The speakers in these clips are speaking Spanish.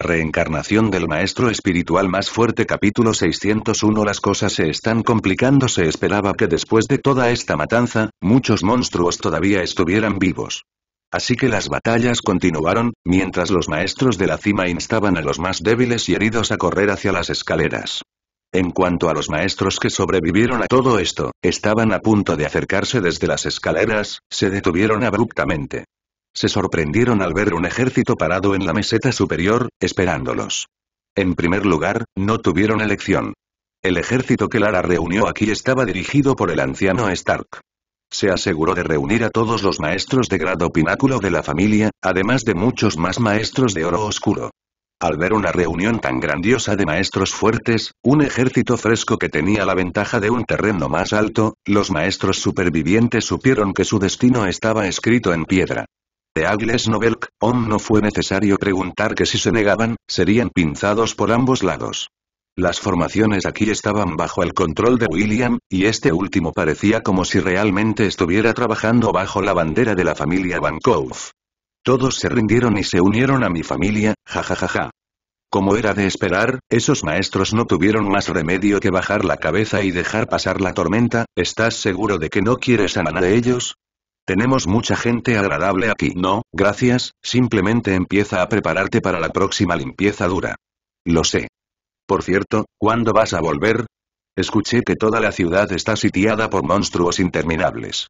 Reencarnación del maestro espiritual más fuerte capítulo 601 Las cosas se están complicando se esperaba que después de toda esta matanza, muchos monstruos todavía estuvieran vivos. Así que las batallas continuaron, mientras los maestros de la cima instaban a los más débiles y heridos a correr hacia las escaleras. En cuanto a los maestros que sobrevivieron a todo esto, estaban a punto de acercarse desde las escaleras, se detuvieron abruptamente se sorprendieron al ver un ejército parado en la meseta superior, esperándolos. En primer lugar, no tuvieron elección. El ejército que Lara reunió aquí estaba dirigido por el anciano Stark. Se aseguró de reunir a todos los maestros de grado pináculo de la familia, además de muchos más maestros de oro oscuro. Al ver una reunión tan grandiosa de maestros fuertes, un ejército fresco que tenía la ventaja de un terreno más alto, los maestros supervivientes supieron que su destino estaba escrito en piedra de Agles Novelk, Om no fue necesario preguntar que si se negaban, serían pinzados por ambos lados. Las formaciones aquí estaban bajo el control de William, y este último parecía como si realmente estuviera trabajando bajo la bandera de la familia Van Kouf. Todos se rindieron y se unieron a mi familia, jajajaja. Como era de esperar, esos maestros no tuvieron más remedio que bajar la cabeza y dejar pasar la tormenta, ¿estás seguro de que no quieres a nadie de ellos? Tenemos mucha gente agradable aquí. No, gracias, simplemente empieza a prepararte para la próxima limpieza dura. Lo sé. Por cierto, ¿cuándo vas a volver? Escuché que toda la ciudad está sitiada por monstruos interminables.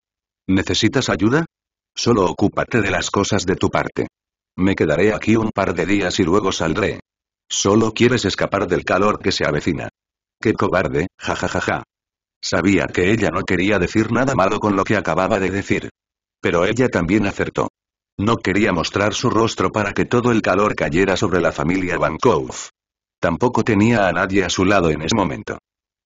¿Necesitas ayuda? Solo ocúpate de las cosas de tu parte. Me quedaré aquí un par de días y luego saldré. Solo quieres escapar del calor que se avecina. Qué cobarde, jajajaja. Sabía que ella no quería decir nada malo con lo que acababa de decir. Pero ella también acertó. No quería mostrar su rostro para que todo el calor cayera sobre la familia Bankov. Tampoco tenía a nadie a su lado en ese momento.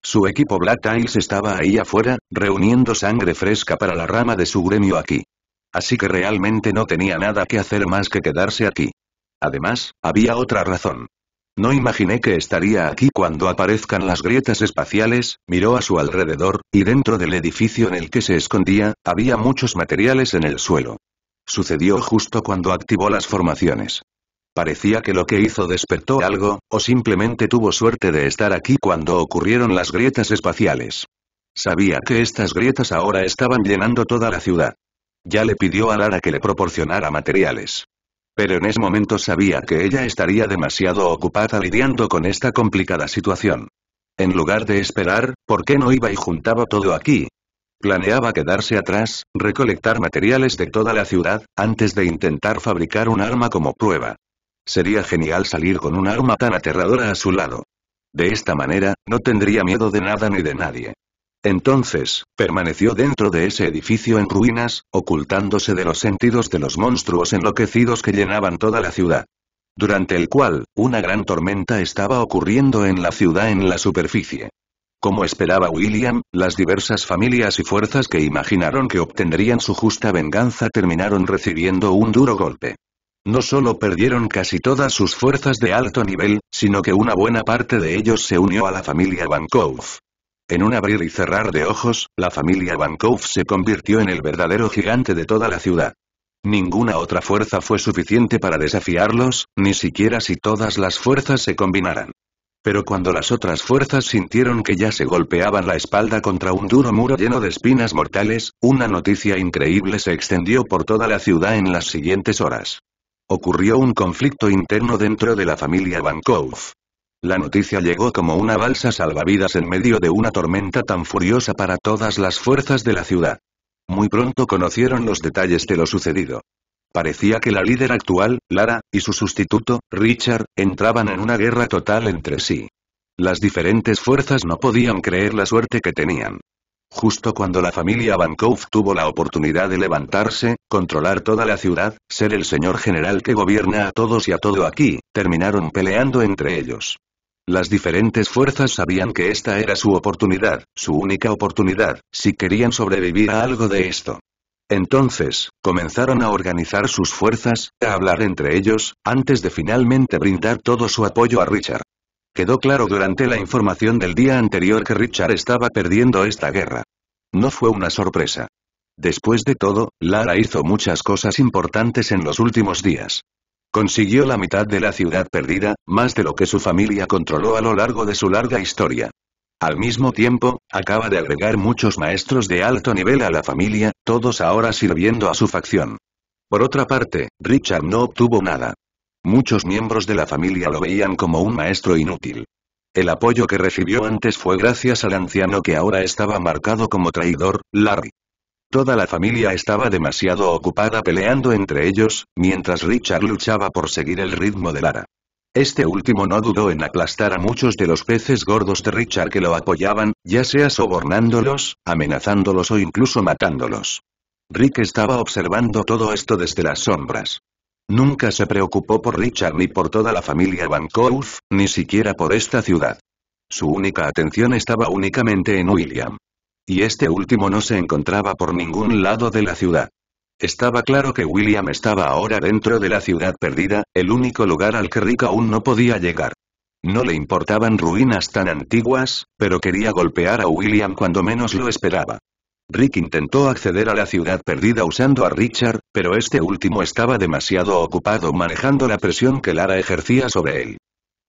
Su equipo Black Tiles estaba ahí afuera, reuniendo sangre fresca para la rama de su gremio aquí. Así que realmente no tenía nada que hacer más que quedarse aquí. Además, había otra razón. No imaginé que estaría aquí cuando aparezcan las grietas espaciales, miró a su alrededor, y dentro del edificio en el que se escondía, había muchos materiales en el suelo. Sucedió justo cuando activó las formaciones. Parecía que lo que hizo despertó algo, o simplemente tuvo suerte de estar aquí cuando ocurrieron las grietas espaciales. Sabía que estas grietas ahora estaban llenando toda la ciudad. Ya le pidió a Lara que le proporcionara materiales. Pero en ese momento sabía que ella estaría demasiado ocupada lidiando con esta complicada situación. En lugar de esperar, ¿por qué no iba y juntaba todo aquí? Planeaba quedarse atrás, recolectar materiales de toda la ciudad, antes de intentar fabricar un arma como prueba. Sería genial salir con un arma tan aterradora a su lado. De esta manera, no tendría miedo de nada ni de nadie. Entonces, permaneció dentro de ese edificio en ruinas, ocultándose de los sentidos de los monstruos enloquecidos que llenaban toda la ciudad. Durante el cual, una gran tormenta estaba ocurriendo en la ciudad en la superficie. Como esperaba William, las diversas familias y fuerzas que imaginaron que obtendrían su justa venganza terminaron recibiendo un duro golpe. No solo perdieron casi todas sus fuerzas de alto nivel, sino que una buena parte de ellos se unió a la familia Bankov, en un abrir y cerrar de ojos, la familia Bankov se convirtió en el verdadero gigante de toda la ciudad. Ninguna otra fuerza fue suficiente para desafiarlos, ni siquiera si todas las fuerzas se combinaran. Pero cuando las otras fuerzas sintieron que ya se golpeaban la espalda contra un duro muro lleno de espinas mortales, una noticia increíble se extendió por toda la ciudad en las siguientes horas. Ocurrió un conflicto interno dentro de la familia Bankov. La noticia llegó como una balsa salvavidas en medio de una tormenta tan furiosa para todas las fuerzas de la ciudad. Muy pronto conocieron los detalles de lo sucedido. Parecía que la líder actual, Lara, y su sustituto, Richard, entraban en una guerra total entre sí. Las diferentes fuerzas no podían creer la suerte que tenían. Justo cuando la familia Bancroft tuvo la oportunidad de levantarse, controlar toda la ciudad, ser el señor general que gobierna a todos y a todo aquí, terminaron peleando entre ellos. Las diferentes fuerzas sabían que esta era su oportunidad, su única oportunidad, si querían sobrevivir a algo de esto. Entonces, comenzaron a organizar sus fuerzas, a hablar entre ellos, antes de finalmente brindar todo su apoyo a Richard. Quedó claro durante la información del día anterior que Richard estaba perdiendo esta guerra. No fue una sorpresa. Después de todo, Lara hizo muchas cosas importantes en los últimos días. Consiguió la mitad de la ciudad perdida, más de lo que su familia controló a lo largo de su larga historia. Al mismo tiempo, acaba de agregar muchos maestros de alto nivel a la familia, todos ahora sirviendo a su facción. Por otra parte, Richard no obtuvo nada. Muchos miembros de la familia lo veían como un maestro inútil. El apoyo que recibió antes fue gracias al anciano que ahora estaba marcado como traidor, Larry. Toda la familia estaba demasiado ocupada peleando entre ellos, mientras Richard luchaba por seguir el ritmo de Lara. Este último no dudó en aplastar a muchos de los peces gordos de Richard que lo apoyaban, ya sea sobornándolos, amenazándolos o incluso matándolos. Rick estaba observando todo esto desde las sombras. Nunca se preocupó por Richard ni por toda la familia Van ni siquiera por esta ciudad. Su única atención estaba únicamente en William. Y este último no se encontraba por ningún lado de la ciudad. Estaba claro que William estaba ahora dentro de la ciudad perdida, el único lugar al que Rick aún no podía llegar. No le importaban ruinas tan antiguas, pero quería golpear a William cuando menos lo esperaba. Rick intentó acceder a la ciudad perdida usando a Richard, pero este último estaba demasiado ocupado manejando la presión que Lara ejercía sobre él.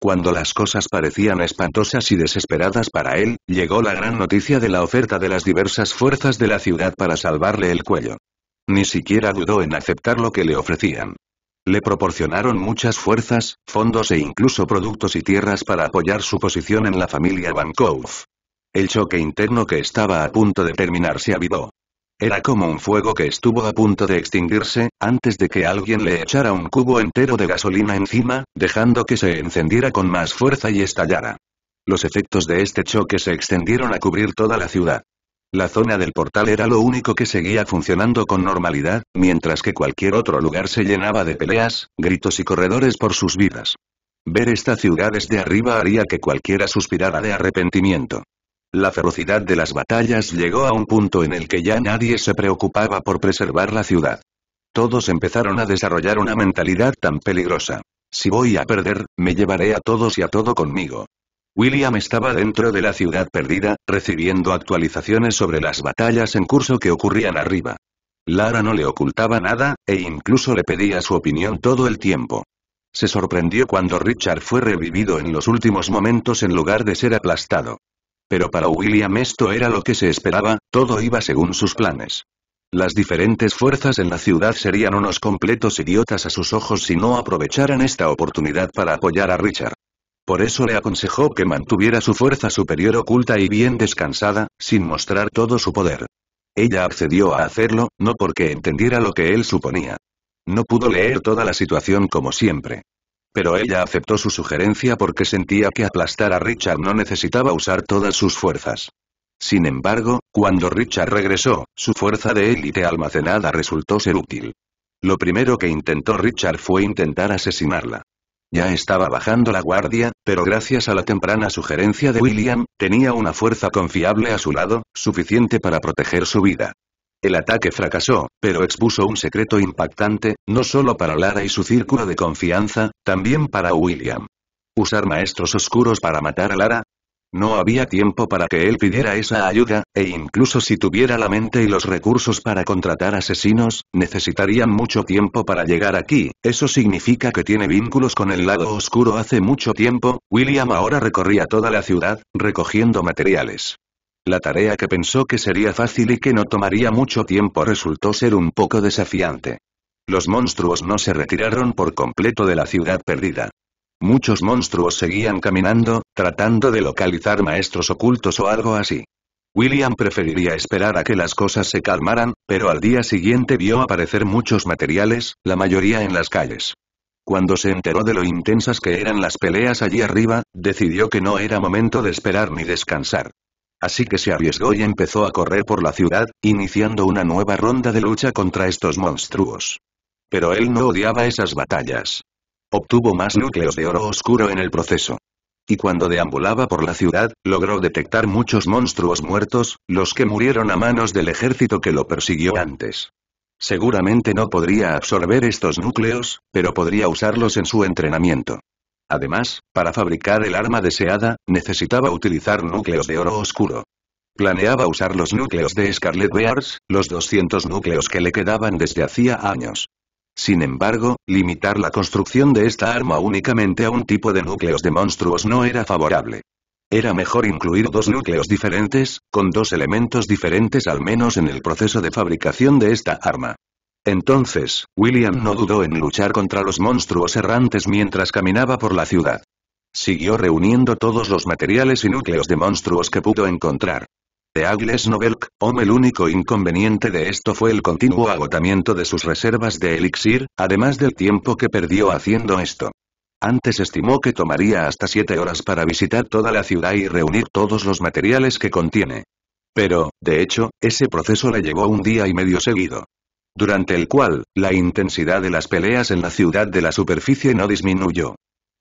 Cuando las cosas parecían espantosas y desesperadas para él, llegó la gran noticia de la oferta de las diversas fuerzas de la ciudad para salvarle el cuello. Ni siquiera dudó en aceptar lo que le ofrecían. Le proporcionaron muchas fuerzas, fondos e incluso productos y tierras para apoyar su posición en la familia Van Bankov. El choque interno que estaba a punto de terminar se avivó. Era como un fuego que estuvo a punto de extinguirse, antes de que alguien le echara un cubo entero de gasolina encima, dejando que se encendiera con más fuerza y estallara. Los efectos de este choque se extendieron a cubrir toda la ciudad. La zona del portal era lo único que seguía funcionando con normalidad, mientras que cualquier otro lugar se llenaba de peleas, gritos y corredores por sus vidas. Ver esta ciudad desde arriba haría que cualquiera suspirara de arrepentimiento. La ferocidad de las batallas llegó a un punto en el que ya nadie se preocupaba por preservar la ciudad. Todos empezaron a desarrollar una mentalidad tan peligrosa. Si voy a perder, me llevaré a todos y a todo conmigo. William estaba dentro de la ciudad perdida, recibiendo actualizaciones sobre las batallas en curso que ocurrían arriba. Lara no le ocultaba nada, e incluso le pedía su opinión todo el tiempo. Se sorprendió cuando Richard fue revivido en los últimos momentos en lugar de ser aplastado. Pero para William esto era lo que se esperaba, todo iba según sus planes. Las diferentes fuerzas en la ciudad serían unos completos idiotas a sus ojos si no aprovecharan esta oportunidad para apoyar a Richard. Por eso le aconsejó que mantuviera su fuerza superior oculta y bien descansada, sin mostrar todo su poder. Ella accedió a hacerlo, no porque entendiera lo que él suponía. No pudo leer toda la situación como siempre pero ella aceptó su sugerencia porque sentía que aplastar a Richard no necesitaba usar todas sus fuerzas. Sin embargo, cuando Richard regresó, su fuerza de élite almacenada resultó ser útil. Lo primero que intentó Richard fue intentar asesinarla. Ya estaba bajando la guardia, pero gracias a la temprana sugerencia de William, tenía una fuerza confiable a su lado, suficiente para proteger su vida. El ataque fracasó, pero expuso un secreto impactante, no solo para Lara y su círculo de confianza, también para William. ¿Usar maestros oscuros para matar a Lara? No había tiempo para que él pidiera esa ayuda, e incluso si tuviera la mente y los recursos para contratar asesinos, necesitarían mucho tiempo para llegar aquí, eso significa que tiene vínculos con el lado oscuro hace mucho tiempo, William ahora recorría toda la ciudad, recogiendo materiales. La tarea que pensó que sería fácil y que no tomaría mucho tiempo resultó ser un poco desafiante. Los monstruos no se retiraron por completo de la ciudad perdida. Muchos monstruos seguían caminando, tratando de localizar maestros ocultos o algo así. William preferiría esperar a que las cosas se calmaran, pero al día siguiente vio aparecer muchos materiales, la mayoría en las calles. Cuando se enteró de lo intensas que eran las peleas allí arriba, decidió que no era momento de esperar ni descansar. Así que se arriesgó y empezó a correr por la ciudad, iniciando una nueva ronda de lucha contra estos monstruos. Pero él no odiaba esas batallas. Obtuvo más núcleos de oro oscuro en el proceso. Y cuando deambulaba por la ciudad, logró detectar muchos monstruos muertos, los que murieron a manos del ejército que lo persiguió antes. Seguramente no podría absorber estos núcleos, pero podría usarlos en su entrenamiento. Además, para fabricar el arma deseada, necesitaba utilizar núcleos de oro oscuro. Planeaba usar los núcleos de Scarlet Bears, los 200 núcleos que le quedaban desde hacía años. Sin embargo, limitar la construcción de esta arma únicamente a un tipo de núcleos de monstruos no era favorable. Era mejor incluir dos núcleos diferentes, con dos elementos diferentes al menos en el proceso de fabricación de esta arma. Entonces, William no dudó en luchar contra los monstruos errantes mientras caminaba por la ciudad. Siguió reuniendo todos los materiales y núcleos de monstruos que pudo encontrar. De Agles Novelk, Home el único inconveniente de esto fue el continuo agotamiento de sus reservas de elixir, además del tiempo que perdió haciendo esto. Antes estimó que tomaría hasta siete horas para visitar toda la ciudad y reunir todos los materiales que contiene. Pero, de hecho, ese proceso le llevó un día y medio seguido durante el cual, la intensidad de las peleas en la ciudad de la superficie no disminuyó.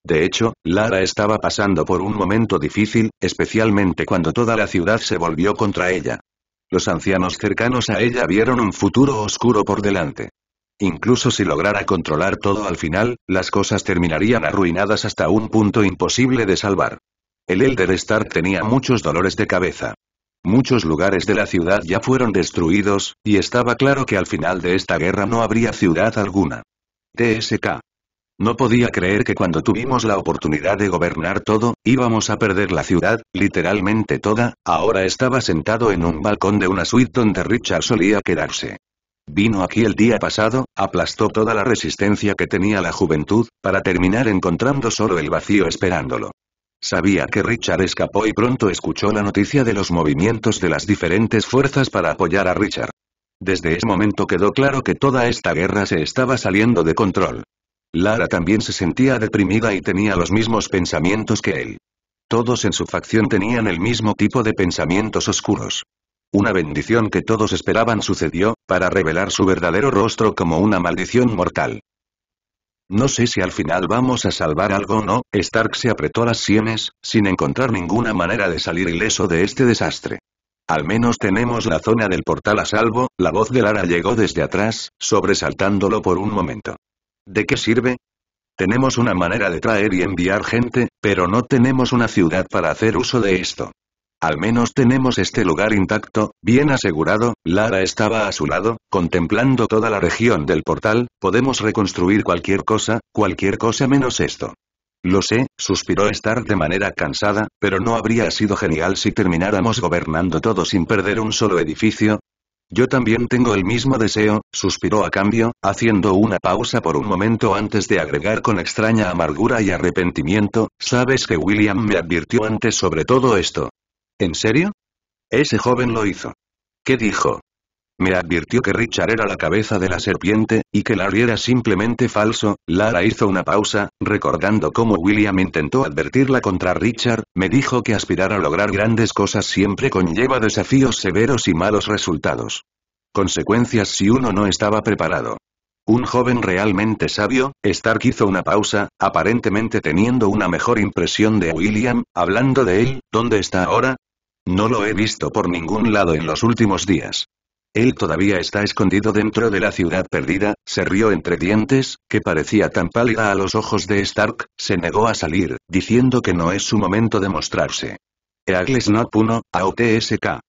De hecho, Lara estaba pasando por un momento difícil, especialmente cuando toda la ciudad se volvió contra ella. Los ancianos cercanos a ella vieron un futuro oscuro por delante. Incluso si lograra controlar todo al final, las cosas terminarían arruinadas hasta un punto imposible de salvar. El Elder Star tenía muchos dolores de cabeza. Muchos lugares de la ciudad ya fueron destruidos, y estaba claro que al final de esta guerra no habría ciudad alguna. TSK. No podía creer que cuando tuvimos la oportunidad de gobernar todo, íbamos a perder la ciudad, literalmente toda, ahora estaba sentado en un balcón de una suite donde Richard solía quedarse. Vino aquí el día pasado, aplastó toda la resistencia que tenía la juventud, para terminar encontrando solo el vacío esperándolo. Sabía que Richard escapó y pronto escuchó la noticia de los movimientos de las diferentes fuerzas para apoyar a Richard. Desde ese momento quedó claro que toda esta guerra se estaba saliendo de control. Lara también se sentía deprimida y tenía los mismos pensamientos que él. Todos en su facción tenían el mismo tipo de pensamientos oscuros. Una bendición que todos esperaban sucedió, para revelar su verdadero rostro como una maldición mortal. No sé si al final vamos a salvar algo o no, Stark se apretó las sienes, sin encontrar ninguna manera de salir ileso de este desastre. Al menos tenemos la zona del portal a salvo, la voz de Lara llegó desde atrás, sobresaltándolo por un momento. ¿De qué sirve? Tenemos una manera de traer y enviar gente, pero no tenemos una ciudad para hacer uso de esto. Al menos tenemos este lugar intacto, bien asegurado, Lara estaba a su lado, contemplando toda la región del portal, podemos reconstruir cualquier cosa, cualquier cosa menos esto. Lo sé, suspiró estar de manera cansada, pero no habría sido genial si termináramos gobernando todo sin perder un solo edificio. Yo también tengo el mismo deseo, suspiró a cambio, haciendo una pausa por un momento antes de agregar con extraña amargura y arrepentimiento, sabes que William me advirtió antes sobre todo esto. ¿En serio? Ese joven lo hizo. ¿Qué dijo? Me advirtió que Richard era la cabeza de la serpiente, y que Larry era simplemente falso, Lara hizo una pausa, recordando cómo William intentó advertirla contra Richard, me dijo que aspirar a lograr grandes cosas siempre conlleva desafíos severos y malos resultados. Consecuencias si uno no estaba preparado. Un joven realmente sabio, Stark hizo una pausa, aparentemente teniendo una mejor impresión de William, hablando de él, ¿dónde está ahora? No lo he visto por ningún lado en los últimos días. Él todavía está escondido dentro de la ciudad perdida, se rió entre dientes, que parecía tan pálida a los ojos de Stark, se negó a salir, diciendo que no es su momento de mostrarse. Eagles no puno, AOTSK.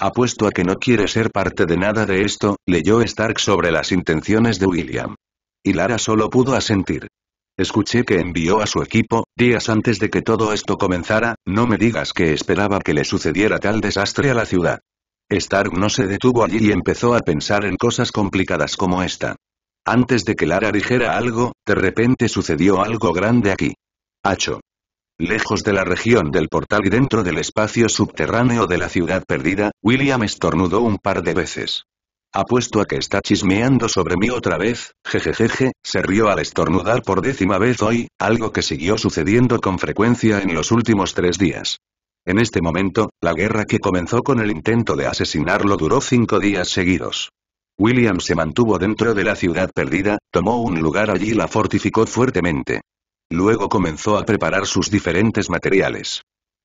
Apuesto a que no quiere ser parte de nada de esto, leyó Stark sobre las intenciones de William. Y Lara solo pudo asentir. Escuché que envió a su equipo, días antes de que todo esto comenzara, no me digas que esperaba que le sucediera tal desastre a la ciudad. Stark no se detuvo allí y empezó a pensar en cosas complicadas como esta. Antes de que Lara dijera algo, de repente sucedió algo grande aquí. Hacho. Lejos de la región del portal y dentro del espacio subterráneo de la ciudad perdida, William estornudó un par de veces. Apuesto a que está chismeando sobre mí otra vez, jejejeje, se rió al estornudar por décima vez hoy, algo que siguió sucediendo con frecuencia en los últimos tres días. En este momento, la guerra que comenzó con el intento de asesinarlo duró cinco días seguidos. William se mantuvo dentro de la ciudad perdida, tomó un lugar allí y la fortificó fuertemente. Luego comenzó a preparar sus diferentes materiales.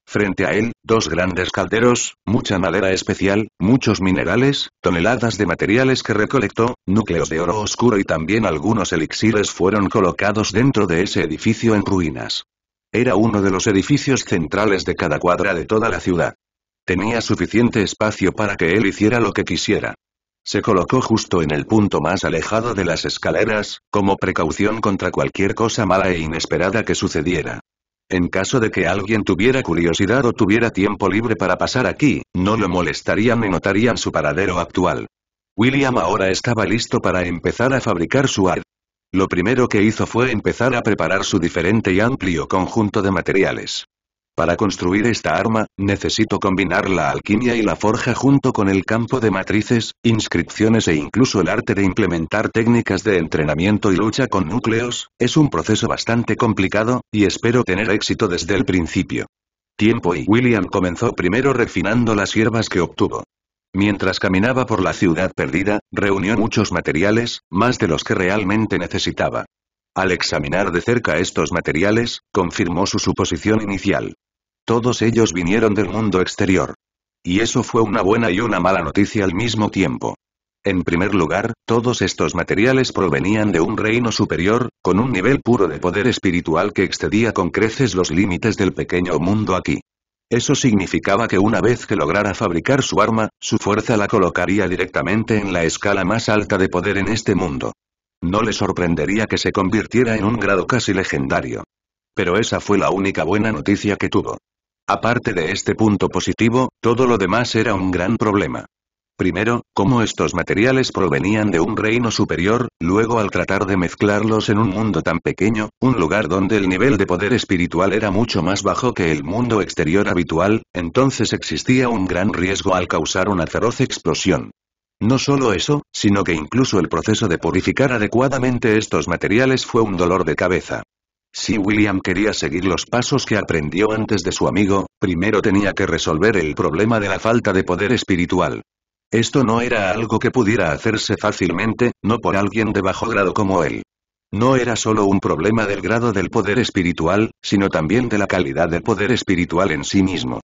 Frente a él, dos grandes calderos, mucha madera especial, muchos minerales, toneladas de materiales que recolectó, núcleos de oro oscuro y también algunos elixires fueron colocados dentro de ese edificio en ruinas. Era uno de los edificios centrales de cada cuadra de toda la ciudad. Tenía suficiente espacio para que él hiciera lo que quisiera. Se colocó justo en el punto más alejado de las escaleras, como precaución contra cualquier cosa mala e inesperada que sucediera. En caso de que alguien tuviera curiosidad o tuviera tiempo libre para pasar aquí, no lo molestarían ni notarían su paradero actual. William ahora estaba listo para empezar a fabricar su arte. Lo primero que hizo fue empezar a preparar su diferente y amplio conjunto de materiales. Para construir esta arma, necesito combinar la alquimia y la forja junto con el campo de matrices, inscripciones e incluso el arte de implementar técnicas de entrenamiento y lucha con núcleos, es un proceso bastante complicado, y espero tener éxito desde el principio. Tiempo y William comenzó primero refinando las hierbas que obtuvo. Mientras caminaba por la ciudad perdida, reunió muchos materiales, más de los que realmente necesitaba. Al examinar de cerca estos materiales, confirmó su suposición inicial. Todos ellos vinieron del mundo exterior. Y eso fue una buena y una mala noticia al mismo tiempo. En primer lugar, todos estos materiales provenían de un reino superior, con un nivel puro de poder espiritual que excedía con creces los límites del pequeño mundo aquí. Eso significaba que una vez que lograra fabricar su arma, su fuerza la colocaría directamente en la escala más alta de poder en este mundo. No le sorprendería que se convirtiera en un grado casi legendario. Pero esa fue la única buena noticia que tuvo. Aparte de este punto positivo, todo lo demás era un gran problema. Primero, cómo estos materiales provenían de un reino superior, luego al tratar de mezclarlos en un mundo tan pequeño, un lugar donde el nivel de poder espiritual era mucho más bajo que el mundo exterior habitual, entonces existía un gran riesgo al causar una feroz explosión. No solo eso, sino que incluso el proceso de purificar adecuadamente estos materiales fue un dolor de cabeza. Si William quería seguir los pasos que aprendió antes de su amigo, primero tenía que resolver el problema de la falta de poder espiritual. Esto no era algo que pudiera hacerse fácilmente, no por alguien de bajo grado como él. No era solo un problema del grado del poder espiritual, sino también de la calidad del poder espiritual en sí mismo.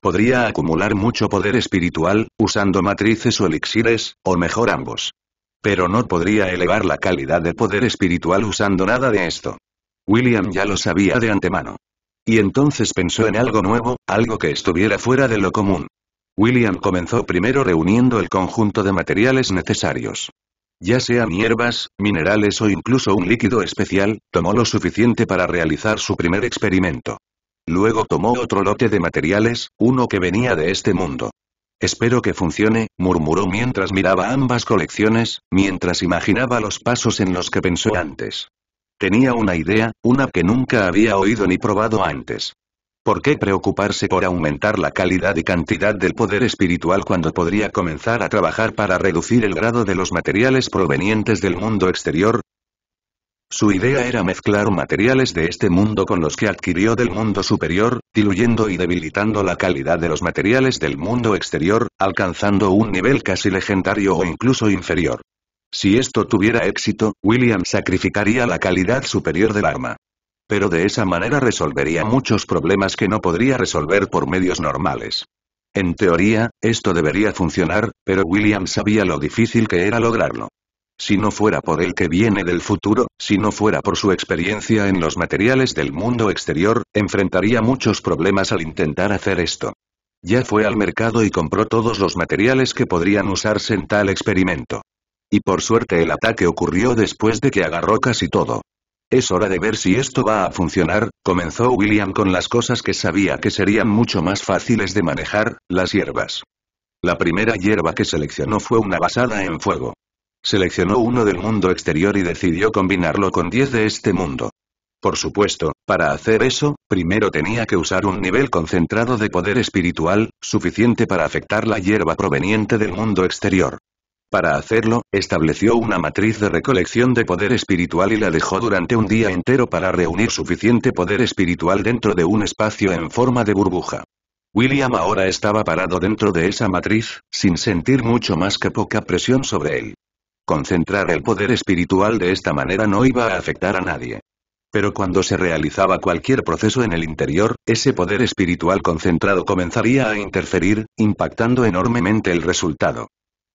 Podría acumular mucho poder espiritual, usando matrices o elixires, o mejor ambos. Pero no podría elevar la calidad del poder espiritual usando nada de esto. William ya lo sabía de antemano. Y entonces pensó en algo nuevo, algo que estuviera fuera de lo común. William comenzó primero reuniendo el conjunto de materiales necesarios. Ya sean hierbas, minerales o incluso un líquido especial, tomó lo suficiente para realizar su primer experimento. Luego tomó otro lote de materiales, uno que venía de este mundo. Espero que funcione, murmuró mientras miraba ambas colecciones, mientras imaginaba los pasos en los que pensó antes. Tenía una idea, una que nunca había oído ni probado antes. ¿Por qué preocuparse por aumentar la calidad y cantidad del poder espiritual cuando podría comenzar a trabajar para reducir el grado de los materiales provenientes del mundo exterior? Su idea era mezclar materiales de este mundo con los que adquirió del mundo superior, diluyendo y debilitando la calidad de los materiales del mundo exterior, alcanzando un nivel casi legendario o incluso inferior. Si esto tuviera éxito, William sacrificaría la calidad superior del arma. Pero de esa manera resolvería muchos problemas que no podría resolver por medios normales. En teoría, esto debería funcionar, pero William sabía lo difícil que era lograrlo. Si no fuera por el que viene del futuro, si no fuera por su experiencia en los materiales del mundo exterior, enfrentaría muchos problemas al intentar hacer esto. Ya fue al mercado y compró todos los materiales que podrían usarse en tal experimento. Y por suerte el ataque ocurrió después de que agarró casi todo. Es hora de ver si esto va a funcionar, comenzó William con las cosas que sabía que serían mucho más fáciles de manejar, las hierbas. La primera hierba que seleccionó fue una basada en fuego. Seleccionó uno del mundo exterior y decidió combinarlo con 10 de este mundo. Por supuesto, para hacer eso, primero tenía que usar un nivel concentrado de poder espiritual, suficiente para afectar la hierba proveniente del mundo exterior. Para hacerlo, estableció una matriz de recolección de poder espiritual y la dejó durante un día entero para reunir suficiente poder espiritual dentro de un espacio en forma de burbuja. William ahora estaba parado dentro de esa matriz, sin sentir mucho más que poca presión sobre él. Concentrar el poder espiritual de esta manera no iba a afectar a nadie. Pero cuando se realizaba cualquier proceso en el interior, ese poder espiritual concentrado comenzaría a interferir, impactando enormemente el resultado.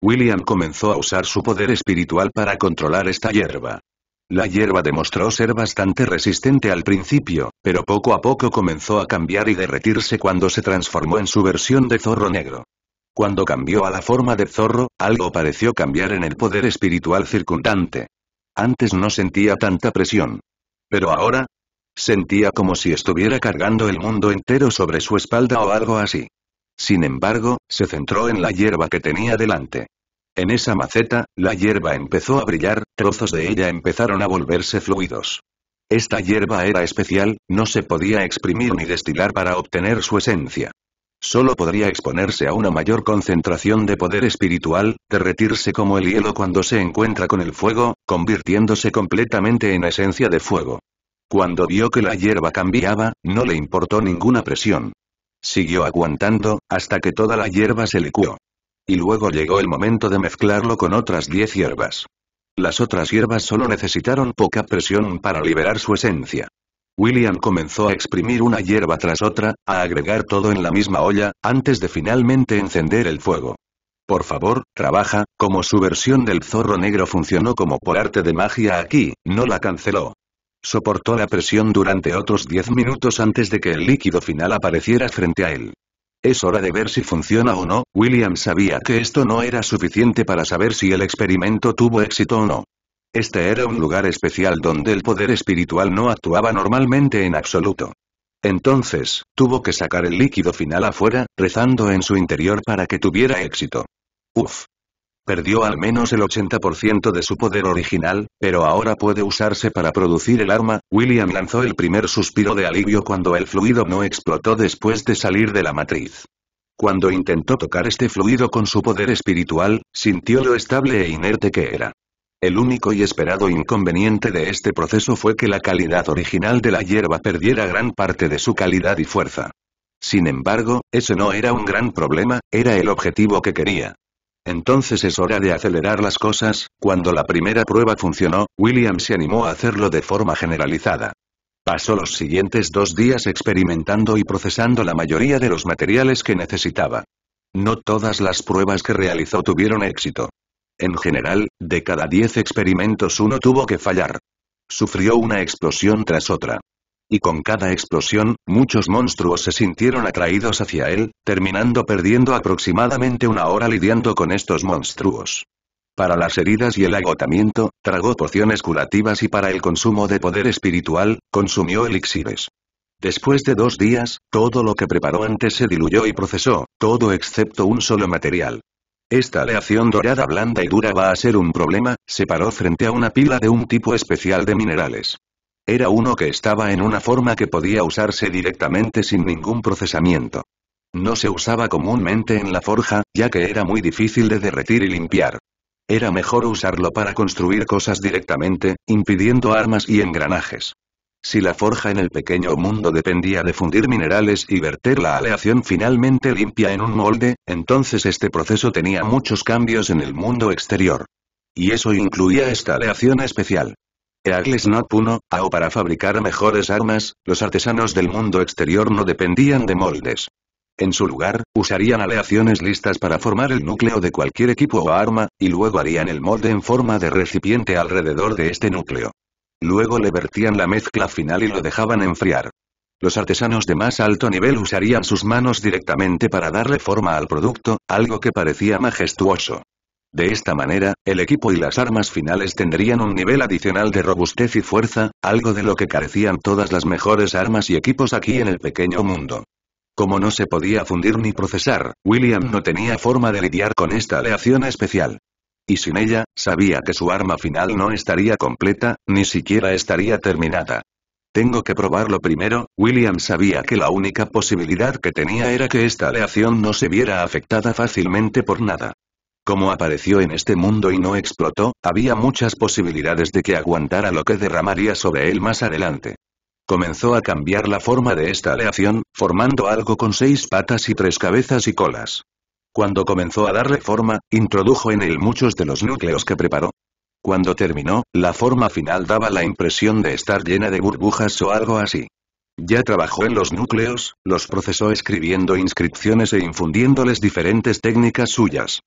William comenzó a usar su poder espiritual para controlar esta hierba. La hierba demostró ser bastante resistente al principio, pero poco a poco comenzó a cambiar y derretirse cuando se transformó en su versión de zorro negro. Cuando cambió a la forma de zorro, algo pareció cambiar en el poder espiritual circundante. Antes no sentía tanta presión. Pero ahora, sentía como si estuviera cargando el mundo entero sobre su espalda o algo así. Sin embargo, se centró en la hierba que tenía delante. En esa maceta, la hierba empezó a brillar, trozos de ella empezaron a volverse fluidos. Esta hierba era especial, no se podía exprimir ni destilar para obtener su esencia. Solo podría exponerse a una mayor concentración de poder espiritual, derretirse como el hielo cuando se encuentra con el fuego, convirtiéndose completamente en esencia de fuego. Cuando vio que la hierba cambiaba, no le importó ninguna presión. Siguió aguantando, hasta que toda la hierba se licuó. Y luego llegó el momento de mezclarlo con otras diez hierbas. Las otras hierbas solo necesitaron poca presión para liberar su esencia. William comenzó a exprimir una hierba tras otra, a agregar todo en la misma olla, antes de finalmente encender el fuego. Por favor, trabaja, como su versión del zorro negro funcionó como por arte de magia aquí, no la canceló. Soportó la presión durante otros 10 minutos antes de que el líquido final apareciera frente a él. Es hora de ver si funciona o no, William sabía que esto no era suficiente para saber si el experimento tuvo éxito o no. Este era un lugar especial donde el poder espiritual no actuaba normalmente en absoluto. Entonces, tuvo que sacar el líquido final afuera, rezando en su interior para que tuviera éxito. Uf, Perdió al menos el 80% de su poder original, pero ahora puede usarse para producir el arma. William lanzó el primer suspiro de alivio cuando el fluido no explotó después de salir de la matriz. Cuando intentó tocar este fluido con su poder espiritual, sintió lo estable e inerte que era. El único y esperado inconveniente de este proceso fue que la calidad original de la hierba perdiera gran parte de su calidad y fuerza. Sin embargo, ese no era un gran problema, era el objetivo que quería. Entonces es hora de acelerar las cosas, cuando la primera prueba funcionó, William se animó a hacerlo de forma generalizada. Pasó los siguientes dos días experimentando y procesando la mayoría de los materiales que necesitaba. No todas las pruebas que realizó tuvieron éxito. En general, de cada diez experimentos uno tuvo que fallar. Sufrió una explosión tras otra y con cada explosión, muchos monstruos se sintieron atraídos hacia él, terminando perdiendo aproximadamente una hora lidiando con estos monstruos. Para las heridas y el agotamiento, tragó pociones curativas y para el consumo de poder espiritual, consumió elixires. Después de dos días, todo lo que preparó antes se diluyó y procesó, todo excepto un solo material. Esta aleación dorada blanda y dura va a ser un problema, se paró frente a una pila de un tipo especial de minerales. Era uno que estaba en una forma que podía usarse directamente sin ningún procesamiento. No se usaba comúnmente en la forja, ya que era muy difícil de derretir y limpiar. Era mejor usarlo para construir cosas directamente, impidiendo armas y engranajes. Si la forja en el pequeño mundo dependía de fundir minerales y verter la aleación finalmente limpia en un molde, entonces este proceso tenía muchos cambios en el mundo exterior. Y eso incluía esta aleación especial. Herakles no puno, o para fabricar mejores armas, los artesanos del mundo exterior no dependían de moldes. En su lugar, usarían aleaciones listas para formar el núcleo de cualquier equipo o arma, y luego harían el molde en forma de recipiente alrededor de este núcleo. Luego le vertían la mezcla final y lo dejaban enfriar. Los artesanos de más alto nivel usarían sus manos directamente para darle forma al producto, algo que parecía majestuoso. De esta manera, el equipo y las armas finales tendrían un nivel adicional de robustez y fuerza, algo de lo que carecían todas las mejores armas y equipos aquí en el pequeño mundo. Como no se podía fundir ni procesar, William no tenía forma de lidiar con esta aleación especial. Y sin ella, sabía que su arma final no estaría completa, ni siquiera estaría terminada. Tengo que probarlo primero, William sabía que la única posibilidad que tenía era que esta aleación no se viera afectada fácilmente por nada. Como apareció en este mundo y no explotó, había muchas posibilidades de que aguantara lo que derramaría sobre él más adelante. Comenzó a cambiar la forma de esta aleación, formando algo con seis patas y tres cabezas y colas. Cuando comenzó a darle forma, introdujo en él muchos de los núcleos que preparó. Cuando terminó, la forma final daba la impresión de estar llena de burbujas o algo así. Ya trabajó en los núcleos, los procesó escribiendo inscripciones e infundiéndoles diferentes técnicas suyas.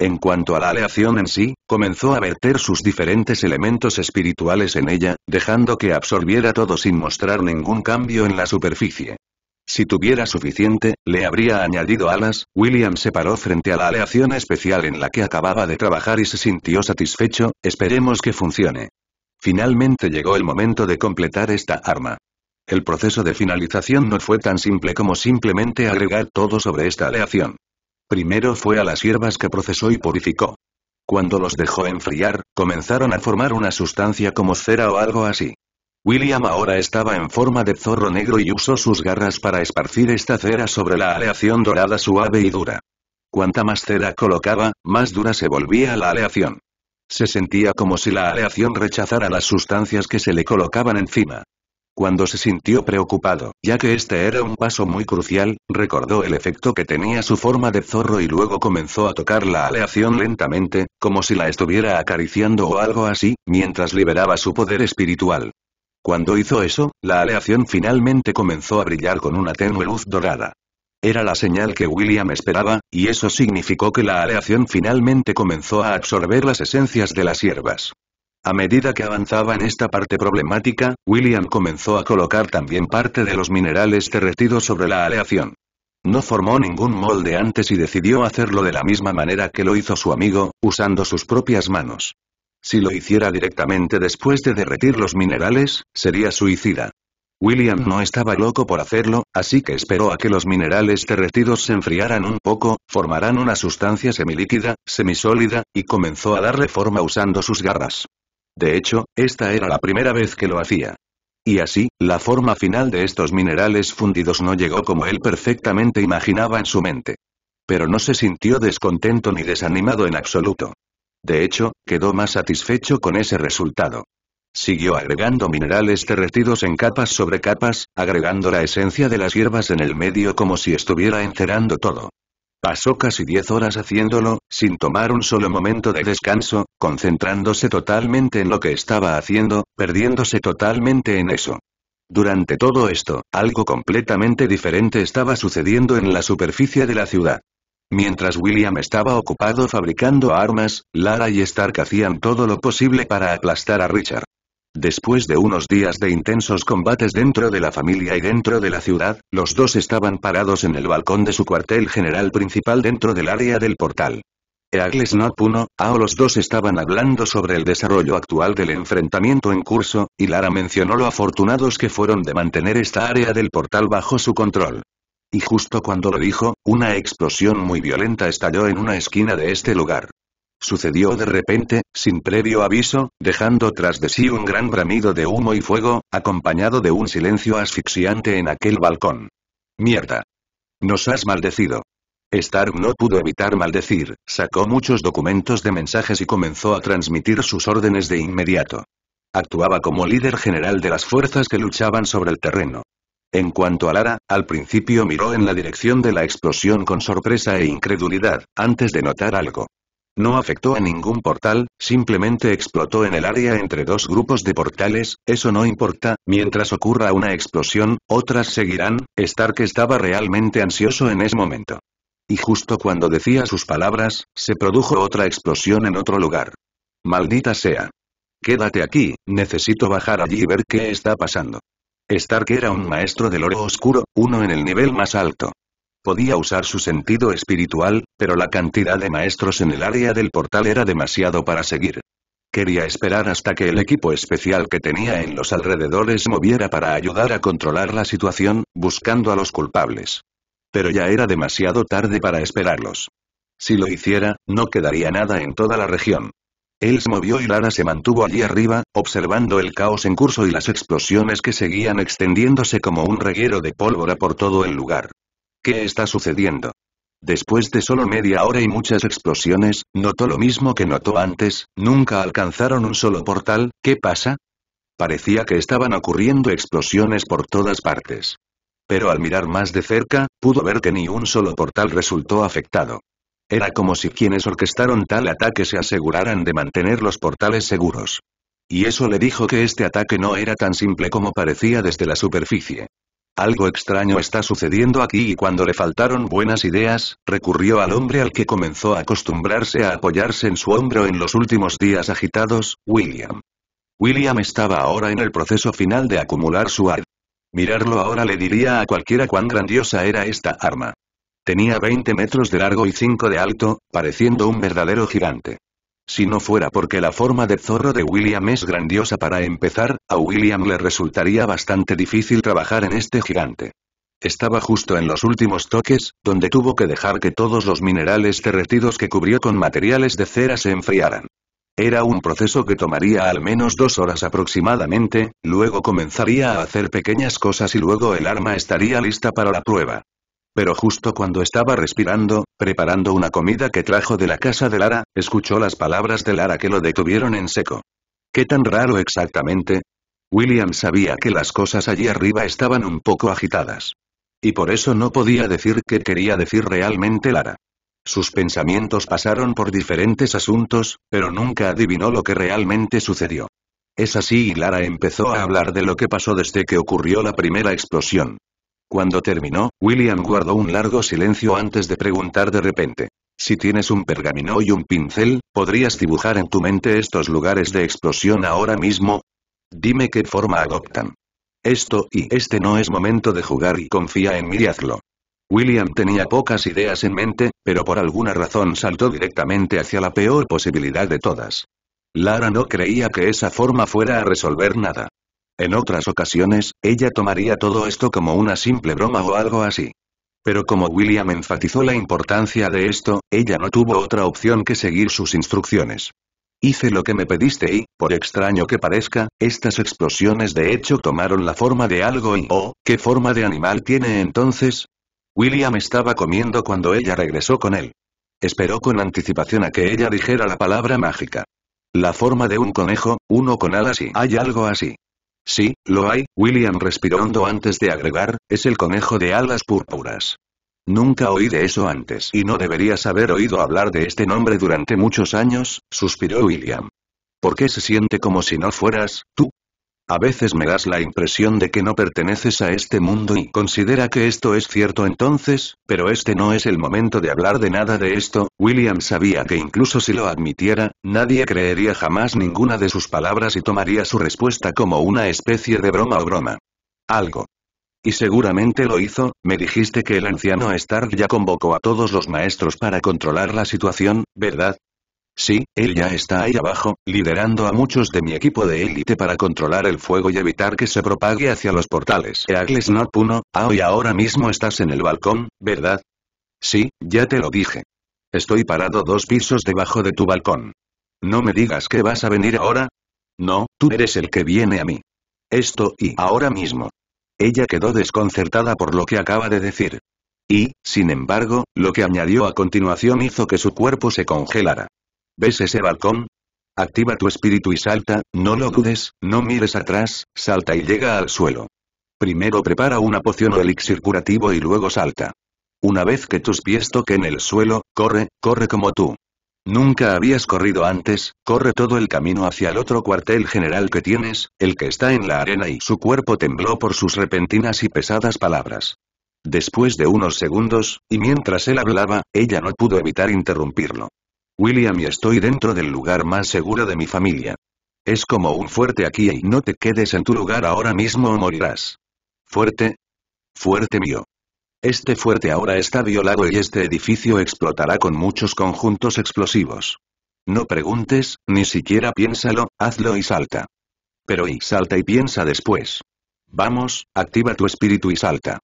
En cuanto a la aleación en sí, comenzó a verter sus diferentes elementos espirituales en ella, dejando que absorbiera todo sin mostrar ningún cambio en la superficie. Si tuviera suficiente, le habría añadido alas, William se paró frente a la aleación especial en la que acababa de trabajar y se sintió satisfecho, esperemos que funcione. Finalmente llegó el momento de completar esta arma. El proceso de finalización no fue tan simple como simplemente agregar todo sobre esta aleación. Primero fue a las hierbas que procesó y purificó. Cuando los dejó enfriar, comenzaron a formar una sustancia como cera o algo así. William ahora estaba en forma de zorro negro y usó sus garras para esparcir esta cera sobre la aleación dorada suave y dura. Cuanta más cera colocaba, más dura se volvía la aleación. Se sentía como si la aleación rechazara las sustancias que se le colocaban encima cuando se sintió preocupado, ya que este era un paso muy crucial, recordó el efecto que tenía su forma de zorro y luego comenzó a tocar la aleación lentamente, como si la estuviera acariciando o algo así, mientras liberaba su poder espiritual. Cuando hizo eso, la aleación finalmente comenzó a brillar con una tenue luz dorada. Era la señal que William esperaba, y eso significó que la aleación finalmente comenzó a absorber las esencias de las hierbas. A medida que avanzaba en esta parte problemática, William comenzó a colocar también parte de los minerales derretidos sobre la aleación. No formó ningún molde antes y decidió hacerlo de la misma manera que lo hizo su amigo, usando sus propias manos. Si lo hiciera directamente después de derretir los minerales, sería suicida. William no estaba loco por hacerlo, así que esperó a que los minerales derretidos se enfriaran un poco, formarán una sustancia semilíquida, semisólida, y comenzó a darle forma usando sus garras. De hecho, esta era la primera vez que lo hacía. Y así, la forma final de estos minerales fundidos no llegó como él perfectamente imaginaba en su mente. Pero no se sintió descontento ni desanimado en absoluto. De hecho, quedó más satisfecho con ese resultado. Siguió agregando minerales derretidos en capas sobre capas, agregando la esencia de las hierbas en el medio como si estuviera encerando todo. Pasó casi 10 horas haciéndolo, sin tomar un solo momento de descanso, concentrándose totalmente en lo que estaba haciendo, perdiéndose totalmente en eso. Durante todo esto, algo completamente diferente estaba sucediendo en la superficie de la ciudad. Mientras William estaba ocupado fabricando armas, Lara y Stark hacían todo lo posible para aplastar a Richard. Después de unos días de intensos combates dentro de la familia y dentro de la ciudad, los dos estaban parados en el balcón de su cuartel general principal dentro del área del portal. Eagles Not Puno, Ao los dos estaban hablando sobre el desarrollo actual del enfrentamiento en curso, y Lara mencionó lo afortunados que fueron de mantener esta área del portal bajo su control. Y justo cuando lo dijo, una explosión muy violenta estalló en una esquina de este lugar. Sucedió de repente, sin previo aviso, dejando tras de sí un gran bramido de humo y fuego, acompañado de un silencio asfixiante en aquel balcón. Mierda. Nos has maldecido. Stark no pudo evitar maldecir, sacó muchos documentos de mensajes y comenzó a transmitir sus órdenes de inmediato. Actuaba como líder general de las fuerzas que luchaban sobre el terreno. En cuanto a Lara, al principio miró en la dirección de la explosión con sorpresa e incredulidad, antes de notar algo. No afectó a ningún portal, simplemente explotó en el área entre dos grupos de portales, eso no importa, mientras ocurra una explosión, otras seguirán, Stark estaba realmente ansioso en ese momento. Y justo cuando decía sus palabras, se produjo otra explosión en otro lugar. Maldita sea. Quédate aquí, necesito bajar allí y ver qué está pasando. Stark era un maestro del oro oscuro, uno en el nivel más alto. Podía usar su sentido espiritual, pero la cantidad de maestros en el área del portal era demasiado para seguir. Quería esperar hasta que el equipo especial que tenía en los alrededores moviera para ayudar a controlar la situación, buscando a los culpables. Pero ya era demasiado tarde para esperarlos. Si lo hiciera, no quedaría nada en toda la región. Él se movió y Lara se mantuvo allí arriba, observando el caos en curso y las explosiones que seguían extendiéndose como un reguero de pólvora por todo el lugar. ¿Qué está sucediendo? Después de solo media hora y muchas explosiones, notó lo mismo que notó antes, nunca alcanzaron un solo portal, ¿qué pasa? Parecía que estaban ocurriendo explosiones por todas partes. Pero al mirar más de cerca, pudo ver que ni un solo portal resultó afectado. Era como si quienes orquestaron tal ataque se aseguraran de mantener los portales seguros. Y eso le dijo que este ataque no era tan simple como parecía desde la superficie. Algo extraño está sucediendo aquí y cuando le faltaron buenas ideas, recurrió al hombre al que comenzó a acostumbrarse a apoyarse en su hombro en los últimos días agitados, William. William estaba ahora en el proceso final de acumular su arma. Mirarlo ahora le diría a cualquiera cuán grandiosa era esta arma. Tenía 20 metros de largo y 5 de alto, pareciendo un verdadero gigante. Si no fuera porque la forma de zorro de William es grandiosa para empezar, a William le resultaría bastante difícil trabajar en este gigante. Estaba justo en los últimos toques, donde tuvo que dejar que todos los minerales derretidos que cubrió con materiales de cera se enfriaran. Era un proceso que tomaría al menos dos horas aproximadamente, luego comenzaría a hacer pequeñas cosas y luego el arma estaría lista para la prueba. Pero justo cuando estaba respirando, preparando una comida que trajo de la casa de Lara, escuchó las palabras de Lara que lo detuvieron en seco. ¿Qué tan raro exactamente? William sabía que las cosas allí arriba estaban un poco agitadas. Y por eso no podía decir qué quería decir realmente Lara. Sus pensamientos pasaron por diferentes asuntos, pero nunca adivinó lo que realmente sucedió. Es así y Lara empezó a hablar de lo que pasó desde que ocurrió la primera explosión. Cuando terminó, William guardó un largo silencio antes de preguntar de repente. Si tienes un pergamino y un pincel, ¿podrías dibujar en tu mente estos lugares de explosión ahora mismo? Dime qué forma adoptan. Esto y este no es momento de jugar y confía en mí y hazlo. William tenía pocas ideas en mente, pero por alguna razón saltó directamente hacia la peor posibilidad de todas. Lara no creía que esa forma fuera a resolver nada. En otras ocasiones, ella tomaría todo esto como una simple broma o algo así. Pero como William enfatizó la importancia de esto, ella no tuvo otra opción que seguir sus instrucciones. Hice lo que me pediste y, por extraño que parezca, estas explosiones de hecho tomaron la forma de algo y oh, ¿qué forma de animal tiene entonces? William estaba comiendo cuando ella regresó con él. Esperó con anticipación a que ella dijera la palabra mágica. La forma de un conejo, uno con alas y hay algo así. Sí, lo hay, William respiró hondo antes de agregar, es el conejo de alas púrpuras. Nunca oí de eso antes y no deberías haber oído hablar de este nombre durante muchos años, suspiró William. ¿Por qué se siente como si no fueras, tú? A veces me das la impresión de que no perteneces a este mundo y considera que esto es cierto entonces, pero este no es el momento de hablar de nada de esto, William sabía que incluso si lo admitiera, nadie creería jamás ninguna de sus palabras y tomaría su respuesta como una especie de broma o broma. Algo. Y seguramente lo hizo, me dijiste que el anciano Stark ya convocó a todos los maestros para controlar la situación, ¿verdad? Sí, él ya está ahí abajo, liderando a muchos de mi equipo de élite para controlar el fuego y evitar que se propague hacia los portales. Eagles North 1, ah, hoy ahora mismo estás en el balcón, ¿verdad? Sí, ya te lo dije. Estoy parado dos pisos debajo de tu balcón. No me digas que vas a venir ahora. No, tú eres el que viene a mí. Esto y ahora mismo. Ella quedó desconcertada por lo que acaba de decir. Y, sin embargo, lo que añadió a continuación hizo que su cuerpo se congelara. ¿Ves ese balcón? Activa tu espíritu y salta, no lo dudes, no mires atrás, salta y llega al suelo. Primero prepara una poción o elixir curativo y luego salta. Una vez que tus pies toquen el suelo, corre, corre como tú. Nunca habías corrido antes, corre todo el camino hacia el otro cuartel general que tienes, el que está en la arena y su cuerpo tembló por sus repentinas y pesadas palabras. Después de unos segundos, y mientras él hablaba, ella no pudo evitar interrumpirlo. William y estoy dentro del lugar más seguro de mi familia. Es como un fuerte aquí y no te quedes en tu lugar ahora mismo o morirás. Fuerte. Fuerte mío. Este fuerte ahora está violado y este edificio explotará con muchos conjuntos explosivos. No preguntes, ni siquiera piénsalo, hazlo y salta. Pero y salta y piensa después. Vamos, activa tu espíritu y salta.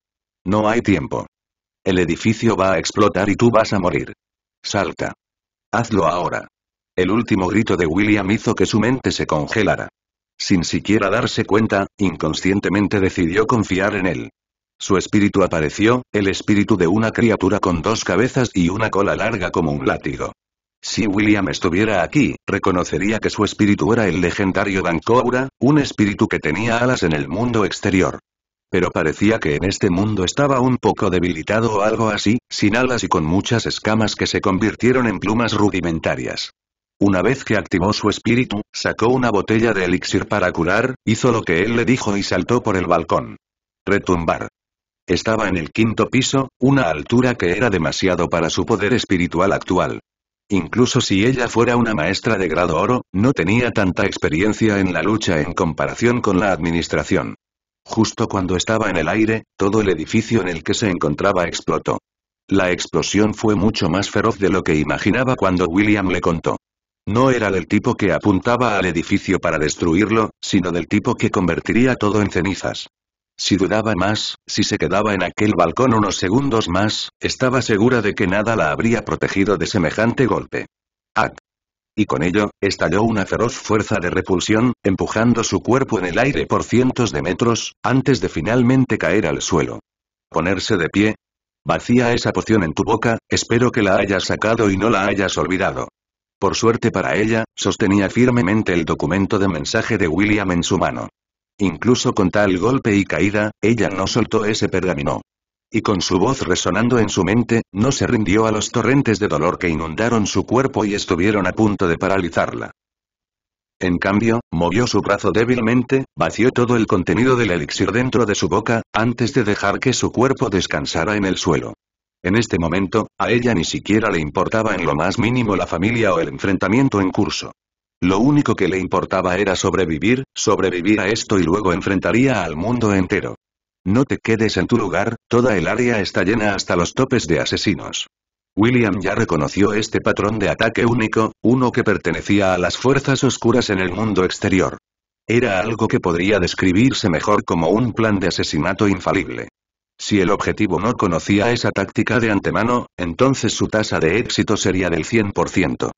No hay tiempo. El edificio va a explotar y tú vas a morir. Salta. Hazlo ahora. El último grito de William hizo que su mente se congelara. Sin siquiera darse cuenta, inconscientemente decidió confiar en él. Su espíritu apareció, el espíritu de una criatura con dos cabezas y una cola larga como un látigo. Si William estuviera aquí, reconocería que su espíritu era el legendario Dankoura, un espíritu que tenía alas en el mundo exterior. Pero parecía que en este mundo estaba un poco debilitado o algo así, sin alas y con muchas escamas que se convirtieron en plumas rudimentarias. Una vez que activó su espíritu, sacó una botella de elixir para curar, hizo lo que él le dijo y saltó por el balcón. Retumbar. Estaba en el quinto piso, una altura que era demasiado para su poder espiritual actual. Incluso si ella fuera una maestra de grado oro, no tenía tanta experiencia en la lucha en comparación con la administración. Justo cuando estaba en el aire, todo el edificio en el que se encontraba explotó. La explosión fue mucho más feroz de lo que imaginaba cuando William le contó. No era del tipo que apuntaba al edificio para destruirlo, sino del tipo que convertiría todo en cenizas. Si dudaba más, si se quedaba en aquel balcón unos segundos más, estaba segura de que nada la habría protegido de semejante golpe y con ello, estalló una feroz fuerza de repulsión, empujando su cuerpo en el aire por cientos de metros, antes de finalmente caer al suelo. Ponerse de pie. Vacía esa poción en tu boca, espero que la hayas sacado y no la hayas olvidado. Por suerte para ella, sostenía firmemente el documento de mensaje de William en su mano. Incluso con tal golpe y caída, ella no soltó ese pergamino y con su voz resonando en su mente, no se rindió a los torrentes de dolor que inundaron su cuerpo y estuvieron a punto de paralizarla. En cambio, movió su brazo débilmente, vació todo el contenido del elixir dentro de su boca, antes de dejar que su cuerpo descansara en el suelo. En este momento, a ella ni siquiera le importaba en lo más mínimo la familia o el enfrentamiento en curso. Lo único que le importaba era sobrevivir, sobrevivir a esto y luego enfrentaría al mundo entero. No te quedes en tu lugar, toda el área está llena hasta los topes de asesinos. William ya reconoció este patrón de ataque único, uno que pertenecía a las fuerzas oscuras en el mundo exterior. Era algo que podría describirse mejor como un plan de asesinato infalible. Si el objetivo no conocía esa táctica de antemano, entonces su tasa de éxito sería del 100%.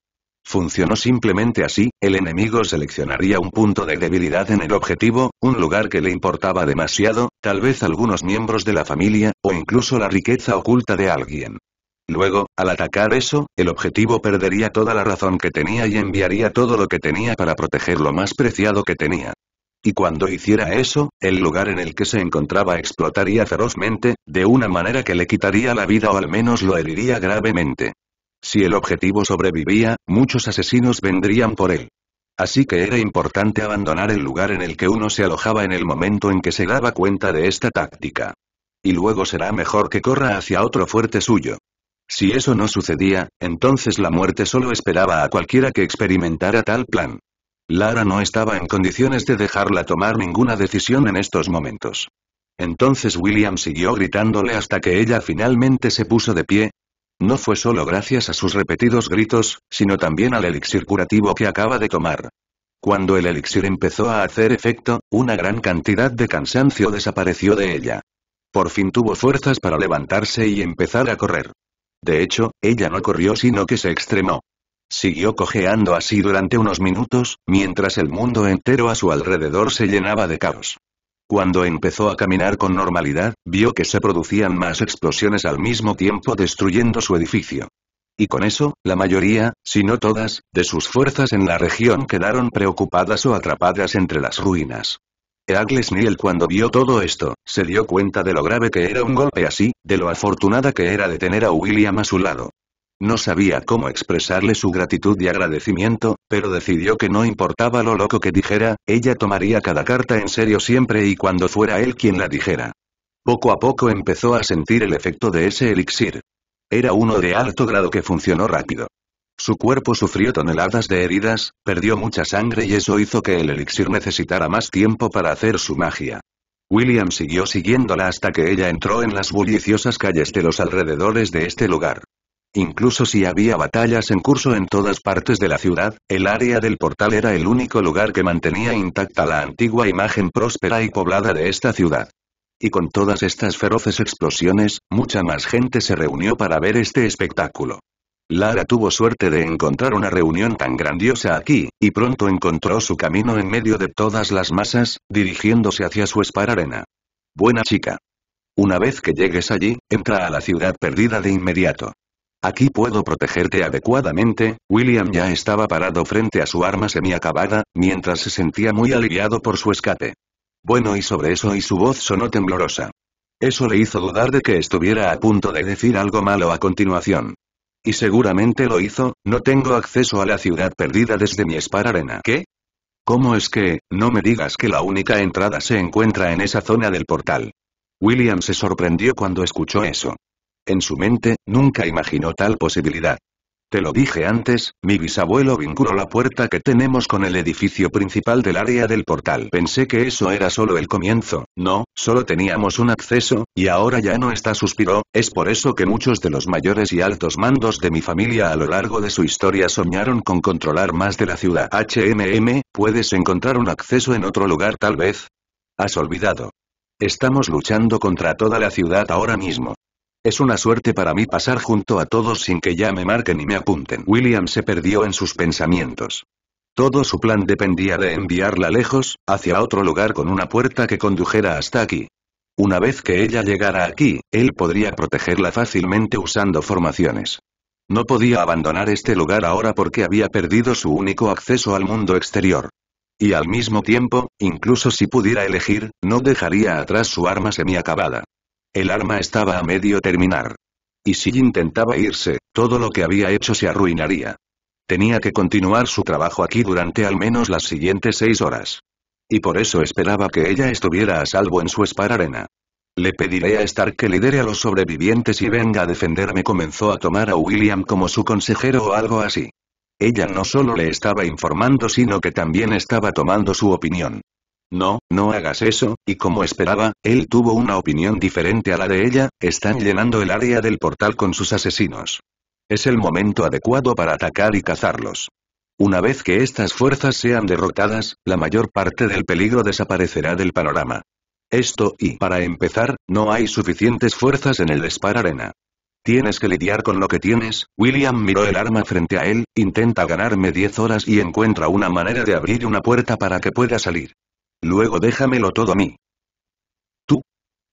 Funcionó simplemente así, el enemigo seleccionaría un punto de debilidad en el objetivo, un lugar que le importaba demasiado, tal vez algunos miembros de la familia, o incluso la riqueza oculta de alguien. Luego, al atacar eso, el objetivo perdería toda la razón que tenía y enviaría todo lo que tenía para proteger lo más preciado que tenía. Y cuando hiciera eso, el lugar en el que se encontraba explotaría ferozmente, de una manera que le quitaría la vida o al menos lo heriría gravemente. Si el objetivo sobrevivía, muchos asesinos vendrían por él. Así que era importante abandonar el lugar en el que uno se alojaba en el momento en que se daba cuenta de esta táctica. Y luego será mejor que corra hacia otro fuerte suyo. Si eso no sucedía, entonces la muerte solo esperaba a cualquiera que experimentara tal plan. Lara no estaba en condiciones de dejarla tomar ninguna decisión en estos momentos. Entonces William siguió gritándole hasta que ella finalmente se puso de pie, no fue solo gracias a sus repetidos gritos, sino también al elixir curativo que acaba de tomar. Cuando el elixir empezó a hacer efecto, una gran cantidad de cansancio desapareció de ella. Por fin tuvo fuerzas para levantarse y empezar a correr. De hecho, ella no corrió sino que se extremó. Siguió cojeando así durante unos minutos, mientras el mundo entero a su alrededor se llenaba de caos. Cuando empezó a caminar con normalidad, vio que se producían más explosiones al mismo tiempo destruyendo su edificio. Y con eso, la mayoría, si no todas, de sus fuerzas en la región quedaron preocupadas o atrapadas entre las ruinas. Eagles cuando vio todo esto, se dio cuenta de lo grave que era un golpe así, de lo afortunada que era de tener a William a su lado. No sabía cómo expresarle su gratitud y agradecimiento, pero decidió que no importaba lo loco que dijera, ella tomaría cada carta en serio siempre y cuando fuera él quien la dijera. Poco a poco empezó a sentir el efecto de ese elixir. Era uno de alto grado que funcionó rápido. Su cuerpo sufrió toneladas de heridas, perdió mucha sangre y eso hizo que el elixir necesitara más tiempo para hacer su magia. William siguió siguiéndola hasta que ella entró en las bulliciosas calles de los alrededores de este lugar. Incluso si había batallas en curso en todas partes de la ciudad, el área del portal era el único lugar que mantenía intacta la antigua imagen próspera y poblada de esta ciudad. Y con todas estas feroces explosiones, mucha más gente se reunió para ver este espectáculo. Lara tuvo suerte de encontrar una reunión tan grandiosa aquí, y pronto encontró su camino en medio de todas las masas, dirigiéndose hacia su espararena. Buena chica. Una vez que llegues allí, entra a la ciudad perdida de inmediato. Aquí puedo protegerte adecuadamente, William ya estaba parado frente a su arma semiacabada, mientras se sentía muy aliviado por su escape. Bueno y sobre eso y su voz sonó temblorosa. Eso le hizo dudar de que estuviera a punto de decir algo malo a continuación. Y seguramente lo hizo, no tengo acceso a la ciudad perdida desde mi espararena. Arena. ¿Qué? ¿Cómo es que, no me digas que la única entrada se encuentra en esa zona del portal? William se sorprendió cuando escuchó eso. En su mente, nunca imaginó tal posibilidad. Te lo dije antes, mi bisabuelo vinculó la puerta que tenemos con el edificio principal del área del portal. Pensé que eso era solo el comienzo, no, solo teníamos un acceso, y ahora ya no está suspiró, es por eso que muchos de los mayores y altos mandos de mi familia a lo largo de su historia soñaron con controlar más de la ciudad. HMM, ¿puedes encontrar un acceso en otro lugar tal vez? Has olvidado. Estamos luchando contra toda la ciudad ahora mismo. Es una suerte para mí pasar junto a todos sin que ya me marquen y me apunten. William se perdió en sus pensamientos. Todo su plan dependía de enviarla lejos, hacia otro lugar con una puerta que condujera hasta aquí. Una vez que ella llegara aquí, él podría protegerla fácilmente usando formaciones. No podía abandonar este lugar ahora porque había perdido su único acceso al mundo exterior. Y al mismo tiempo, incluso si pudiera elegir, no dejaría atrás su arma semiacabada. El arma estaba a medio terminar. Y si intentaba irse, todo lo que había hecho se arruinaría. Tenía que continuar su trabajo aquí durante al menos las siguientes seis horas. Y por eso esperaba que ella estuviera a salvo en su espararena. Le pediré a Stark que lidere a los sobrevivientes y venga a defenderme. Comenzó a tomar a William como su consejero o algo así. Ella no solo le estaba informando sino que también estaba tomando su opinión. No, no hagas eso, y como esperaba, él tuvo una opinión diferente a la de ella, están llenando el área del portal con sus asesinos. Es el momento adecuado para atacar y cazarlos. Una vez que estas fuerzas sean derrotadas, la mayor parte del peligro desaparecerá del panorama. Esto y, para empezar, no hay suficientes fuerzas en el Spar Arena. Tienes que lidiar con lo que tienes, William miró el arma frente a él, intenta ganarme 10 horas y encuentra una manera de abrir una puerta para que pueda salir. Luego déjamelo todo a mí. Tú.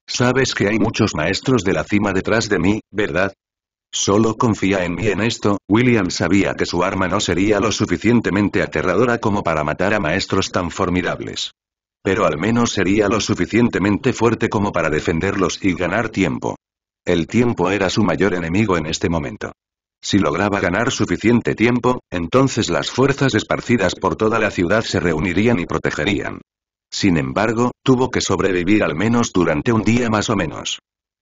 Sabes que hay muchos maestros de la cima detrás de mí, ¿verdad? Solo confía en mí en esto, William sabía que su arma no sería lo suficientemente aterradora como para matar a maestros tan formidables. Pero al menos sería lo suficientemente fuerte como para defenderlos y ganar tiempo. El tiempo era su mayor enemigo en este momento. Si lograba ganar suficiente tiempo, entonces las fuerzas esparcidas por toda la ciudad se reunirían y protegerían sin embargo, tuvo que sobrevivir al menos durante un día más o menos.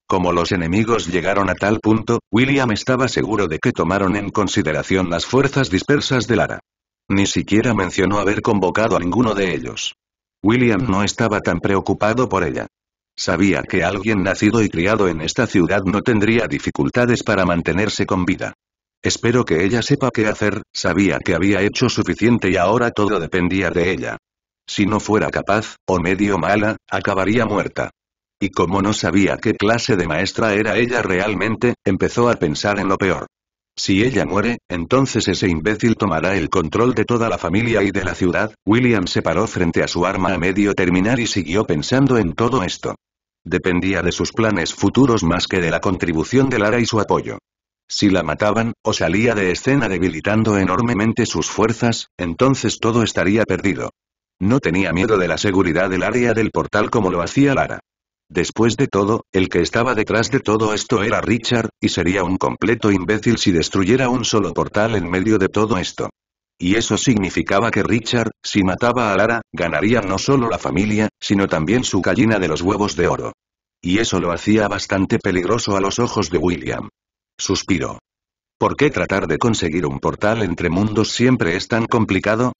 Como los enemigos llegaron a tal punto, William estaba seguro de que tomaron en consideración las fuerzas dispersas de Lara. Ni siquiera mencionó haber convocado a ninguno de ellos. William no estaba tan preocupado por ella. Sabía que alguien nacido y criado en esta ciudad no tendría dificultades para mantenerse con vida. Espero que ella sepa qué hacer, sabía que había hecho suficiente y ahora todo dependía de ella. Si no fuera capaz, o medio mala, acabaría muerta. Y como no sabía qué clase de maestra era ella realmente, empezó a pensar en lo peor. Si ella muere, entonces ese imbécil tomará el control de toda la familia y de la ciudad. William se paró frente a su arma a medio terminar y siguió pensando en todo esto. Dependía de sus planes futuros más que de la contribución de Lara y su apoyo. Si la mataban, o salía de escena debilitando enormemente sus fuerzas, entonces todo estaría perdido. No tenía miedo de la seguridad del área del portal como lo hacía Lara. Después de todo, el que estaba detrás de todo esto era Richard, y sería un completo imbécil si destruyera un solo portal en medio de todo esto. Y eso significaba que Richard, si mataba a Lara, ganaría no solo la familia, sino también su gallina de los huevos de oro. Y eso lo hacía bastante peligroso a los ojos de William. Suspiró. ¿Por qué tratar de conseguir un portal entre mundos siempre es tan complicado?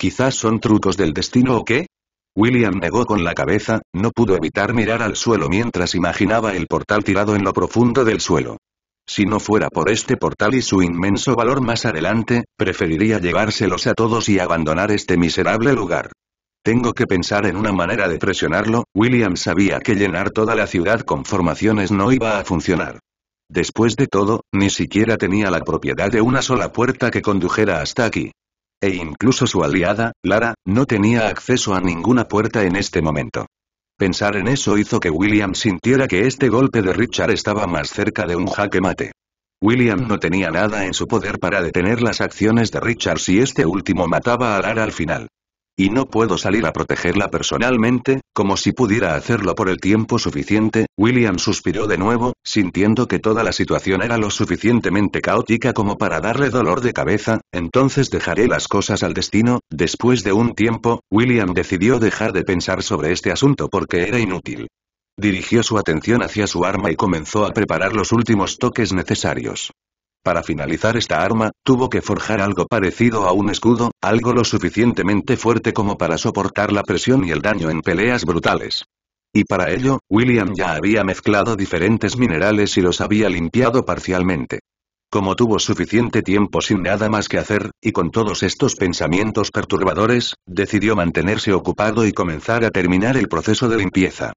¿Quizás son trucos del destino o qué? William negó con la cabeza, no pudo evitar mirar al suelo mientras imaginaba el portal tirado en lo profundo del suelo. Si no fuera por este portal y su inmenso valor más adelante, preferiría llevárselos a todos y abandonar este miserable lugar. Tengo que pensar en una manera de presionarlo, William sabía que llenar toda la ciudad con formaciones no iba a funcionar. Después de todo, ni siquiera tenía la propiedad de una sola puerta que condujera hasta aquí. E incluso su aliada, Lara, no tenía acceso a ninguna puerta en este momento. Pensar en eso hizo que William sintiera que este golpe de Richard estaba más cerca de un jaque mate. William no tenía nada en su poder para detener las acciones de Richard si este último mataba a Lara al final y no puedo salir a protegerla personalmente, como si pudiera hacerlo por el tiempo suficiente, William suspiró de nuevo, sintiendo que toda la situación era lo suficientemente caótica como para darle dolor de cabeza, entonces dejaré las cosas al destino, después de un tiempo, William decidió dejar de pensar sobre este asunto porque era inútil. Dirigió su atención hacia su arma y comenzó a preparar los últimos toques necesarios. Para finalizar esta arma, tuvo que forjar algo parecido a un escudo, algo lo suficientemente fuerte como para soportar la presión y el daño en peleas brutales. Y para ello, William ya había mezclado diferentes minerales y los había limpiado parcialmente. Como tuvo suficiente tiempo sin nada más que hacer, y con todos estos pensamientos perturbadores, decidió mantenerse ocupado y comenzar a terminar el proceso de limpieza.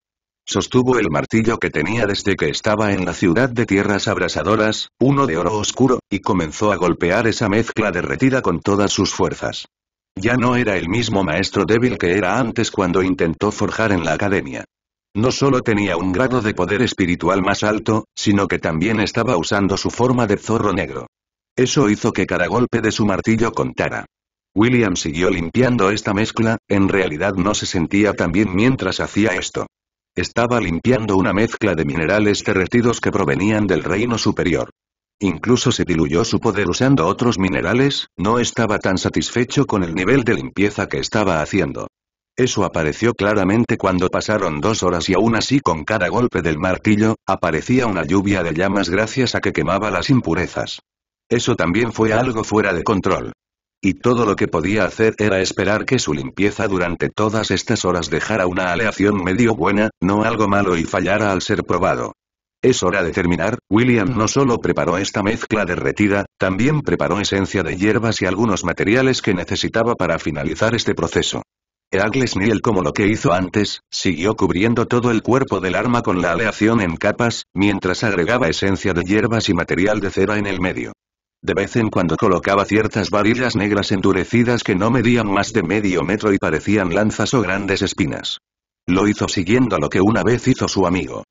Sostuvo el martillo que tenía desde que estaba en la ciudad de tierras abrasadoras, uno de oro oscuro, y comenzó a golpear esa mezcla derretida con todas sus fuerzas. Ya no era el mismo maestro débil que era antes cuando intentó forjar en la academia. No solo tenía un grado de poder espiritual más alto, sino que también estaba usando su forma de zorro negro. Eso hizo que cada golpe de su martillo contara. William siguió limpiando esta mezcla, en realidad no se sentía tan bien mientras hacía esto. Estaba limpiando una mezcla de minerales derretidos que provenían del reino superior. Incluso se diluyó su poder usando otros minerales, no estaba tan satisfecho con el nivel de limpieza que estaba haciendo. Eso apareció claramente cuando pasaron dos horas y aún así con cada golpe del martillo, aparecía una lluvia de llamas gracias a que quemaba las impurezas. Eso también fue algo fuera de control. Y todo lo que podía hacer era esperar que su limpieza durante todas estas horas dejara una aleación medio buena, no algo malo y fallara al ser probado. Es hora de terminar, William no solo preparó esta mezcla derretida, también preparó esencia de hierbas y algunos materiales que necesitaba para finalizar este proceso. Eagles Neal como lo que hizo antes, siguió cubriendo todo el cuerpo del arma con la aleación en capas, mientras agregaba esencia de hierbas y material de cera en el medio. De vez en cuando colocaba ciertas varillas negras endurecidas que no medían más de medio metro y parecían lanzas o grandes espinas. Lo hizo siguiendo lo que una vez hizo su amigo.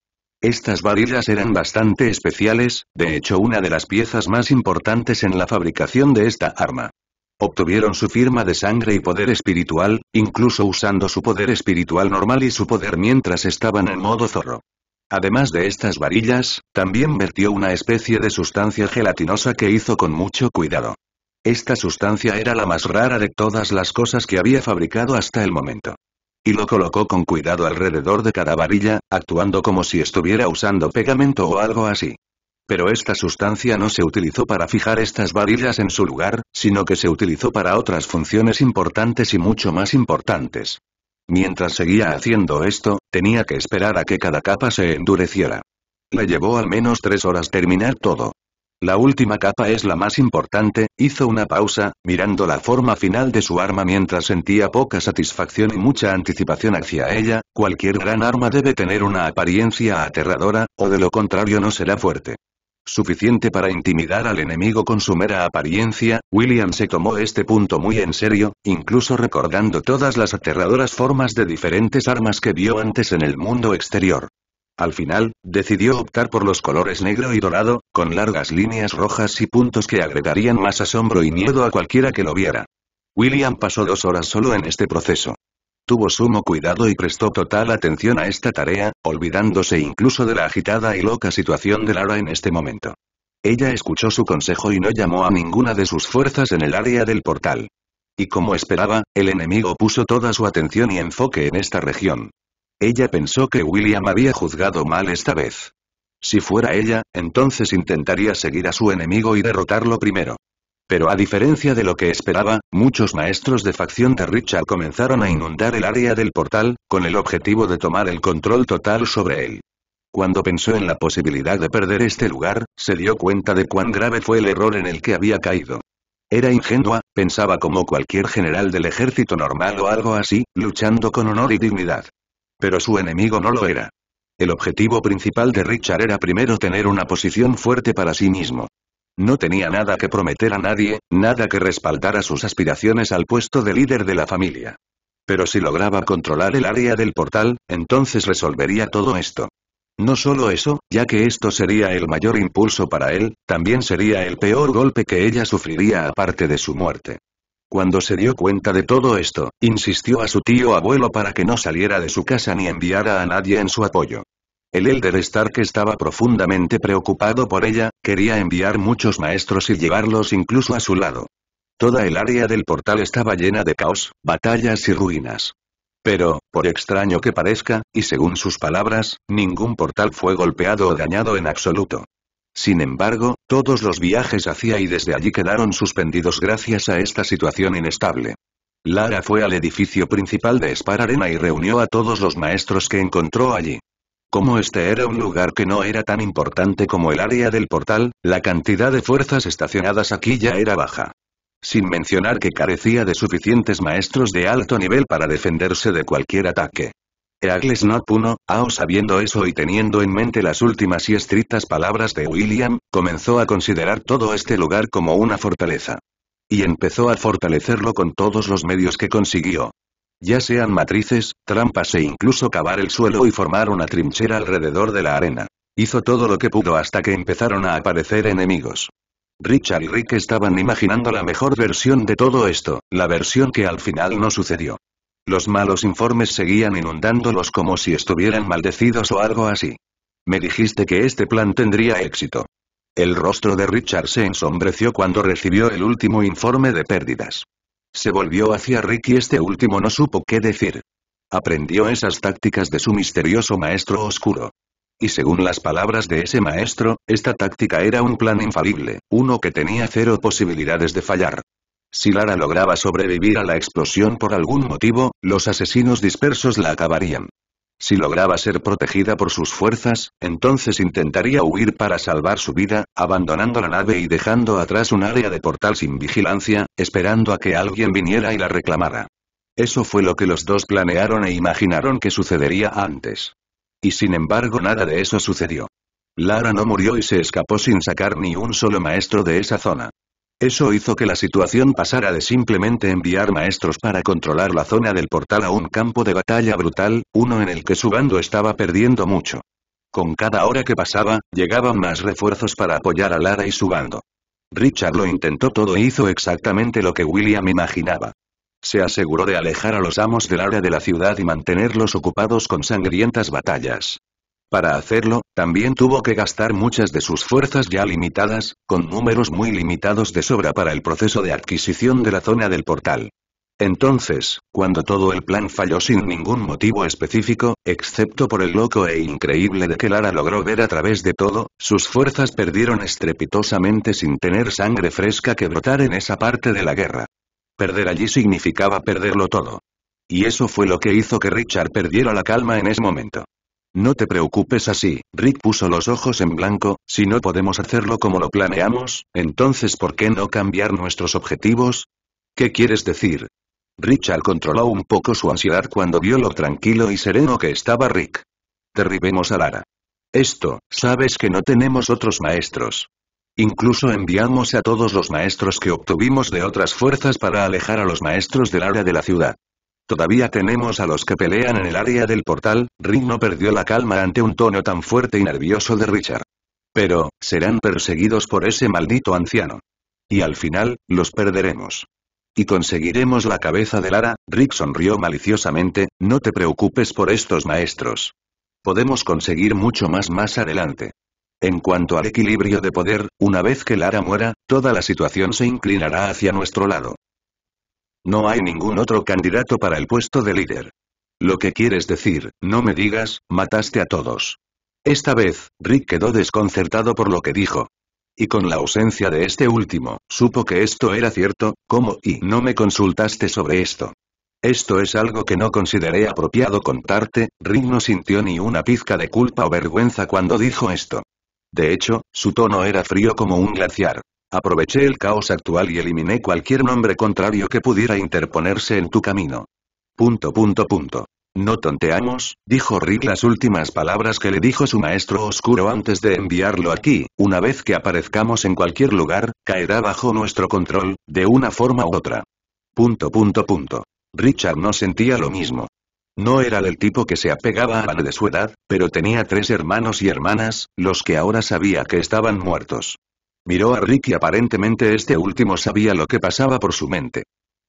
Estas varillas eran bastante especiales, de hecho una de las piezas más importantes en la fabricación de esta arma. Obtuvieron su firma de sangre y poder espiritual, incluso usando su poder espiritual normal y su poder mientras estaban en modo zorro. Además de estas varillas, también vertió una especie de sustancia gelatinosa que hizo con mucho cuidado. Esta sustancia era la más rara de todas las cosas que había fabricado hasta el momento. Y lo colocó con cuidado alrededor de cada varilla, actuando como si estuviera usando pegamento o algo así. Pero esta sustancia no se utilizó para fijar estas varillas en su lugar, sino que se utilizó para otras funciones importantes y mucho más importantes. Mientras seguía haciendo esto, tenía que esperar a que cada capa se endureciera. Le llevó al menos tres horas terminar todo. La última capa es la más importante, hizo una pausa, mirando la forma final de su arma mientras sentía poca satisfacción y mucha anticipación hacia ella, cualquier gran arma debe tener una apariencia aterradora, o de lo contrario no será fuerte. Suficiente para intimidar al enemigo con su mera apariencia, William se tomó este punto muy en serio, incluso recordando todas las aterradoras formas de diferentes armas que vio antes en el mundo exterior. Al final, decidió optar por los colores negro y dorado, con largas líneas rojas y puntos que agregarían más asombro y miedo a cualquiera que lo viera. William pasó dos horas solo en este proceso tuvo sumo cuidado y prestó total atención a esta tarea, olvidándose incluso de la agitada y loca situación de Lara en este momento. Ella escuchó su consejo y no llamó a ninguna de sus fuerzas en el área del portal. Y como esperaba, el enemigo puso toda su atención y enfoque en esta región. Ella pensó que William había juzgado mal esta vez. Si fuera ella, entonces intentaría seguir a su enemigo y derrotarlo primero. Pero a diferencia de lo que esperaba, muchos maestros de facción de Richard comenzaron a inundar el área del portal, con el objetivo de tomar el control total sobre él. Cuando pensó en la posibilidad de perder este lugar, se dio cuenta de cuán grave fue el error en el que había caído. Era ingenua, pensaba como cualquier general del ejército normal o algo así, luchando con honor y dignidad. Pero su enemigo no lo era. El objetivo principal de Richard era primero tener una posición fuerte para sí mismo. No tenía nada que prometer a nadie, nada que respaldara sus aspiraciones al puesto de líder de la familia. Pero si lograba controlar el área del portal, entonces resolvería todo esto. No solo eso, ya que esto sería el mayor impulso para él, también sería el peor golpe que ella sufriría aparte de su muerte. Cuando se dio cuenta de todo esto, insistió a su tío abuelo para que no saliera de su casa ni enviara a nadie en su apoyo. El Elder Stark estaba profundamente preocupado por ella, quería enviar muchos maestros y llevarlos incluso a su lado. Toda el área del portal estaba llena de caos, batallas y ruinas. Pero, por extraño que parezca, y según sus palabras, ningún portal fue golpeado o dañado en absoluto. Sin embargo, todos los viajes hacia y desde allí quedaron suspendidos gracias a esta situación inestable. Lara fue al edificio principal de Spar Arena y reunió a todos los maestros que encontró allí. Como este era un lugar que no era tan importante como el área del portal, la cantidad de fuerzas estacionadas aquí ya era baja. Sin mencionar que carecía de suficientes maestros de alto nivel para defenderse de cualquier ataque. Eagles no puno, Ao sabiendo eso y teniendo en mente las últimas y estrictas palabras de William, comenzó a considerar todo este lugar como una fortaleza. Y empezó a fortalecerlo con todos los medios que consiguió ya sean matrices, trampas e incluso cavar el suelo y formar una trinchera alrededor de la arena. Hizo todo lo que pudo hasta que empezaron a aparecer enemigos. Richard y Rick estaban imaginando la mejor versión de todo esto, la versión que al final no sucedió. Los malos informes seguían inundándolos como si estuvieran maldecidos o algo así. Me dijiste que este plan tendría éxito. El rostro de Richard se ensombreció cuando recibió el último informe de pérdidas. Se volvió hacia Rick y este último no supo qué decir. Aprendió esas tácticas de su misterioso maestro oscuro. Y según las palabras de ese maestro, esta táctica era un plan infalible, uno que tenía cero posibilidades de fallar. Si Lara lograba sobrevivir a la explosión por algún motivo, los asesinos dispersos la acabarían. Si lograba ser protegida por sus fuerzas, entonces intentaría huir para salvar su vida, abandonando la nave y dejando atrás un área de portal sin vigilancia, esperando a que alguien viniera y la reclamara. Eso fue lo que los dos planearon e imaginaron que sucedería antes. Y sin embargo nada de eso sucedió. Lara no murió y se escapó sin sacar ni un solo maestro de esa zona. Eso hizo que la situación pasara de simplemente enviar maestros para controlar la zona del portal a un campo de batalla brutal, uno en el que su bando estaba perdiendo mucho. Con cada hora que pasaba, llegaban más refuerzos para apoyar a Lara y su bando. Richard lo intentó todo e hizo exactamente lo que William imaginaba. Se aseguró de alejar a los amos del área de la ciudad y mantenerlos ocupados con sangrientas batallas. Para hacerlo, también tuvo que gastar muchas de sus fuerzas ya limitadas, con números muy limitados de sobra para el proceso de adquisición de la zona del portal. Entonces, cuando todo el plan falló sin ningún motivo específico, excepto por el loco e increíble de que Lara logró ver a través de todo, sus fuerzas perdieron estrepitosamente sin tener sangre fresca que brotar en esa parte de la guerra. Perder allí significaba perderlo todo. Y eso fue lo que hizo que Richard perdiera la calma en ese momento. No te preocupes así, Rick puso los ojos en blanco, si no podemos hacerlo como lo planeamos, entonces ¿por qué no cambiar nuestros objetivos? ¿Qué quieres decir? Richard controló un poco su ansiedad cuando vio lo tranquilo y sereno que estaba Rick. Derribemos a Lara. Esto, sabes que no tenemos otros maestros. Incluso enviamos a todos los maestros que obtuvimos de otras fuerzas para alejar a los maestros del área de la ciudad. Todavía tenemos a los que pelean en el área del portal, Rick no perdió la calma ante un tono tan fuerte y nervioso de Richard. Pero, serán perseguidos por ese maldito anciano. Y al final, los perderemos. Y conseguiremos la cabeza de Lara, Rick sonrió maliciosamente, no te preocupes por estos maestros. Podemos conseguir mucho más más adelante. En cuanto al equilibrio de poder, una vez que Lara muera, toda la situación se inclinará hacia nuestro lado. No hay ningún otro candidato para el puesto de líder. Lo que quieres decir, no me digas, mataste a todos. Esta vez, Rick quedó desconcertado por lo que dijo. Y con la ausencia de este último, supo que esto era cierto, ¿cómo y no me consultaste sobre esto? Esto es algo que no consideré apropiado contarte, Rick no sintió ni una pizca de culpa o vergüenza cuando dijo esto. De hecho, su tono era frío como un glaciar. Aproveché el caos actual y eliminé cualquier nombre contrario que pudiera interponerse en tu camino. Punto punto punto. No tonteamos, dijo Rick las últimas palabras que le dijo su maestro oscuro antes de enviarlo aquí, una vez que aparezcamos en cualquier lugar, caerá bajo nuestro control, de una forma u otra. Punto punto punto. Richard no sentía lo mismo. No era del tipo que se apegaba a la de su edad, pero tenía tres hermanos y hermanas, los que ahora sabía que estaban muertos. Miró a Rick y aparentemente este último sabía lo que pasaba por su mente.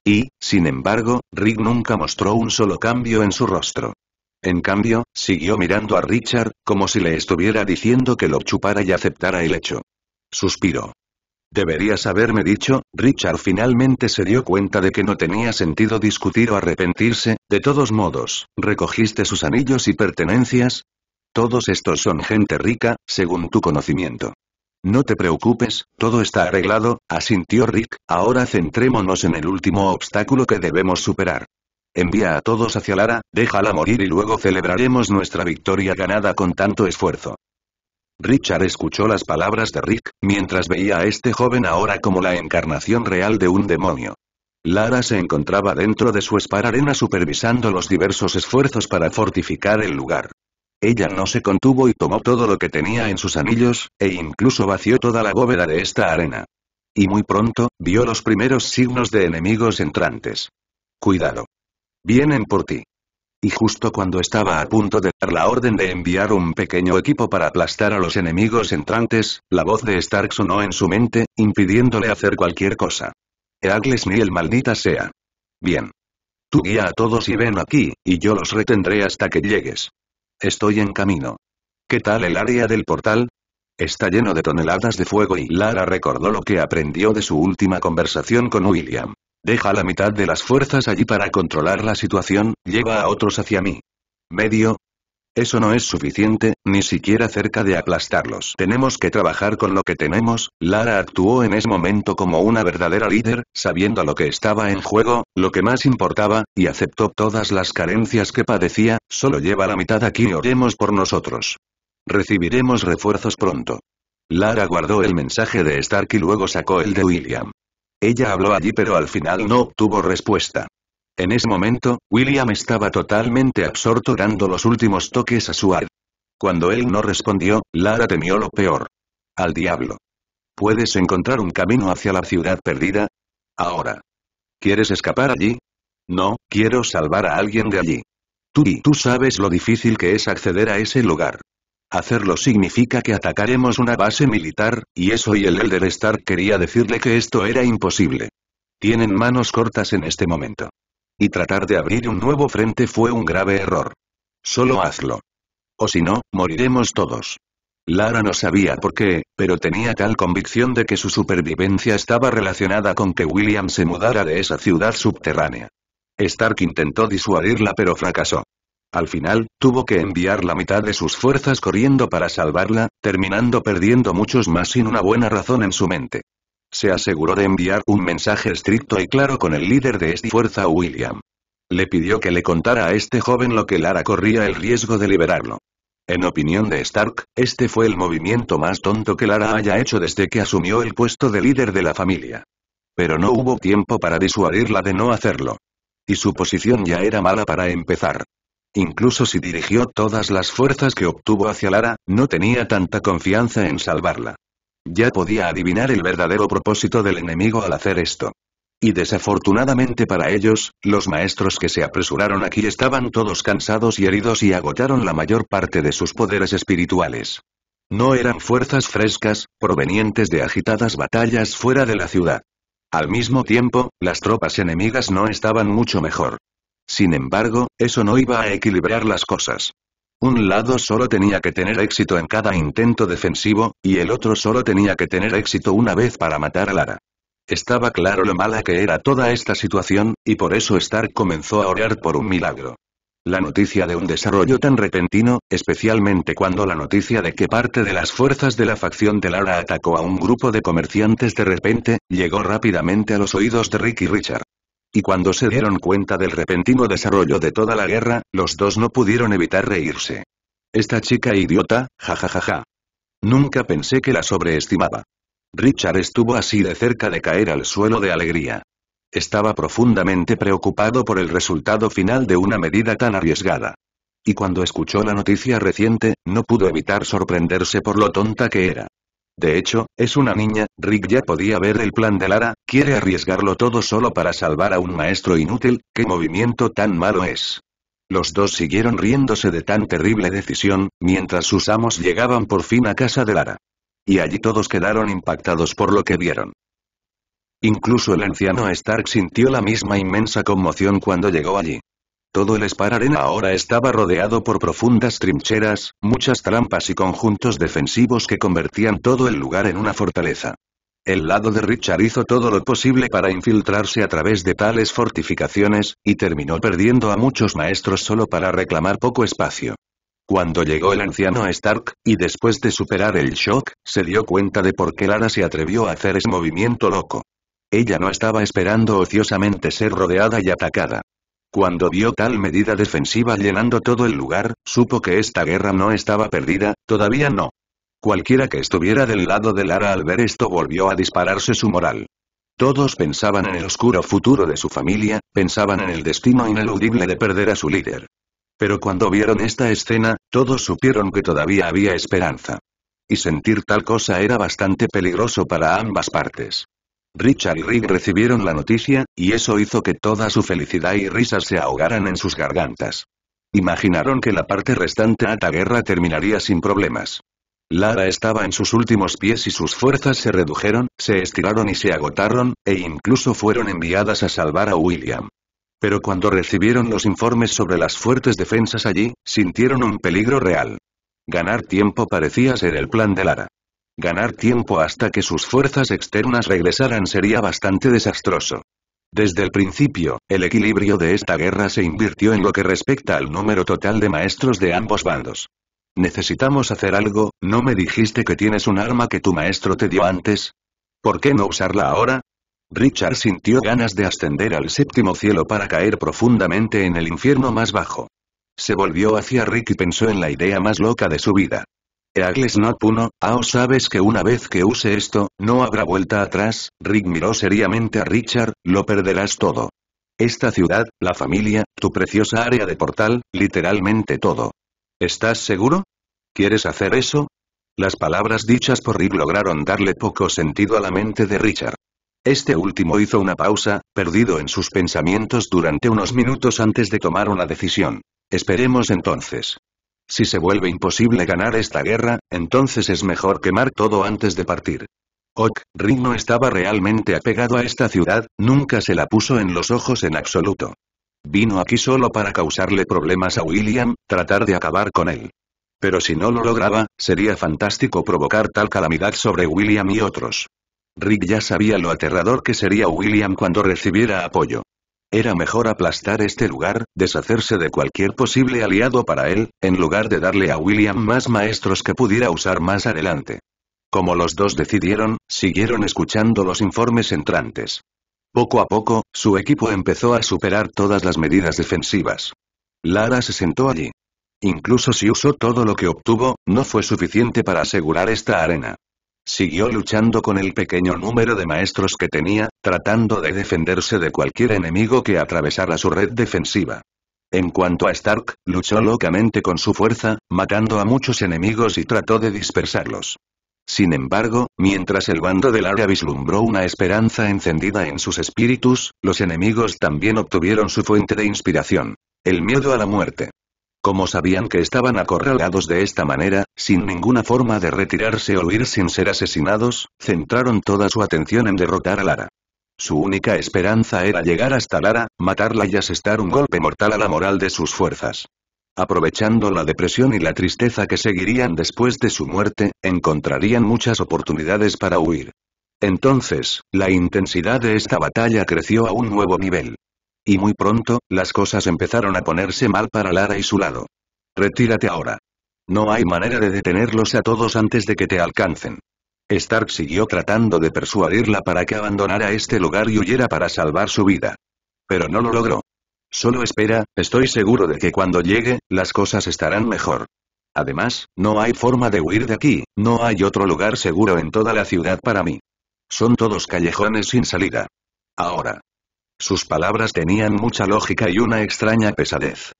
Y, sin embargo, Rick nunca mostró un solo cambio en su rostro. En cambio, siguió mirando a Richard, como si le estuviera diciendo que lo chupara y aceptara el hecho. Suspiró. Deberías haberme dicho, Richard finalmente se dio cuenta de que no tenía sentido discutir o arrepentirse, de todos modos, ¿recogiste sus anillos y pertenencias? Todos estos son gente rica, según tu conocimiento. No te preocupes, todo está arreglado, asintió Rick, ahora centrémonos en el último obstáculo que debemos superar. Envía a todos hacia Lara, déjala morir y luego celebraremos nuestra victoria ganada con tanto esfuerzo. Richard escuchó las palabras de Rick, mientras veía a este joven ahora como la encarnación real de un demonio. Lara se encontraba dentro de su espararena supervisando los diversos esfuerzos para fortificar el lugar. Ella no se contuvo y tomó todo lo que tenía en sus anillos, e incluso vació toda la bóveda de esta arena. Y muy pronto, vio los primeros signos de enemigos entrantes. Cuidado. Vienen por ti. Y justo cuando estaba a punto de dar la orden de enviar un pequeño equipo para aplastar a los enemigos entrantes, la voz de Stark sonó en su mente, impidiéndole hacer cualquier cosa. Eagles ni el maldita sea. Bien. Tu guía a todos y ven aquí, y yo los retendré hasta que llegues. Estoy en camino. ¿Qué tal el área del portal? Está lleno de toneladas de fuego y Lara recordó lo que aprendió de su última conversación con William. Deja la mitad de las fuerzas allí para controlar la situación, lleva a otros hacia mí. Medio, eso no es suficiente, ni siquiera cerca de aplastarlos. Tenemos que trabajar con lo que tenemos, Lara actuó en ese momento como una verdadera líder, sabiendo lo que estaba en juego, lo que más importaba, y aceptó todas las carencias que padecía, solo lleva la mitad aquí y oremos por nosotros. Recibiremos refuerzos pronto. Lara guardó el mensaje de Stark y luego sacó el de William. Ella habló allí pero al final no obtuvo respuesta. En ese momento, William estaba totalmente absorto dando los últimos toques a su Suar. Cuando él no respondió, Lara temió lo peor. Al diablo. ¿Puedes encontrar un camino hacia la ciudad perdida? Ahora. ¿Quieres escapar allí? No, quiero salvar a alguien de allí. Tú y tú sabes lo difícil que es acceder a ese lugar. Hacerlo significa que atacaremos una base militar, y eso y el Elder Star quería decirle que esto era imposible. Tienen manos cortas en este momento. Y tratar de abrir un nuevo frente fue un grave error. Solo hazlo. O si no, moriremos todos. Lara no sabía por qué, pero tenía tal convicción de que su supervivencia estaba relacionada con que William se mudara de esa ciudad subterránea. Stark intentó disuadirla pero fracasó. Al final, tuvo que enviar la mitad de sus fuerzas corriendo para salvarla, terminando perdiendo muchos más sin una buena razón en su mente. Se aseguró de enviar un mensaje estricto y claro con el líder de esta fuerza William. Le pidió que le contara a este joven lo que Lara corría el riesgo de liberarlo. En opinión de Stark, este fue el movimiento más tonto que Lara haya hecho desde que asumió el puesto de líder de la familia. Pero no hubo tiempo para disuadirla de no hacerlo. Y su posición ya era mala para empezar. Incluso si dirigió todas las fuerzas que obtuvo hacia Lara, no tenía tanta confianza en salvarla. Ya podía adivinar el verdadero propósito del enemigo al hacer esto. Y desafortunadamente para ellos, los maestros que se apresuraron aquí estaban todos cansados y heridos y agotaron la mayor parte de sus poderes espirituales. No eran fuerzas frescas, provenientes de agitadas batallas fuera de la ciudad. Al mismo tiempo, las tropas enemigas no estaban mucho mejor. Sin embargo, eso no iba a equilibrar las cosas. Un lado solo tenía que tener éxito en cada intento defensivo, y el otro solo tenía que tener éxito una vez para matar a Lara. Estaba claro lo mala que era toda esta situación, y por eso Stark comenzó a orar por un milagro. La noticia de un desarrollo tan repentino, especialmente cuando la noticia de que parte de las fuerzas de la facción de Lara atacó a un grupo de comerciantes de repente, llegó rápidamente a los oídos de Ricky y Richard. Y cuando se dieron cuenta del repentino desarrollo de toda la guerra, los dos no pudieron evitar reírse. Esta chica idiota, jajajaja. Ja, ja, ja. Nunca pensé que la sobreestimaba. Richard estuvo así de cerca de caer al suelo de alegría. Estaba profundamente preocupado por el resultado final de una medida tan arriesgada. Y cuando escuchó la noticia reciente, no pudo evitar sorprenderse por lo tonta que era. De hecho, es una niña, Rick ya podía ver el plan de Lara, quiere arriesgarlo todo solo para salvar a un maestro inútil, qué movimiento tan malo es. Los dos siguieron riéndose de tan terrible decisión, mientras sus amos llegaban por fin a casa de Lara. Y allí todos quedaron impactados por lo que vieron. Incluso el anciano Stark sintió la misma inmensa conmoción cuando llegó allí. Todo el Spar Arena ahora estaba rodeado por profundas trincheras, muchas trampas y conjuntos defensivos que convertían todo el lugar en una fortaleza. El lado de Richard hizo todo lo posible para infiltrarse a través de tales fortificaciones, y terminó perdiendo a muchos maestros solo para reclamar poco espacio. Cuando llegó el anciano Stark, y después de superar el shock, se dio cuenta de por qué Lara se atrevió a hacer ese movimiento loco. Ella no estaba esperando ociosamente ser rodeada y atacada. Cuando vio tal medida defensiva llenando todo el lugar, supo que esta guerra no estaba perdida, todavía no. Cualquiera que estuviera del lado de Lara al ver esto volvió a dispararse su moral. Todos pensaban en el oscuro futuro de su familia, pensaban en el destino ineludible de perder a su líder. Pero cuando vieron esta escena, todos supieron que todavía había esperanza. Y sentir tal cosa era bastante peligroso para ambas partes. Richard y Rick recibieron la noticia, y eso hizo que toda su felicidad y risa se ahogaran en sus gargantas. Imaginaron que la parte restante de la guerra terminaría sin problemas. Lara estaba en sus últimos pies y sus fuerzas se redujeron, se estiraron y se agotaron, e incluso fueron enviadas a salvar a William. Pero cuando recibieron los informes sobre las fuertes defensas allí, sintieron un peligro real. Ganar tiempo parecía ser el plan de Lara. Ganar tiempo hasta que sus fuerzas externas regresaran sería bastante desastroso. Desde el principio, el equilibrio de esta guerra se invirtió en lo que respecta al número total de maestros de ambos bandos. Necesitamos hacer algo, ¿no me dijiste que tienes un arma que tu maestro te dio antes? ¿Por qué no usarla ahora? Richard sintió ganas de ascender al séptimo cielo para caer profundamente en el infierno más bajo. Se volvió hacia Rick y pensó en la idea más loca de su vida. Eagles No Puno, o ah, sabes que una vez que use esto, no habrá vuelta atrás, Rick miró seriamente a Richard, lo perderás todo. Esta ciudad, la familia, tu preciosa área de portal, literalmente todo. ¿Estás seguro? ¿Quieres hacer eso? Las palabras dichas por Rick lograron darle poco sentido a la mente de Richard. Este último hizo una pausa, perdido en sus pensamientos durante unos minutos antes de tomar una decisión. Esperemos entonces. Si se vuelve imposible ganar esta guerra, entonces es mejor quemar todo antes de partir. Ok, no estaba realmente apegado a esta ciudad, nunca se la puso en los ojos en absoluto. Vino aquí solo para causarle problemas a William, tratar de acabar con él. Pero si no lo lograba, sería fantástico provocar tal calamidad sobre William y otros. Rick ya sabía lo aterrador que sería William cuando recibiera apoyo. Era mejor aplastar este lugar, deshacerse de cualquier posible aliado para él, en lugar de darle a William más maestros que pudiera usar más adelante. Como los dos decidieron, siguieron escuchando los informes entrantes. Poco a poco, su equipo empezó a superar todas las medidas defensivas. Lara se sentó allí. Incluso si usó todo lo que obtuvo, no fue suficiente para asegurar esta arena. Siguió luchando con el pequeño número de maestros que tenía, tratando de defenderse de cualquier enemigo que atravesara su red defensiva. En cuanto a Stark, luchó locamente con su fuerza, matando a muchos enemigos y trató de dispersarlos. Sin embargo, mientras el bando del área vislumbró una esperanza encendida en sus espíritus, los enemigos también obtuvieron su fuente de inspiración. El miedo a la muerte. Como sabían que estaban acorralados de esta manera, sin ninguna forma de retirarse o huir sin ser asesinados, centraron toda su atención en derrotar a Lara. Su única esperanza era llegar hasta Lara, matarla y asestar un golpe mortal a la moral de sus fuerzas. Aprovechando la depresión y la tristeza que seguirían después de su muerte, encontrarían muchas oportunidades para huir. Entonces, la intensidad de esta batalla creció a un nuevo nivel. Y muy pronto, las cosas empezaron a ponerse mal para Lara y su lado. Retírate ahora. No hay manera de detenerlos a todos antes de que te alcancen. Stark siguió tratando de persuadirla para que abandonara este lugar y huyera para salvar su vida. Pero no lo logró. Solo espera, estoy seguro de que cuando llegue, las cosas estarán mejor. Además, no hay forma de huir de aquí, no hay otro lugar seguro en toda la ciudad para mí. Son todos callejones sin salida. Ahora, sus palabras tenían mucha lógica y una extraña pesadez.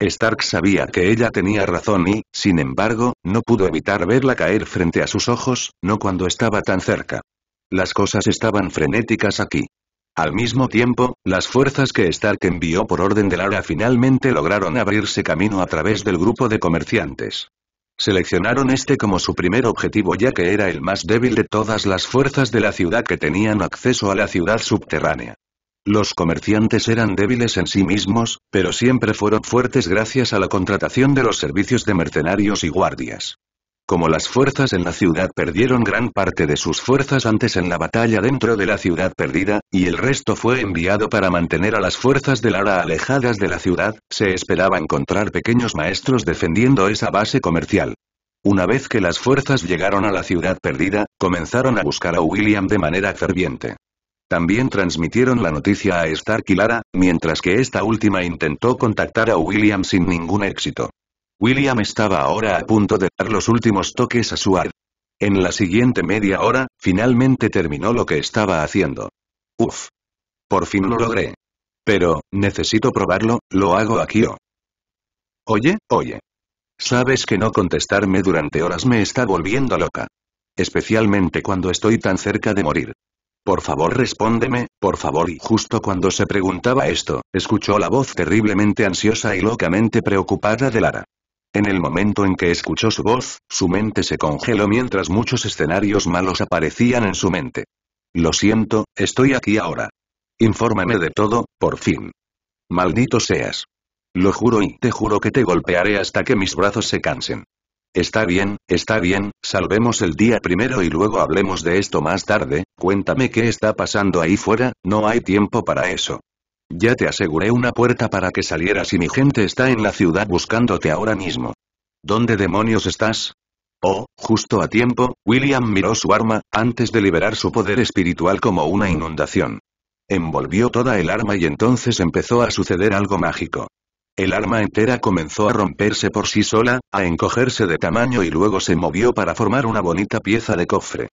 Stark sabía que ella tenía razón y, sin embargo, no pudo evitar verla caer frente a sus ojos, no cuando estaba tan cerca. Las cosas estaban frenéticas aquí. Al mismo tiempo, las fuerzas que Stark envió por orden de Lara finalmente lograron abrirse camino a través del grupo de comerciantes. Seleccionaron este como su primer objetivo ya que era el más débil de todas las fuerzas de la ciudad que tenían acceso a la ciudad subterránea. Los comerciantes eran débiles en sí mismos, pero siempre fueron fuertes gracias a la contratación de los servicios de mercenarios y guardias. Como las fuerzas en la ciudad perdieron gran parte de sus fuerzas antes en la batalla dentro de la ciudad perdida, y el resto fue enviado para mantener a las fuerzas de Lara alejadas de la ciudad, se esperaba encontrar pequeños maestros defendiendo esa base comercial. Una vez que las fuerzas llegaron a la ciudad perdida, comenzaron a buscar a William de manera ferviente. También transmitieron la noticia a Stark y Lara, mientras que esta última intentó contactar a William sin ningún éxito. William estaba ahora a punto de dar los últimos toques a su arte. En la siguiente media hora, finalmente terminó lo que estaba haciendo. Uf. Por fin lo logré. Pero, necesito probarlo, lo hago aquí o. Oye, oye. Sabes que no contestarme durante horas me está volviendo loca. Especialmente cuando estoy tan cerca de morir. Por favor respóndeme, por favor. Y justo cuando se preguntaba esto, escuchó la voz terriblemente ansiosa y locamente preocupada de Lara. En el momento en que escuchó su voz, su mente se congeló mientras muchos escenarios malos aparecían en su mente. Lo siento, estoy aquí ahora. Infórmame de todo, por fin. Maldito seas. Lo juro y te juro que te golpearé hasta que mis brazos se cansen. Está bien, está bien, salvemos el día primero y luego hablemos de esto más tarde, cuéntame qué está pasando ahí fuera, no hay tiempo para eso. Ya te aseguré una puerta para que salieras y mi gente está en la ciudad buscándote ahora mismo. ¿Dónde demonios estás? Oh, justo a tiempo, William miró su arma, antes de liberar su poder espiritual como una inundación. Envolvió toda el arma y entonces empezó a suceder algo mágico. El arma entera comenzó a romperse por sí sola, a encogerse de tamaño y luego se movió para formar una bonita pieza de cofre.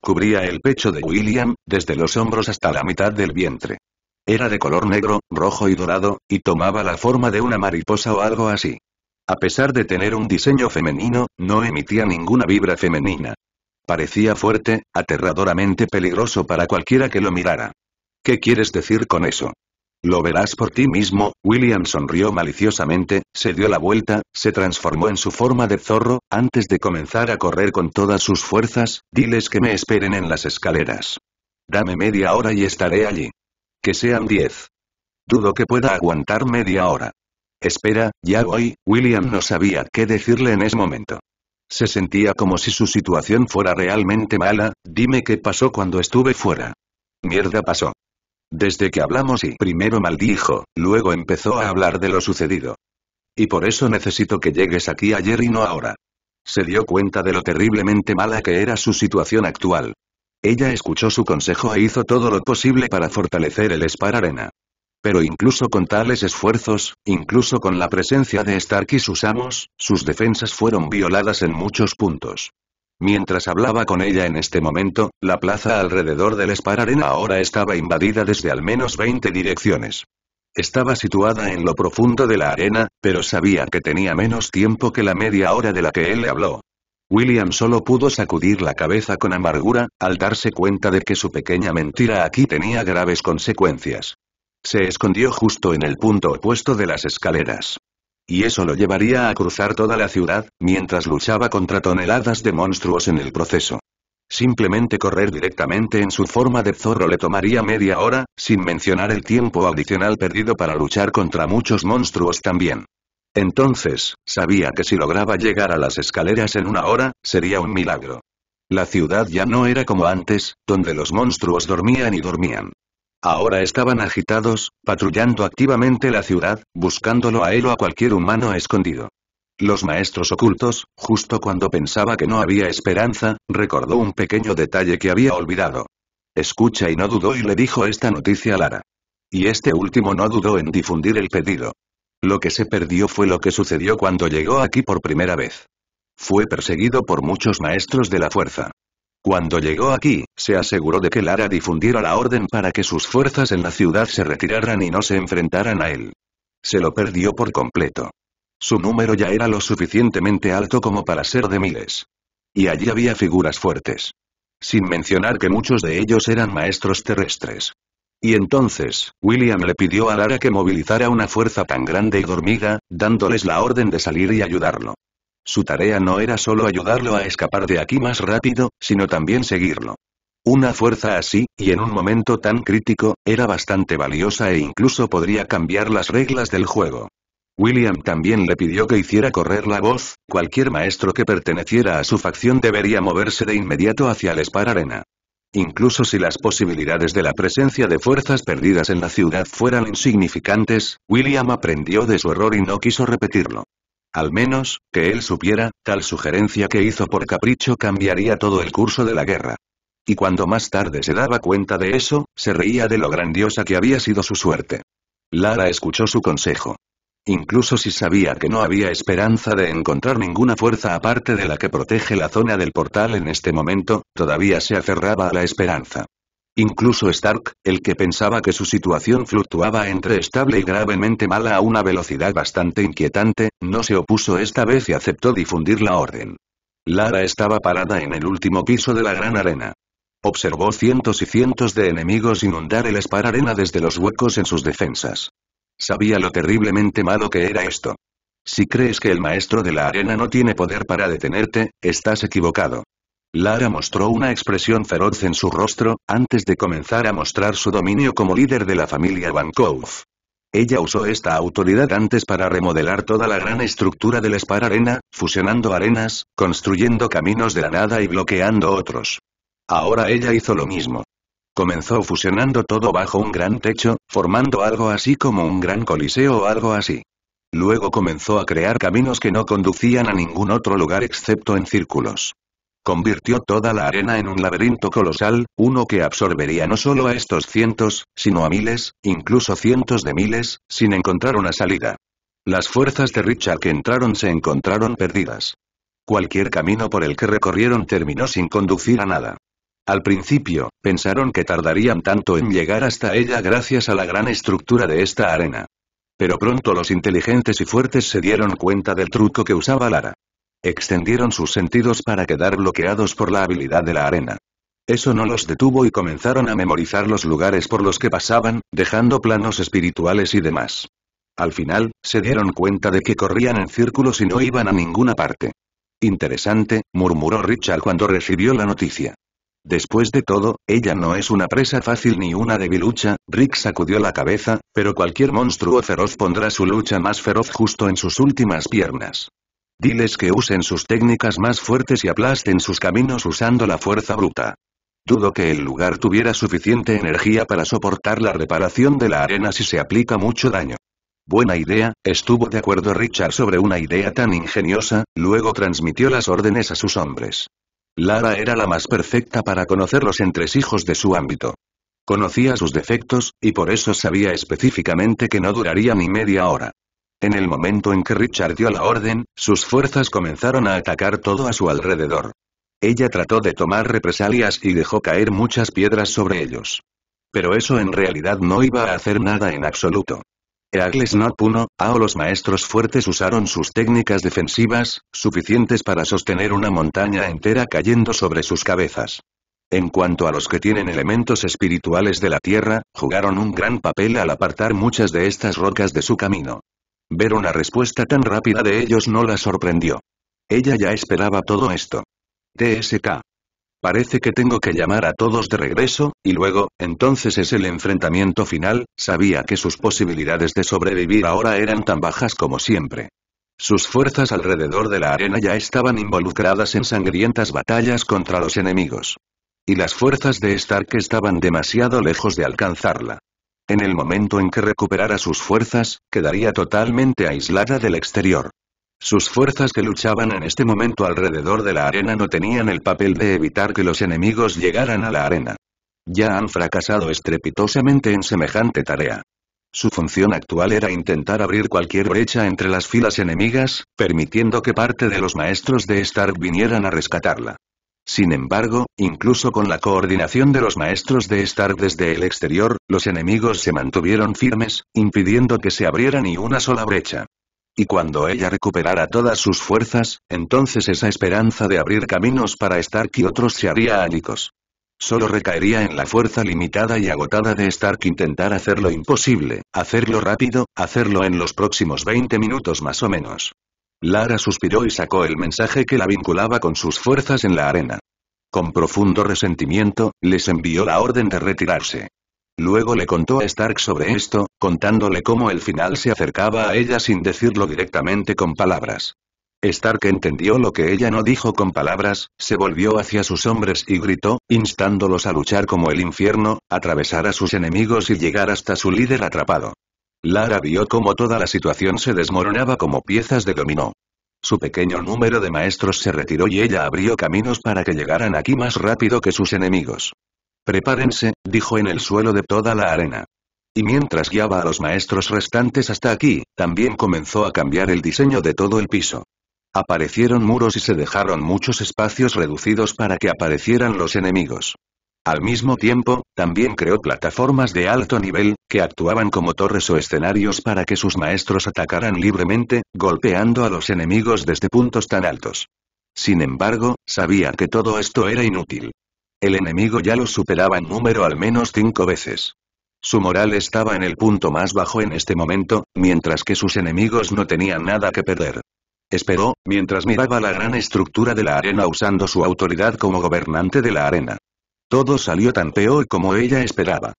Cubría el pecho de William, desde los hombros hasta la mitad del vientre. Era de color negro, rojo y dorado, y tomaba la forma de una mariposa o algo así. A pesar de tener un diseño femenino, no emitía ninguna vibra femenina. Parecía fuerte, aterradoramente peligroso para cualquiera que lo mirara. ¿Qué quieres decir con eso? Lo verás por ti mismo, William sonrió maliciosamente, se dio la vuelta, se transformó en su forma de zorro, antes de comenzar a correr con todas sus fuerzas, diles que me esperen en las escaleras. Dame media hora y estaré allí. Que sean diez. Dudo que pueda aguantar media hora. Espera, ya voy, William no sabía qué decirle en ese momento. Se sentía como si su situación fuera realmente mala, dime qué pasó cuando estuve fuera. Mierda pasó. Desde que hablamos y primero maldijo, luego empezó a hablar de lo sucedido. Y por eso necesito que llegues aquí ayer y no ahora. Se dio cuenta de lo terriblemente mala que era su situación actual. Ella escuchó su consejo e hizo todo lo posible para fortalecer el Spar Arena. Pero incluso con tales esfuerzos, incluso con la presencia de Stark y sus amos, sus defensas fueron violadas en muchos puntos. Mientras hablaba con ella en este momento, la plaza alrededor del Spar Arena ahora estaba invadida desde al menos 20 direcciones. Estaba situada en lo profundo de la arena, pero sabía que tenía menos tiempo que la media hora de la que él le habló. William solo pudo sacudir la cabeza con amargura, al darse cuenta de que su pequeña mentira aquí tenía graves consecuencias. Se escondió justo en el punto opuesto de las escaleras y eso lo llevaría a cruzar toda la ciudad, mientras luchaba contra toneladas de monstruos en el proceso. Simplemente correr directamente en su forma de zorro le tomaría media hora, sin mencionar el tiempo adicional perdido para luchar contra muchos monstruos también. Entonces, sabía que si lograba llegar a las escaleras en una hora, sería un milagro. La ciudad ya no era como antes, donde los monstruos dormían y dormían. Ahora estaban agitados, patrullando activamente la ciudad, buscándolo a él o a cualquier humano escondido. Los maestros ocultos, justo cuando pensaba que no había esperanza, recordó un pequeño detalle que había olvidado. Escucha y no dudó y le dijo esta noticia a Lara. Y este último no dudó en difundir el pedido. Lo que se perdió fue lo que sucedió cuando llegó aquí por primera vez. Fue perseguido por muchos maestros de la fuerza. Cuando llegó aquí, se aseguró de que Lara difundiera la orden para que sus fuerzas en la ciudad se retiraran y no se enfrentaran a él. Se lo perdió por completo. Su número ya era lo suficientemente alto como para ser de miles. Y allí había figuras fuertes. Sin mencionar que muchos de ellos eran maestros terrestres. Y entonces, William le pidió a Lara que movilizara una fuerza tan grande y dormida, dándoles la orden de salir y ayudarlo. Su tarea no era solo ayudarlo a escapar de aquí más rápido, sino también seguirlo. Una fuerza así, y en un momento tan crítico, era bastante valiosa e incluso podría cambiar las reglas del juego. William también le pidió que hiciera correr la voz, cualquier maestro que perteneciera a su facción debería moverse de inmediato hacia el Spar Arena. Incluso si las posibilidades de la presencia de fuerzas perdidas en la ciudad fueran insignificantes, William aprendió de su error y no quiso repetirlo. Al menos, que él supiera, tal sugerencia que hizo por capricho cambiaría todo el curso de la guerra. Y cuando más tarde se daba cuenta de eso, se reía de lo grandiosa que había sido su suerte. Lara escuchó su consejo. Incluso si sabía que no había esperanza de encontrar ninguna fuerza aparte de la que protege la zona del portal en este momento, todavía se aferraba a la esperanza. Incluso Stark, el que pensaba que su situación fluctuaba entre estable y gravemente mala a una velocidad bastante inquietante, no se opuso esta vez y aceptó difundir la orden. Lara estaba parada en el último piso de la gran arena. Observó cientos y cientos de enemigos inundar el espararena Arena desde los huecos en sus defensas. Sabía lo terriblemente malo que era esto. Si crees que el maestro de la arena no tiene poder para detenerte, estás equivocado. Lara mostró una expresión feroz en su rostro, antes de comenzar a mostrar su dominio como líder de la familia Kouf. Ella usó esta autoridad antes para remodelar toda la gran estructura del Spar Arena, fusionando arenas, construyendo caminos de la nada y bloqueando otros. Ahora ella hizo lo mismo. Comenzó fusionando todo bajo un gran techo, formando algo así como un gran coliseo o algo así. Luego comenzó a crear caminos que no conducían a ningún otro lugar excepto en círculos. Convirtió toda la arena en un laberinto colosal, uno que absorbería no solo a estos cientos, sino a miles, incluso cientos de miles, sin encontrar una salida. Las fuerzas de Richard que entraron se encontraron perdidas. Cualquier camino por el que recorrieron terminó sin conducir a nada. Al principio, pensaron que tardarían tanto en llegar hasta ella gracias a la gran estructura de esta arena. Pero pronto los inteligentes y fuertes se dieron cuenta del truco que usaba Lara. Extendieron sus sentidos para quedar bloqueados por la habilidad de la arena. Eso no los detuvo y comenzaron a memorizar los lugares por los que pasaban, dejando planos espirituales y demás. Al final, se dieron cuenta de que corrían en círculos y no iban a ninguna parte. Interesante, murmuró Richard cuando recibió la noticia. Después de todo, ella no es una presa fácil ni una debilucha, Rick sacudió la cabeza, pero cualquier monstruo feroz pondrá su lucha más feroz justo en sus últimas piernas. Diles que usen sus técnicas más fuertes y aplasten sus caminos usando la fuerza bruta. Dudo que el lugar tuviera suficiente energía para soportar la reparación de la arena si se aplica mucho daño. Buena idea, estuvo de acuerdo Richard sobre una idea tan ingeniosa, luego transmitió las órdenes a sus hombres. Lara era la más perfecta para conocer los entresijos de su ámbito. Conocía sus defectos, y por eso sabía específicamente que no duraría ni media hora. En el momento en que Richard dio la orden, sus fuerzas comenzaron a atacar todo a su alrededor. Ella trató de tomar represalias y dejó caer muchas piedras sobre ellos. Pero eso en realidad no iba a hacer nada en absoluto. no Not a o los maestros fuertes usaron sus técnicas defensivas, suficientes para sostener una montaña entera cayendo sobre sus cabezas. En cuanto a los que tienen elementos espirituales de la tierra, jugaron un gran papel al apartar muchas de estas rocas de su camino. Ver una respuesta tan rápida de ellos no la sorprendió. Ella ya esperaba todo esto. TSK. Parece que tengo que llamar a todos de regreso, y luego, entonces es el enfrentamiento final, sabía que sus posibilidades de sobrevivir ahora eran tan bajas como siempre. Sus fuerzas alrededor de la arena ya estaban involucradas en sangrientas batallas contra los enemigos. Y las fuerzas de Stark estaban demasiado lejos de alcanzarla. En el momento en que recuperara sus fuerzas, quedaría totalmente aislada del exterior. Sus fuerzas que luchaban en este momento alrededor de la arena no tenían el papel de evitar que los enemigos llegaran a la arena. Ya han fracasado estrepitosamente en semejante tarea. Su función actual era intentar abrir cualquier brecha entre las filas enemigas, permitiendo que parte de los maestros de Stark vinieran a rescatarla. Sin embargo, incluso con la coordinación de los maestros de Stark desde el exterior, los enemigos se mantuvieron firmes, impidiendo que se abriera ni una sola brecha. Y cuando ella recuperara todas sus fuerzas, entonces esa esperanza de abrir caminos para Stark y otros se haría ánicos. Solo recaería en la fuerza limitada y agotada de Stark intentar hacer lo imposible, hacerlo rápido, hacerlo en los próximos 20 minutos más o menos. Lara suspiró y sacó el mensaje que la vinculaba con sus fuerzas en la arena. Con profundo resentimiento, les envió la orden de retirarse. Luego le contó a Stark sobre esto, contándole cómo el final se acercaba a ella sin decirlo directamente con palabras. Stark entendió lo que ella no dijo con palabras, se volvió hacia sus hombres y gritó, instándolos a luchar como el infierno, atravesar a sus enemigos y llegar hasta su líder atrapado. Lara vio cómo toda la situación se desmoronaba como piezas de dominó. Su pequeño número de maestros se retiró y ella abrió caminos para que llegaran aquí más rápido que sus enemigos. Prepárense, dijo en el suelo de toda la arena. Y mientras guiaba a los maestros restantes hasta aquí, también comenzó a cambiar el diseño de todo el piso. Aparecieron muros y se dejaron muchos espacios reducidos para que aparecieran los enemigos. Al mismo tiempo, también creó plataformas de alto nivel, que actuaban como torres o escenarios para que sus maestros atacaran libremente, golpeando a los enemigos desde puntos tan altos. Sin embargo, sabía que todo esto era inútil. El enemigo ya lo superaba en número al menos cinco veces. Su moral estaba en el punto más bajo en este momento, mientras que sus enemigos no tenían nada que perder. Esperó, mientras miraba la gran estructura de la arena usando su autoridad como gobernante de la arena. Todo salió tan peor como ella esperaba.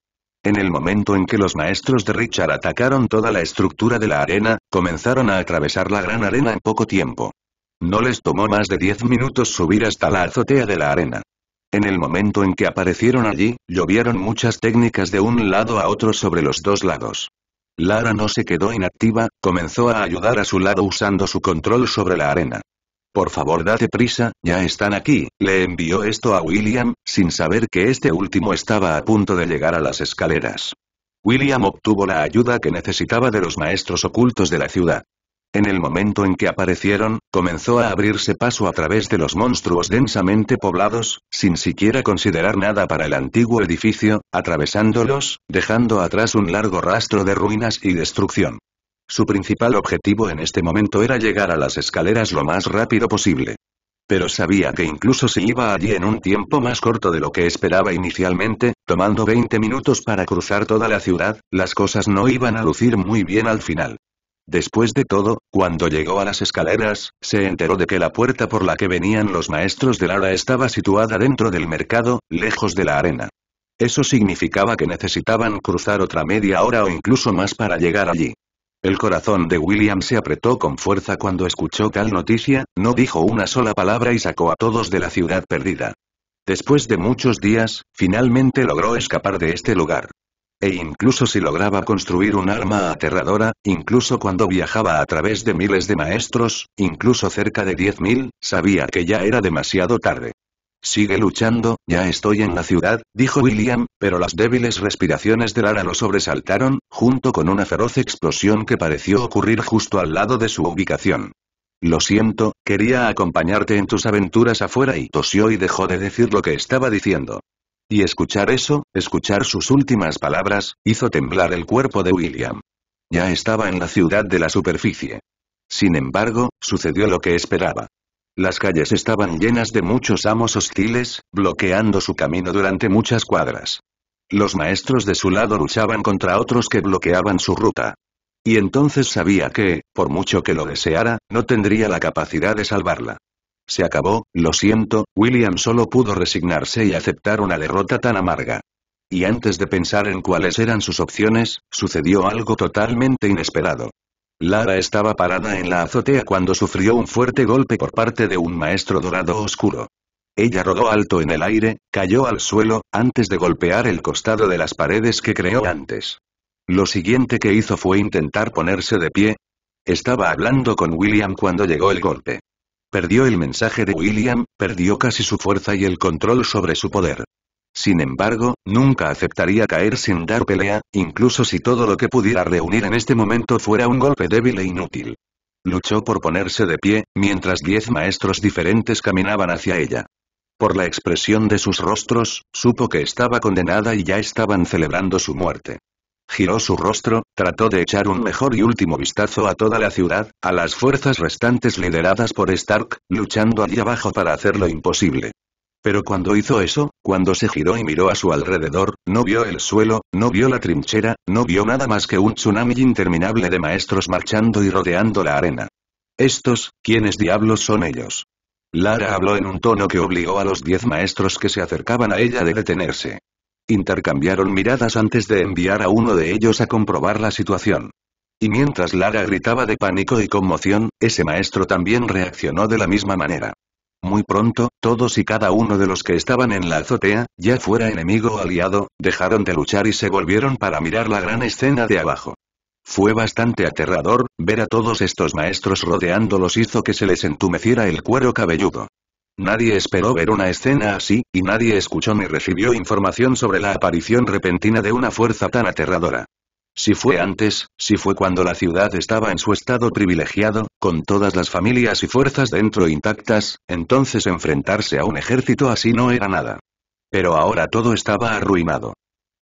En el momento en que los maestros de Richard atacaron toda la estructura de la arena, comenzaron a atravesar la gran arena en poco tiempo. No les tomó más de diez minutos subir hasta la azotea de la arena. En el momento en que aparecieron allí, llovieron muchas técnicas de un lado a otro sobre los dos lados. Lara no se quedó inactiva, comenzó a ayudar a su lado usando su control sobre la arena. Por favor date prisa, ya están aquí, le envió esto a William, sin saber que este último estaba a punto de llegar a las escaleras. William obtuvo la ayuda que necesitaba de los maestros ocultos de la ciudad. En el momento en que aparecieron, comenzó a abrirse paso a través de los monstruos densamente poblados, sin siquiera considerar nada para el antiguo edificio, atravesándolos, dejando atrás un largo rastro de ruinas y destrucción. Su principal objetivo en este momento era llegar a las escaleras lo más rápido posible. Pero sabía que incluso si iba allí en un tiempo más corto de lo que esperaba inicialmente, tomando 20 minutos para cruzar toda la ciudad, las cosas no iban a lucir muy bien al final. Después de todo, cuando llegó a las escaleras, se enteró de que la puerta por la que venían los maestros de Lara estaba situada dentro del mercado, lejos de la arena. Eso significaba que necesitaban cruzar otra media hora o incluso más para llegar allí. El corazón de William se apretó con fuerza cuando escuchó tal noticia, no dijo una sola palabra y sacó a todos de la ciudad perdida. Después de muchos días, finalmente logró escapar de este lugar. E incluso si lograba construir un arma aterradora, incluso cuando viajaba a través de miles de maestros, incluso cerca de 10.000, sabía que ya era demasiado tarde. Sigue luchando, ya estoy en la ciudad, dijo William, pero las débiles respiraciones de Lara lo sobresaltaron, junto con una feroz explosión que pareció ocurrir justo al lado de su ubicación. Lo siento, quería acompañarte en tus aventuras afuera y tosió y dejó de decir lo que estaba diciendo. Y escuchar eso, escuchar sus últimas palabras, hizo temblar el cuerpo de William. Ya estaba en la ciudad de la superficie. Sin embargo, sucedió lo que esperaba. Las calles estaban llenas de muchos amos hostiles, bloqueando su camino durante muchas cuadras. Los maestros de su lado luchaban contra otros que bloqueaban su ruta. Y entonces sabía que, por mucho que lo deseara, no tendría la capacidad de salvarla. Se acabó, lo siento, William solo pudo resignarse y aceptar una derrota tan amarga. Y antes de pensar en cuáles eran sus opciones, sucedió algo totalmente inesperado. Lara estaba parada en la azotea cuando sufrió un fuerte golpe por parte de un maestro dorado oscuro. Ella rodó alto en el aire, cayó al suelo, antes de golpear el costado de las paredes que creó antes. Lo siguiente que hizo fue intentar ponerse de pie. Estaba hablando con William cuando llegó el golpe. Perdió el mensaje de William, perdió casi su fuerza y el control sobre su poder. Sin embargo, nunca aceptaría caer sin dar pelea, incluso si todo lo que pudiera reunir en este momento fuera un golpe débil e inútil. Luchó por ponerse de pie, mientras diez maestros diferentes caminaban hacia ella. Por la expresión de sus rostros, supo que estaba condenada y ya estaban celebrando su muerte. Giró su rostro, trató de echar un mejor y último vistazo a toda la ciudad, a las fuerzas restantes lideradas por Stark, luchando allí abajo para hacer lo imposible. Pero cuando hizo eso, cuando se giró y miró a su alrededor, no vio el suelo, no vio la trinchera, no vio nada más que un tsunami interminable de maestros marchando y rodeando la arena. Estos, ¿quiénes diablos son ellos? Lara habló en un tono que obligó a los diez maestros que se acercaban a ella de detenerse. Intercambiaron miradas antes de enviar a uno de ellos a comprobar la situación. Y mientras Lara gritaba de pánico y conmoción, ese maestro también reaccionó de la misma manera. Muy pronto, todos y cada uno de los que estaban en la azotea, ya fuera enemigo o aliado, dejaron de luchar y se volvieron para mirar la gran escena de abajo. Fue bastante aterrador, ver a todos estos maestros rodeándolos hizo que se les entumeciera el cuero cabelludo. Nadie esperó ver una escena así, y nadie escuchó ni recibió información sobre la aparición repentina de una fuerza tan aterradora. Si fue antes, si fue cuando la ciudad estaba en su estado privilegiado, con todas las familias y fuerzas dentro intactas, entonces enfrentarse a un ejército así no era nada. Pero ahora todo estaba arruinado.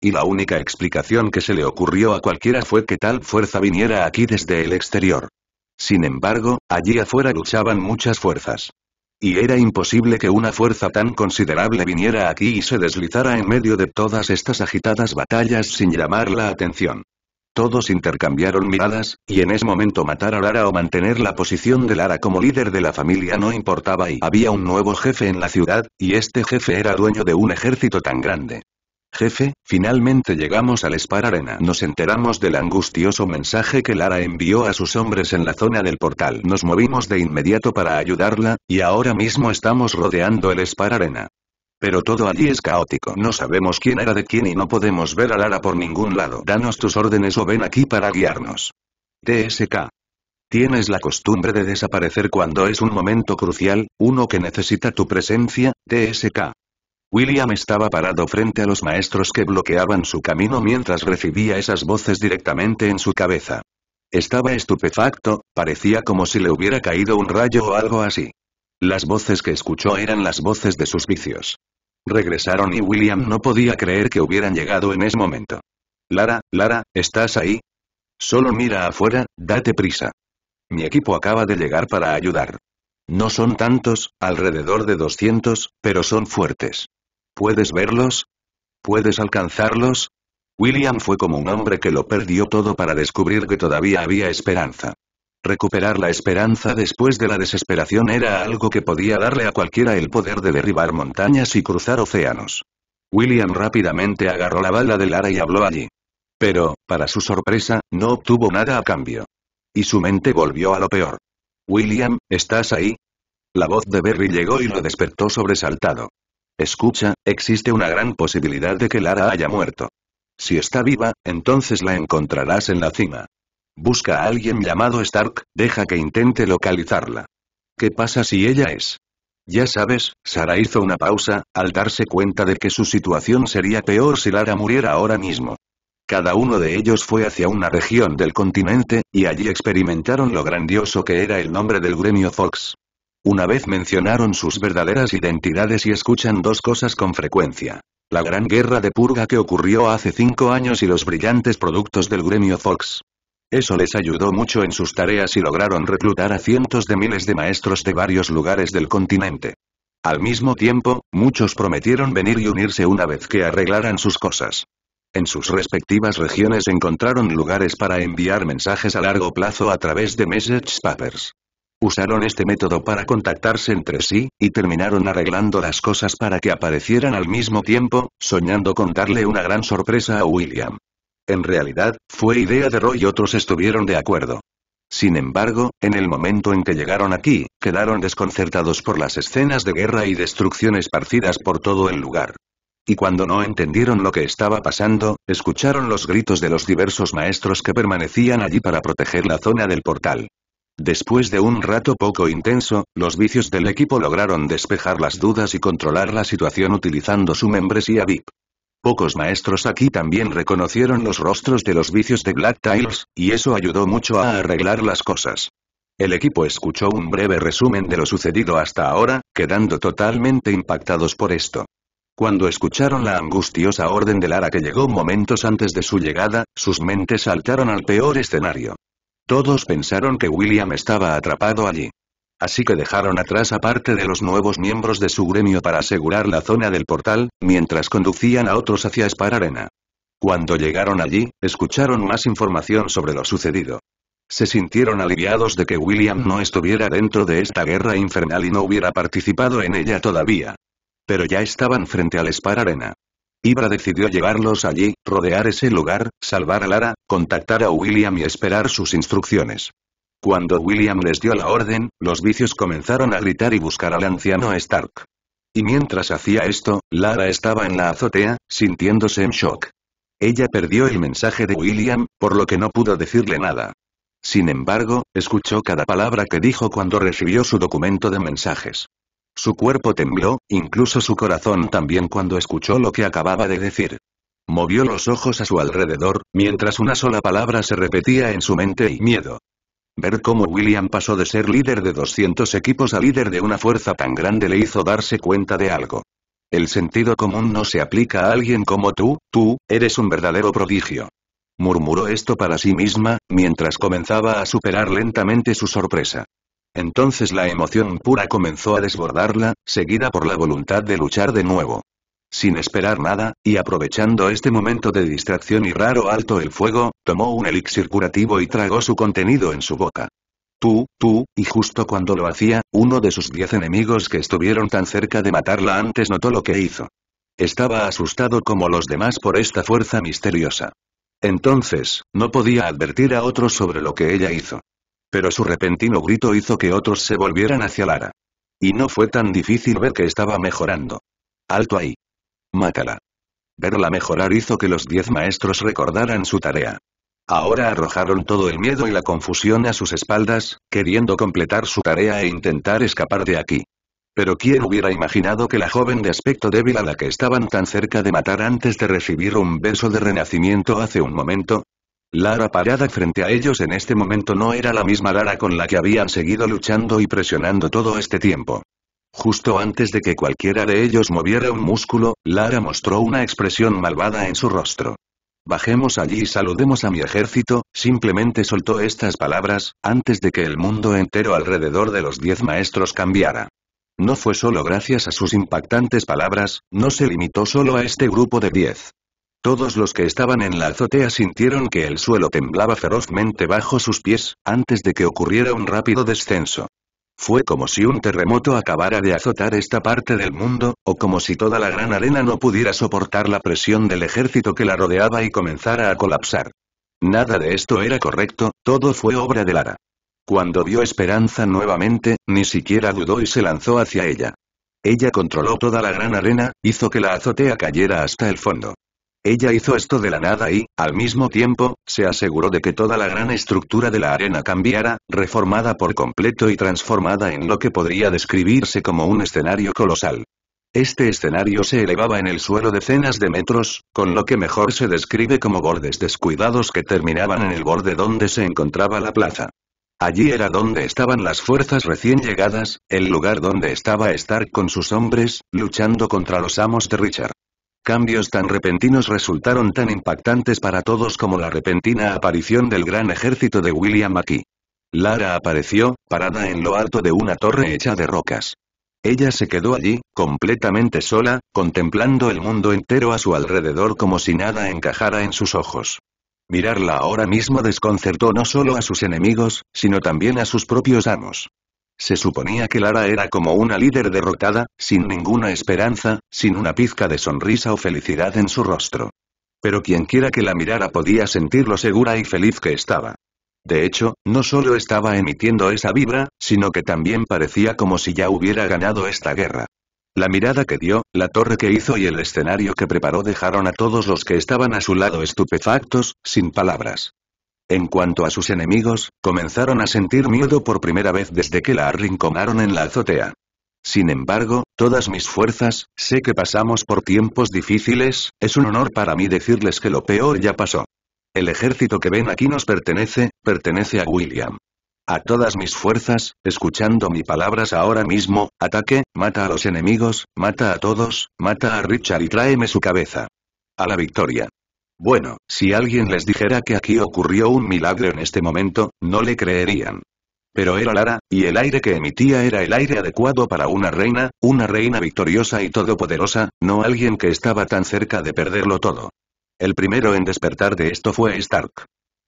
Y la única explicación que se le ocurrió a cualquiera fue que tal fuerza viniera aquí desde el exterior. Sin embargo, allí afuera luchaban muchas fuerzas. Y era imposible que una fuerza tan considerable viniera aquí y se deslizara en medio de todas estas agitadas batallas sin llamar la atención. Todos intercambiaron miradas, y en ese momento matar a Lara o mantener la posición de Lara como líder de la familia no importaba y había un nuevo jefe en la ciudad, y este jefe era dueño de un ejército tan grande. Jefe, finalmente llegamos al Spar Arena. Nos enteramos del angustioso mensaje que Lara envió a sus hombres en la zona del portal. Nos movimos de inmediato para ayudarla, y ahora mismo estamos rodeando el Spar Arena. Pero todo allí es caótico. No sabemos quién era de quién y no podemos ver a Lara por ningún lado. Danos tus órdenes o ven aquí para guiarnos. TSK. Tienes la costumbre de desaparecer cuando es un momento crucial, uno que necesita tu presencia, TSK. William estaba parado frente a los maestros que bloqueaban su camino mientras recibía esas voces directamente en su cabeza. Estaba estupefacto, parecía como si le hubiera caído un rayo o algo así. Las voces que escuchó eran las voces de sus vicios. Regresaron y William no podía creer que hubieran llegado en ese momento. Lara, Lara, ¿estás ahí? Solo mira afuera, date prisa. Mi equipo acaba de llegar para ayudar. No son tantos, alrededor de 200, pero son fuertes. ¿Puedes verlos? ¿Puedes alcanzarlos? William fue como un hombre que lo perdió todo para descubrir que todavía había esperanza. Recuperar la esperanza después de la desesperación era algo que podía darle a cualquiera el poder de derribar montañas y cruzar océanos. William rápidamente agarró la bala de Lara y habló allí. Pero, para su sorpresa, no obtuvo nada a cambio. Y su mente volvió a lo peor. William, ¿estás ahí? La voz de Berry llegó y lo despertó sobresaltado. Escucha, existe una gran posibilidad de que Lara haya muerto. Si está viva, entonces la encontrarás en la cima. Busca a alguien llamado Stark, deja que intente localizarla. ¿Qué pasa si ella es? Ya sabes, Sara hizo una pausa, al darse cuenta de que su situación sería peor si Lara muriera ahora mismo. Cada uno de ellos fue hacia una región del continente, y allí experimentaron lo grandioso que era el nombre del gremio Fox. Una vez mencionaron sus verdaderas identidades y escuchan dos cosas con frecuencia. La gran guerra de purga que ocurrió hace cinco años y los brillantes productos del gremio Fox. Eso les ayudó mucho en sus tareas y lograron reclutar a cientos de miles de maestros de varios lugares del continente. Al mismo tiempo, muchos prometieron venir y unirse una vez que arreglaran sus cosas. En sus respectivas regiones encontraron lugares para enviar mensajes a largo plazo a través de message papers. Usaron este método para contactarse entre sí, y terminaron arreglando las cosas para que aparecieran al mismo tiempo, soñando con darle una gran sorpresa a William. En realidad, fue idea de Roy y otros estuvieron de acuerdo. Sin embargo, en el momento en que llegaron aquí, quedaron desconcertados por las escenas de guerra y destrucción esparcidas por todo el lugar. Y cuando no entendieron lo que estaba pasando, escucharon los gritos de los diversos maestros que permanecían allí para proteger la zona del portal. Después de un rato poco intenso, los vicios del equipo lograron despejar las dudas y controlar la situación utilizando su membresía VIP. Pocos maestros aquí también reconocieron los rostros de los vicios de Black Tiles, y eso ayudó mucho a arreglar las cosas. El equipo escuchó un breve resumen de lo sucedido hasta ahora, quedando totalmente impactados por esto. Cuando escucharon la angustiosa orden de Lara que llegó momentos antes de su llegada, sus mentes saltaron al peor escenario. Todos pensaron que William estaba atrapado allí así que dejaron atrás a parte de los nuevos miembros de su gremio para asegurar la zona del portal, mientras conducían a otros hacia Spar Arena. Cuando llegaron allí, escucharon más información sobre lo sucedido. Se sintieron aliviados de que William no estuviera dentro de esta guerra infernal y no hubiera participado en ella todavía. Pero ya estaban frente al Spar Arena. Ibra decidió llevarlos allí, rodear ese lugar, salvar a Lara, contactar a William y esperar sus instrucciones. Cuando William les dio la orden, los vicios comenzaron a gritar y buscar al anciano Stark. Y mientras hacía esto, Lara estaba en la azotea, sintiéndose en shock. Ella perdió el mensaje de William, por lo que no pudo decirle nada. Sin embargo, escuchó cada palabra que dijo cuando recibió su documento de mensajes. Su cuerpo tembló, incluso su corazón también cuando escuchó lo que acababa de decir. Movió los ojos a su alrededor, mientras una sola palabra se repetía en su mente y miedo. Ver cómo William pasó de ser líder de 200 equipos a líder de una fuerza tan grande le hizo darse cuenta de algo. El sentido común no se aplica a alguien como tú, tú, eres un verdadero prodigio. Murmuró esto para sí misma, mientras comenzaba a superar lentamente su sorpresa. Entonces la emoción pura comenzó a desbordarla, seguida por la voluntad de luchar de nuevo. Sin esperar nada, y aprovechando este momento de distracción y raro alto el fuego, tomó un elixir curativo y tragó su contenido en su boca. Tú, tú, y justo cuando lo hacía, uno de sus diez enemigos que estuvieron tan cerca de matarla antes notó lo que hizo. Estaba asustado como los demás por esta fuerza misteriosa. Entonces, no podía advertir a otros sobre lo que ella hizo. Pero su repentino grito hizo que otros se volvieran hacia Lara. Y no fue tan difícil ver que estaba mejorando. Alto ahí. Mátala. Verla mejorar hizo que los diez maestros recordaran su tarea. Ahora arrojaron todo el miedo y la confusión a sus espaldas, queriendo completar su tarea e intentar escapar de aquí. Pero quién hubiera imaginado que la joven de aspecto débil a la que estaban tan cerca de matar antes de recibir un beso de renacimiento hace un momento, Lara parada frente a ellos en este momento no era la misma Lara con la que habían seguido luchando y presionando todo este tiempo. Justo antes de que cualquiera de ellos moviera un músculo, Lara mostró una expresión malvada en su rostro. Bajemos allí y saludemos a mi ejército, simplemente soltó estas palabras, antes de que el mundo entero alrededor de los diez maestros cambiara. No fue solo gracias a sus impactantes palabras, no se limitó solo a este grupo de diez. Todos los que estaban en la azotea sintieron que el suelo temblaba ferozmente bajo sus pies, antes de que ocurriera un rápido descenso. Fue como si un terremoto acabara de azotar esta parte del mundo, o como si toda la gran arena no pudiera soportar la presión del ejército que la rodeaba y comenzara a colapsar. Nada de esto era correcto, todo fue obra de Lara. Cuando vio esperanza nuevamente, ni siquiera dudó y se lanzó hacia ella. Ella controló toda la gran arena, hizo que la azotea cayera hasta el fondo. Ella hizo esto de la nada y, al mismo tiempo, se aseguró de que toda la gran estructura de la arena cambiara, reformada por completo y transformada en lo que podría describirse como un escenario colosal. Este escenario se elevaba en el suelo decenas de metros, con lo que mejor se describe como bordes descuidados que terminaban en el borde donde se encontraba la plaza. Allí era donde estaban las fuerzas recién llegadas, el lugar donde estaba Stark con sus hombres, luchando contra los amos de Richard. Cambios tan repentinos resultaron tan impactantes para todos como la repentina aparición del gran ejército de William mckee. Lara apareció, parada en lo alto de una torre hecha de rocas. Ella se quedó allí, completamente sola, contemplando el mundo entero a su alrededor como si nada encajara en sus ojos. Mirarla ahora mismo desconcertó no solo a sus enemigos, sino también a sus propios amos. Se suponía que Lara era como una líder derrotada, sin ninguna esperanza, sin una pizca de sonrisa o felicidad en su rostro. Pero quienquiera que la mirara podía sentir lo segura y feliz que estaba. De hecho, no solo estaba emitiendo esa vibra, sino que también parecía como si ya hubiera ganado esta guerra. La mirada que dio, la torre que hizo y el escenario que preparó dejaron a todos los que estaban a su lado estupefactos, sin palabras. En cuanto a sus enemigos, comenzaron a sentir miedo por primera vez desde que la arrinconaron en la azotea. Sin embargo, todas mis fuerzas, sé que pasamos por tiempos difíciles, es un honor para mí decirles que lo peor ya pasó. El ejército que ven aquí nos pertenece, pertenece a William. A todas mis fuerzas, escuchando mis palabras ahora mismo, ataque, mata a los enemigos, mata a todos, mata a Richard y tráeme su cabeza. A la victoria. Bueno, si alguien les dijera que aquí ocurrió un milagro en este momento, no le creerían. Pero era Lara, y el aire que emitía era el aire adecuado para una reina, una reina victoriosa y todopoderosa, no alguien que estaba tan cerca de perderlo todo. El primero en despertar de esto fue Stark.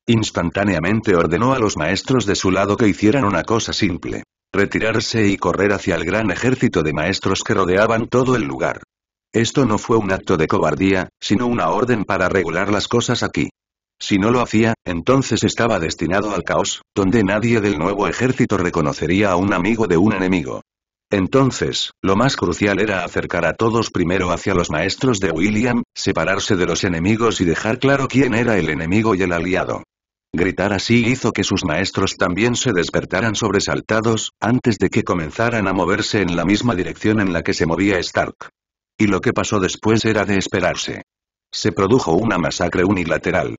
Instantáneamente ordenó a los maestros de su lado que hicieran una cosa simple. Retirarse y correr hacia el gran ejército de maestros que rodeaban todo el lugar. Esto no fue un acto de cobardía, sino una orden para regular las cosas aquí. Si no lo hacía, entonces estaba destinado al caos, donde nadie del nuevo ejército reconocería a un amigo de un enemigo. Entonces, lo más crucial era acercar a todos primero hacia los maestros de William, separarse de los enemigos y dejar claro quién era el enemigo y el aliado. Gritar así hizo que sus maestros también se despertaran sobresaltados, antes de que comenzaran a moverse en la misma dirección en la que se movía Stark. Y lo que pasó después era de esperarse. Se produjo una masacre unilateral.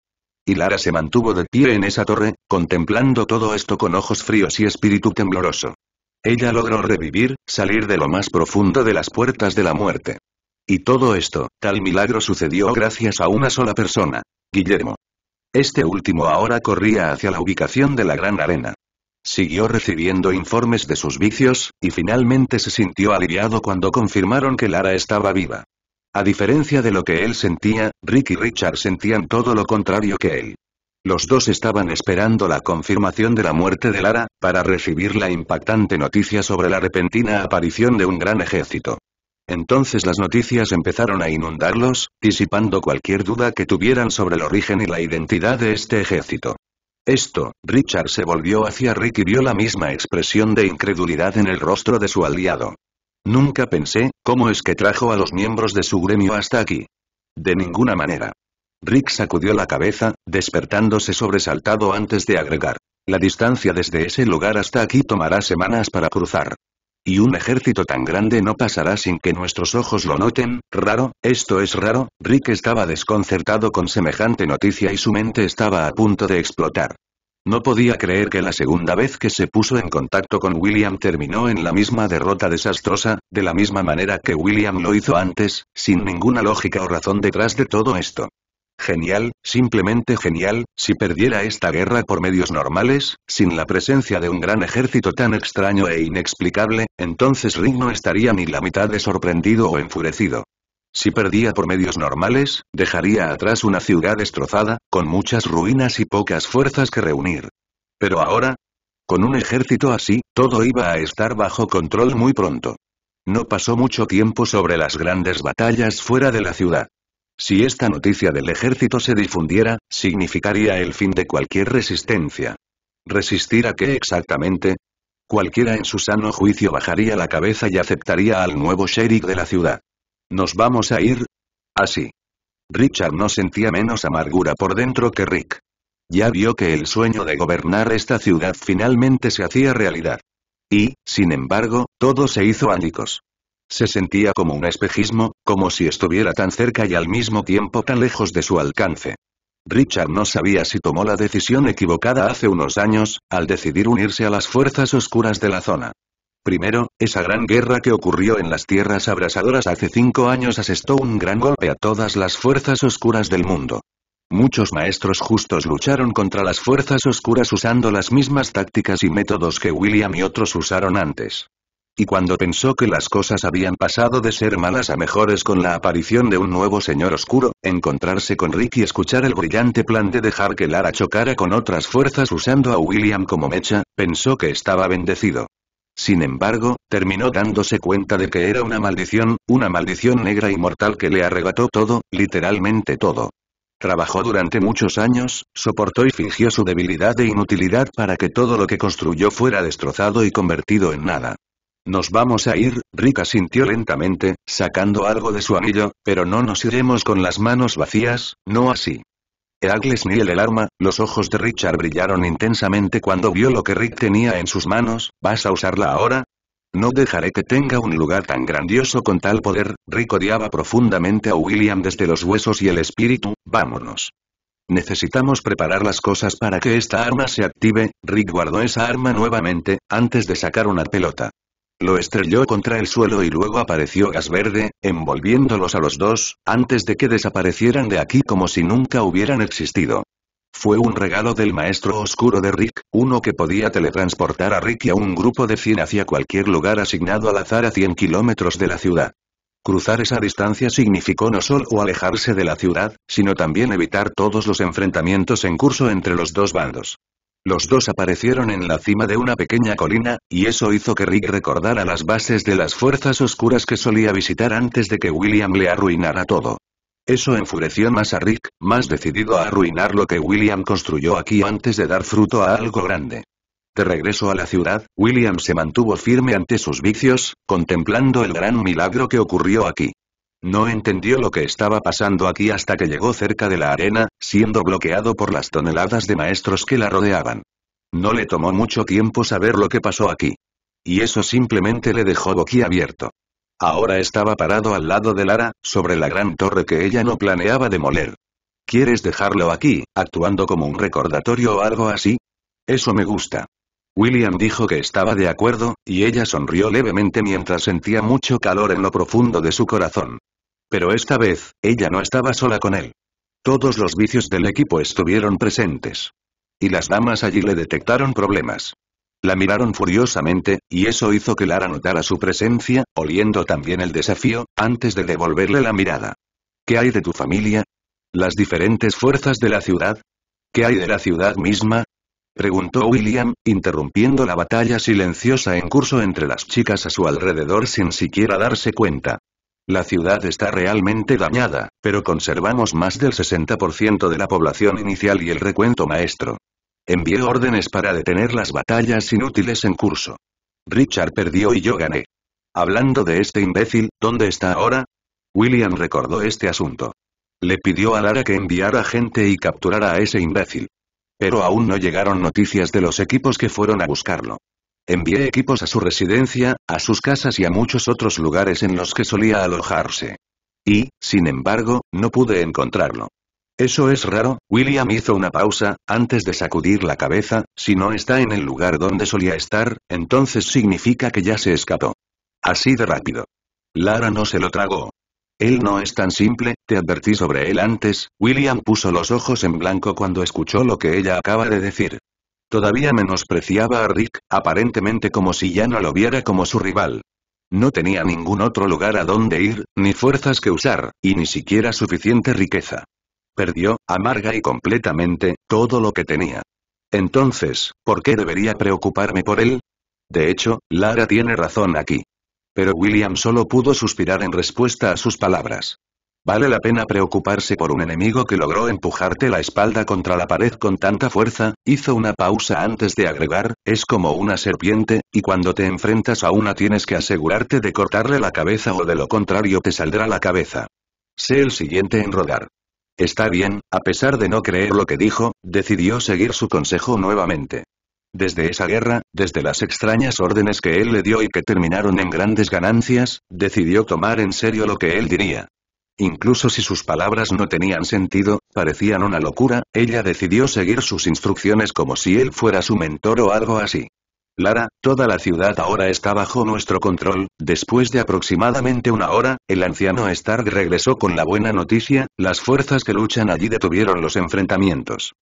Y Lara se mantuvo de pie en esa torre, contemplando todo esto con ojos fríos y espíritu tembloroso. Ella logró revivir, salir de lo más profundo de las puertas de la muerte. Y todo esto, tal milagro sucedió gracias a una sola persona, Guillermo. Este último ahora corría hacia la ubicación de la gran arena. Siguió recibiendo informes de sus vicios, y finalmente se sintió aliviado cuando confirmaron que Lara estaba viva. A diferencia de lo que él sentía, Rick y Richard sentían todo lo contrario que él. Los dos estaban esperando la confirmación de la muerte de Lara, para recibir la impactante noticia sobre la repentina aparición de un gran ejército. Entonces las noticias empezaron a inundarlos, disipando cualquier duda que tuvieran sobre el origen y la identidad de este ejército. Esto, Richard se volvió hacia Rick y vio la misma expresión de incredulidad en el rostro de su aliado. Nunca pensé, ¿cómo es que trajo a los miembros de su gremio hasta aquí? De ninguna manera. Rick sacudió la cabeza, despertándose sobresaltado antes de agregar. La distancia desde ese lugar hasta aquí tomará semanas para cruzar. Y un ejército tan grande no pasará sin que nuestros ojos lo noten, raro, esto es raro, Rick estaba desconcertado con semejante noticia y su mente estaba a punto de explotar. No podía creer que la segunda vez que se puso en contacto con William terminó en la misma derrota desastrosa, de la misma manera que William lo hizo antes, sin ninguna lógica o razón detrás de todo esto. Genial, simplemente genial, si perdiera esta guerra por medios normales, sin la presencia de un gran ejército tan extraño e inexplicable, entonces Ring no estaría ni la mitad de sorprendido o enfurecido. Si perdía por medios normales, dejaría atrás una ciudad destrozada, con muchas ruinas y pocas fuerzas que reunir. Pero ahora, con un ejército así, todo iba a estar bajo control muy pronto. No pasó mucho tiempo sobre las grandes batallas fuera de la ciudad. Si esta noticia del ejército se difundiera, significaría el fin de cualquier resistencia. ¿Resistir a qué exactamente? Cualquiera en su sano juicio bajaría la cabeza y aceptaría al nuevo sheriff de la ciudad. ¿Nos vamos a ir? Así. Richard no sentía menos amargura por dentro que Rick. Ya vio que el sueño de gobernar esta ciudad finalmente se hacía realidad. Y, sin embargo, todo se hizo ánicos. Se sentía como un espejismo, como si estuviera tan cerca y al mismo tiempo tan lejos de su alcance. Richard no sabía si tomó la decisión equivocada hace unos años, al decidir unirse a las fuerzas oscuras de la zona. Primero, esa gran guerra que ocurrió en las tierras abrasadoras hace cinco años asestó un gran golpe a todas las fuerzas oscuras del mundo. Muchos maestros justos lucharon contra las fuerzas oscuras usando las mismas tácticas y métodos que William y otros usaron antes. Y cuando pensó que las cosas habían pasado de ser malas a mejores con la aparición de un nuevo señor oscuro, encontrarse con Rick y escuchar el brillante plan de dejar que Lara chocara con otras fuerzas usando a William como mecha, pensó que estaba bendecido. Sin embargo, terminó dándose cuenta de que era una maldición, una maldición negra y mortal que le arrebató todo, literalmente todo. Trabajó durante muchos años, soportó y fingió su debilidad e inutilidad para que todo lo que construyó fuera destrozado y convertido en nada. Nos vamos a ir, Rick asintió lentamente, sacando algo de su anillo, pero no nos iremos con las manos vacías, no así. Eagles ni el arma, los ojos de Richard brillaron intensamente cuando vio lo que Rick tenía en sus manos, ¿vas a usarla ahora? No dejaré que tenga un lugar tan grandioso con tal poder, Rick odiaba profundamente a William desde los huesos y el espíritu, vámonos. Necesitamos preparar las cosas para que esta arma se active, Rick guardó esa arma nuevamente, antes de sacar una pelota. Lo estrelló contra el suelo y luego apareció gas verde, envolviéndolos a los dos, antes de que desaparecieran de aquí como si nunca hubieran existido. Fue un regalo del maestro oscuro de Rick, uno que podía teletransportar a Rick y a un grupo de 100 hacia cualquier lugar asignado al azar a 100 kilómetros de la ciudad. Cruzar esa distancia significó no solo alejarse de la ciudad, sino también evitar todos los enfrentamientos en curso entre los dos bandos. Los dos aparecieron en la cima de una pequeña colina, y eso hizo que Rick recordara las bases de las fuerzas oscuras que solía visitar antes de que William le arruinara todo. Eso enfureció más a Rick, más decidido a arruinar lo que William construyó aquí antes de dar fruto a algo grande. De regreso a la ciudad, William se mantuvo firme ante sus vicios, contemplando el gran milagro que ocurrió aquí. No entendió lo que estaba pasando aquí hasta que llegó cerca de la arena, siendo bloqueado por las toneladas de maestros que la rodeaban. No le tomó mucho tiempo saber lo que pasó aquí. Y eso simplemente le dejó abierto. Ahora estaba parado al lado de Lara, sobre la gran torre que ella no planeaba demoler. ¿Quieres dejarlo aquí, actuando como un recordatorio o algo así? Eso me gusta. William dijo que estaba de acuerdo, y ella sonrió levemente mientras sentía mucho calor en lo profundo de su corazón. Pero esta vez, ella no estaba sola con él. Todos los vicios del equipo estuvieron presentes. Y las damas allí le detectaron problemas. La miraron furiosamente, y eso hizo que Lara notara su presencia, oliendo también el desafío, antes de devolverle la mirada. ¿Qué hay de tu familia? ¿Las diferentes fuerzas de la ciudad? ¿Qué hay de la ciudad misma? Preguntó William, interrumpiendo la batalla silenciosa en curso entre las chicas a su alrededor sin siquiera darse cuenta. La ciudad está realmente dañada, pero conservamos más del 60% de la población inicial y el recuento maestro. Envié órdenes para detener las batallas inútiles en curso. Richard perdió y yo gané. Hablando de este imbécil, ¿dónde está ahora? William recordó este asunto. Le pidió a Lara que enviara gente y capturara a ese imbécil. Pero aún no llegaron noticias de los equipos que fueron a buscarlo. Envié equipos a su residencia, a sus casas y a muchos otros lugares en los que solía alojarse. Y, sin embargo, no pude encontrarlo. Eso es raro, William hizo una pausa, antes de sacudir la cabeza, si no está en el lugar donde solía estar, entonces significa que ya se escapó. Así de rápido. Lara no se lo tragó. Él no es tan simple, te advertí sobre él antes, William puso los ojos en blanco cuando escuchó lo que ella acaba de decir. Todavía menospreciaba a Rick, aparentemente como si ya no lo viera como su rival. No tenía ningún otro lugar a donde ir, ni fuerzas que usar, y ni siquiera suficiente riqueza. Perdió, amarga y completamente, todo lo que tenía. Entonces, ¿por qué debería preocuparme por él? De hecho, Lara tiene razón aquí. Pero William solo pudo suspirar en respuesta a sus palabras. Vale la pena preocuparse por un enemigo que logró empujarte la espalda contra la pared con tanta fuerza, hizo una pausa antes de agregar, es como una serpiente, y cuando te enfrentas a una tienes que asegurarte de cortarle la cabeza o de lo contrario te saldrá la cabeza. Sé el siguiente en rodar. Está bien, a pesar de no creer lo que dijo, decidió seguir su consejo nuevamente. Desde esa guerra, desde las extrañas órdenes que él le dio y que terminaron en grandes ganancias, decidió tomar en serio lo que él diría. Incluso si sus palabras no tenían sentido, parecían una locura, ella decidió seguir sus instrucciones como si él fuera su mentor o algo así. Lara, toda la ciudad ahora está bajo nuestro control. Después de aproximadamente una hora, el anciano Stark regresó con la buena noticia, las fuerzas que luchan allí detuvieron los enfrentamientos.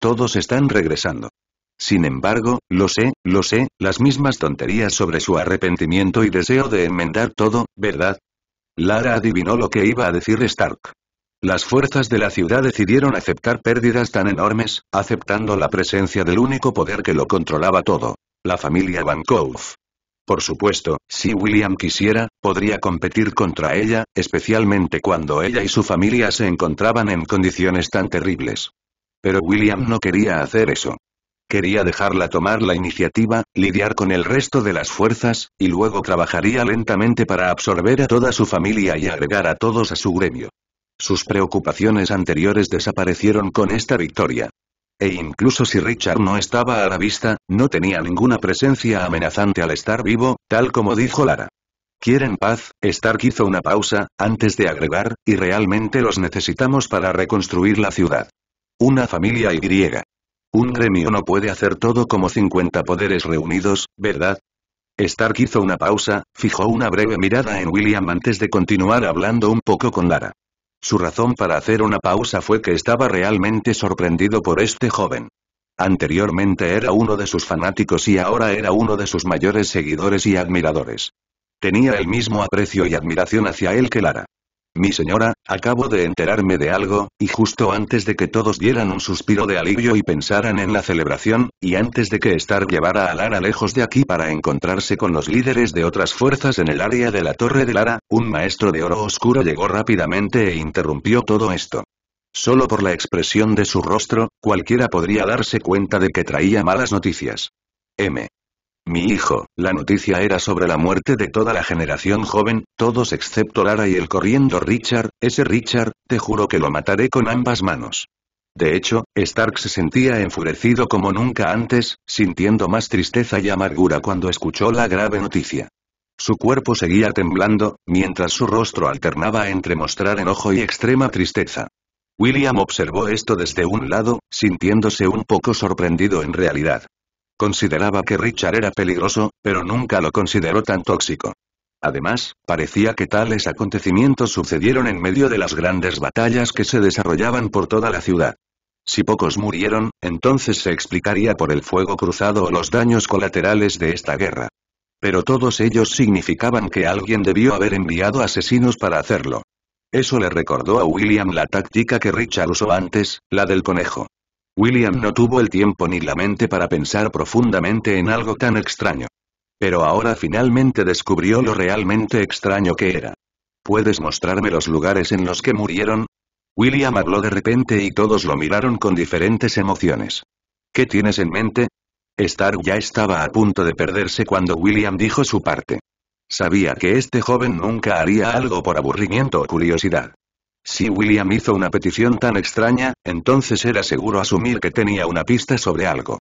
Todos están regresando. Sin embargo, lo sé, lo sé, las mismas tonterías sobre su arrepentimiento y deseo de enmendar todo, ¿verdad? Lara adivinó lo que iba a decir Stark. Las fuerzas de la ciudad decidieron aceptar pérdidas tan enormes, aceptando la presencia del único poder que lo controlaba todo. La familia Van Cove. Por supuesto, si William quisiera, podría competir contra ella, especialmente cuando ella y su familia se encontraban en condiciones tan terribles. Pero William no quería hacer eso. Quería dejarla tomar la iniciativa, lidiar con el resto de las fuerzas, y luego trabajaría lentamente para absorber a toda su familia y agregar a todos a su gremio. Sus preocupaciones anteriores desaparecieron con esta victoria. E incluso si Richard no estaba a la vista, no tenía ninguna presencia amenazante al estar vivo, tal como dijo Lara. Quieren paz, Stark hizo una pausa, antes de agregar, y realmente los necesitamos para reconstruir la ciudad. Una familia Y. Un gremio no puede hacer todo como 50 poderes reunidos, ¿verdad? Stark hizo una pausa, fijó una breve mirada en William antes de continuar hablando un poco con Lara. Su razón para hacer una pausa fue que estaba realmente sorprendido por este joven. Anteriormente era uno de sus fanáticos y ahora era uno de sus mayores seguidores y admiradores. Tenía el mismo aprecio y admiración hacia él que Lara. Mi señora, acabo de enterarme de algo, y justo antes de que todos dieran un suspiro de alivio y pensaran en la celebración, y antes de que Star llevara a Lara lejos de aquí para encontrarse con los líderes de otras fuerzas en el área de la Torre de Lara, un maestro de oro oscuro llegó rápidamente e interrumpió todo esto. Solo por la expresión de su rostro, cualquiera podría darse cuenta de que traía malas noticias. M. Mi hijo, la noticia era sobre la muerte de toda la generación joven, todos excepto Lara y el corriendo Richard, ese Richard, te juro que lo mataré con ambas manos. De hecho, Stark se sentía enfurecido como nunca antes, sintiendo más tristeza y amargura cuando escuchó la grave noticia. Su cuerpo seguía temblando, mientras su rostro alternaba entre mostrar enojo y extrema tristeza. William observó esto desde un lado, sintiéndose un poco sorprendido en realidad. Consideraba que Richard era peligroso, pero nunca lo consideró tan tóxico. Además, parecía que tales acontecimientos sucedieron en medio de las grandes batallas que se desarrollaban por toda la ciudad. Si pocos murieron, entonces se explicaría por el fuego cruzado o los daños colaterales de esta guerra. Pero todos ellos significaban que alguien debió haber enviado asesinos para hacerlo. Eso le recordó a William la táctica que Richard usó antes, la del conejo. William no tuvo el tiempo ni la mente para pensar profundamente en algo tan extraño. Pero ahora finalmente descubrió lo realmente extraño que era. ¿Puedes mostrarme los lugares en los que murieron? William habló de repente y todos lo miraron con diferentes emociones. ¿Qué tienes en mente? Star ya estaba a punto de perderse cuando William dijo su parte. Sabía que este joven nunca haría algo por aburrimiento o curiosidad. Si William hizo una petición tan extraña, entonces era seguro asumir que tenía una pista sobre algo.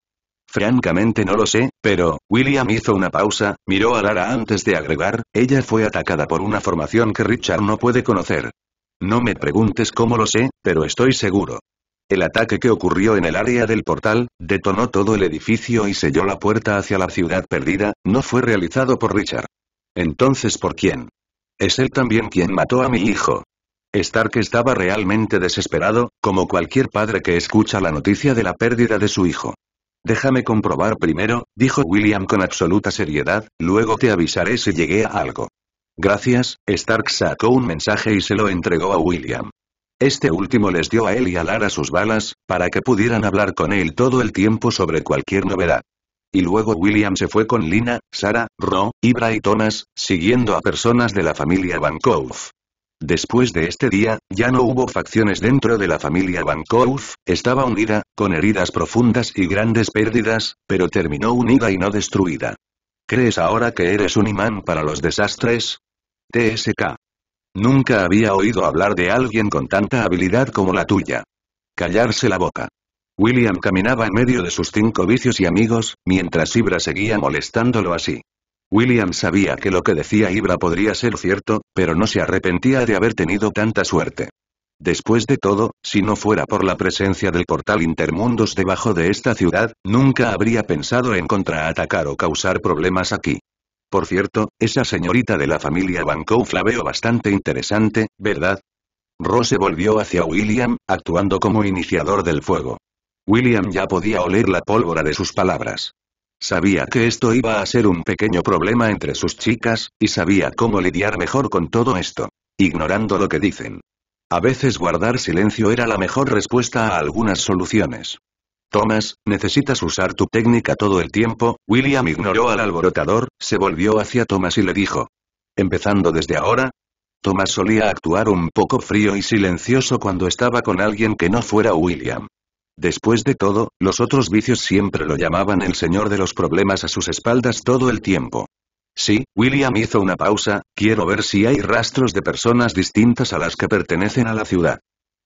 Francamente no lo sé, pero, William hizo una pausa, miró a Lara antes de agregar, ella fue atacada por una formación que Richard no puede conocer. No me preguntes cómo lo sé, pero estoy seguro. El ataque que ocurrió en el área del portal, detonó todo el edificio y selló la puerta hacia la ciudad perdida, no fue realizado por Richard. Entonces ¿por quién? Es él también quien mató a mi hijo, Stark estaba realmente desesperado, como cualquier padre que escucha la noticia de la pérdida de su hijo. Déjame comprobar primero, dijo William con absoluta seriedad, luego te avisaré si llegué a algo. Gracias, Stark sacó un mensaje y se lo entregó a William. Este último les dio a él y a Lara sus balas, para que pudieran hablar con él todo el tiempo sobre cualquier novedad. Y luego William se fue con Lina, Sara, Ro, Ibra y Thomas, siguiendo a personas de la familia Cove. Después de este día, ya no hubo facciones dentro de la familia Bancroft. estaba unida, con heridas profundas y grandes pérdidas, pero terminó unida y no destruida. ¿Crees ahora que eres un imán para los desastres? TSK. Nunca había oído hablar de alguien con tanta habilidad como la tuya. Callarse la boca. William caminaba en medio de sus cinco vicios y amigos, mientras Ibra seguía molestándolo así. William sabía que lo que decía Ibra podría ser cierto, pero no se arrepentía de haber tenido tanta suerte. Después de todo, si no fuera por la presencia del portal Intermundos debajo de esta ciudad, nunca habría pensado en contraatacar o causar problemas aquí. Por cierto, esa señorita de la familia la veo bastante interesante, ¿verdad? Rose volvió hacia William, actuando como iniciador del fuego. William ya podía oler la pólvora de sus palabras. Sabía que esto iba a ser un pequeño problema entre sus chicas, y sabía cómo lidiar mejor con todo esto. Ignorando lo que dicen. A veces guardar silencio era la mejor respuesta a algunas soluciones. Thomas, necesitas usar tu técnica todo el tiempo, William ignoró al alborotador, se volvió hacia Thomas y le dijo. ¿Empezando desde ahora? Thomas solía actuar un poco frío y silencioso cuando estaba con alguien que no fuera William. Después de todo, los otros vicios siempre lo llamaban el señor de los problemas a sus espaldas todo el tiempo. Sí, William hizo una pausa, quiero ver si hay rastros de personas distintas a las que pertenecen a la ciudad.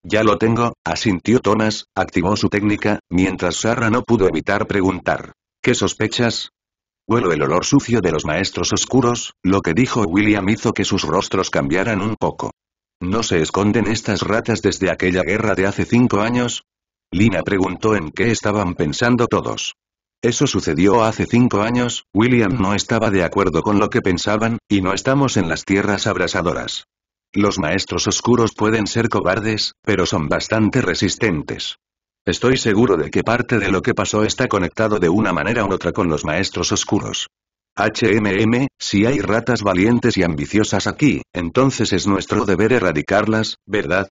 Ya lo tengo, asintió Thomas, activó su técnica, mientras Sarah no pudo evitar preguntar. ¿Qué sospechas? Huelo el olor sucio de los maestros oscuros, lo que dijo William hizo que sus rostros cambiaran un poco. ¿No se esconden estas ratas desde aquella guerra de hace cinco años? Lina preguntó en qué estaban pensando todos. Eso sucedió hace cinco años, William no estaba de acuerdo con lo que pensaban, y no estamos en las tierras abrasadoras. Los maestros oscuros pueden ser cobardes, pero son bastante resistentes. Estoy seguro de que parte de lo que pasó está conectado de una manera u otra con los maestros oscuros. HMM, si hay ratas valientes y ambiciosas aquí, entonces es nuestro deber erradicarlas, ¿verdad?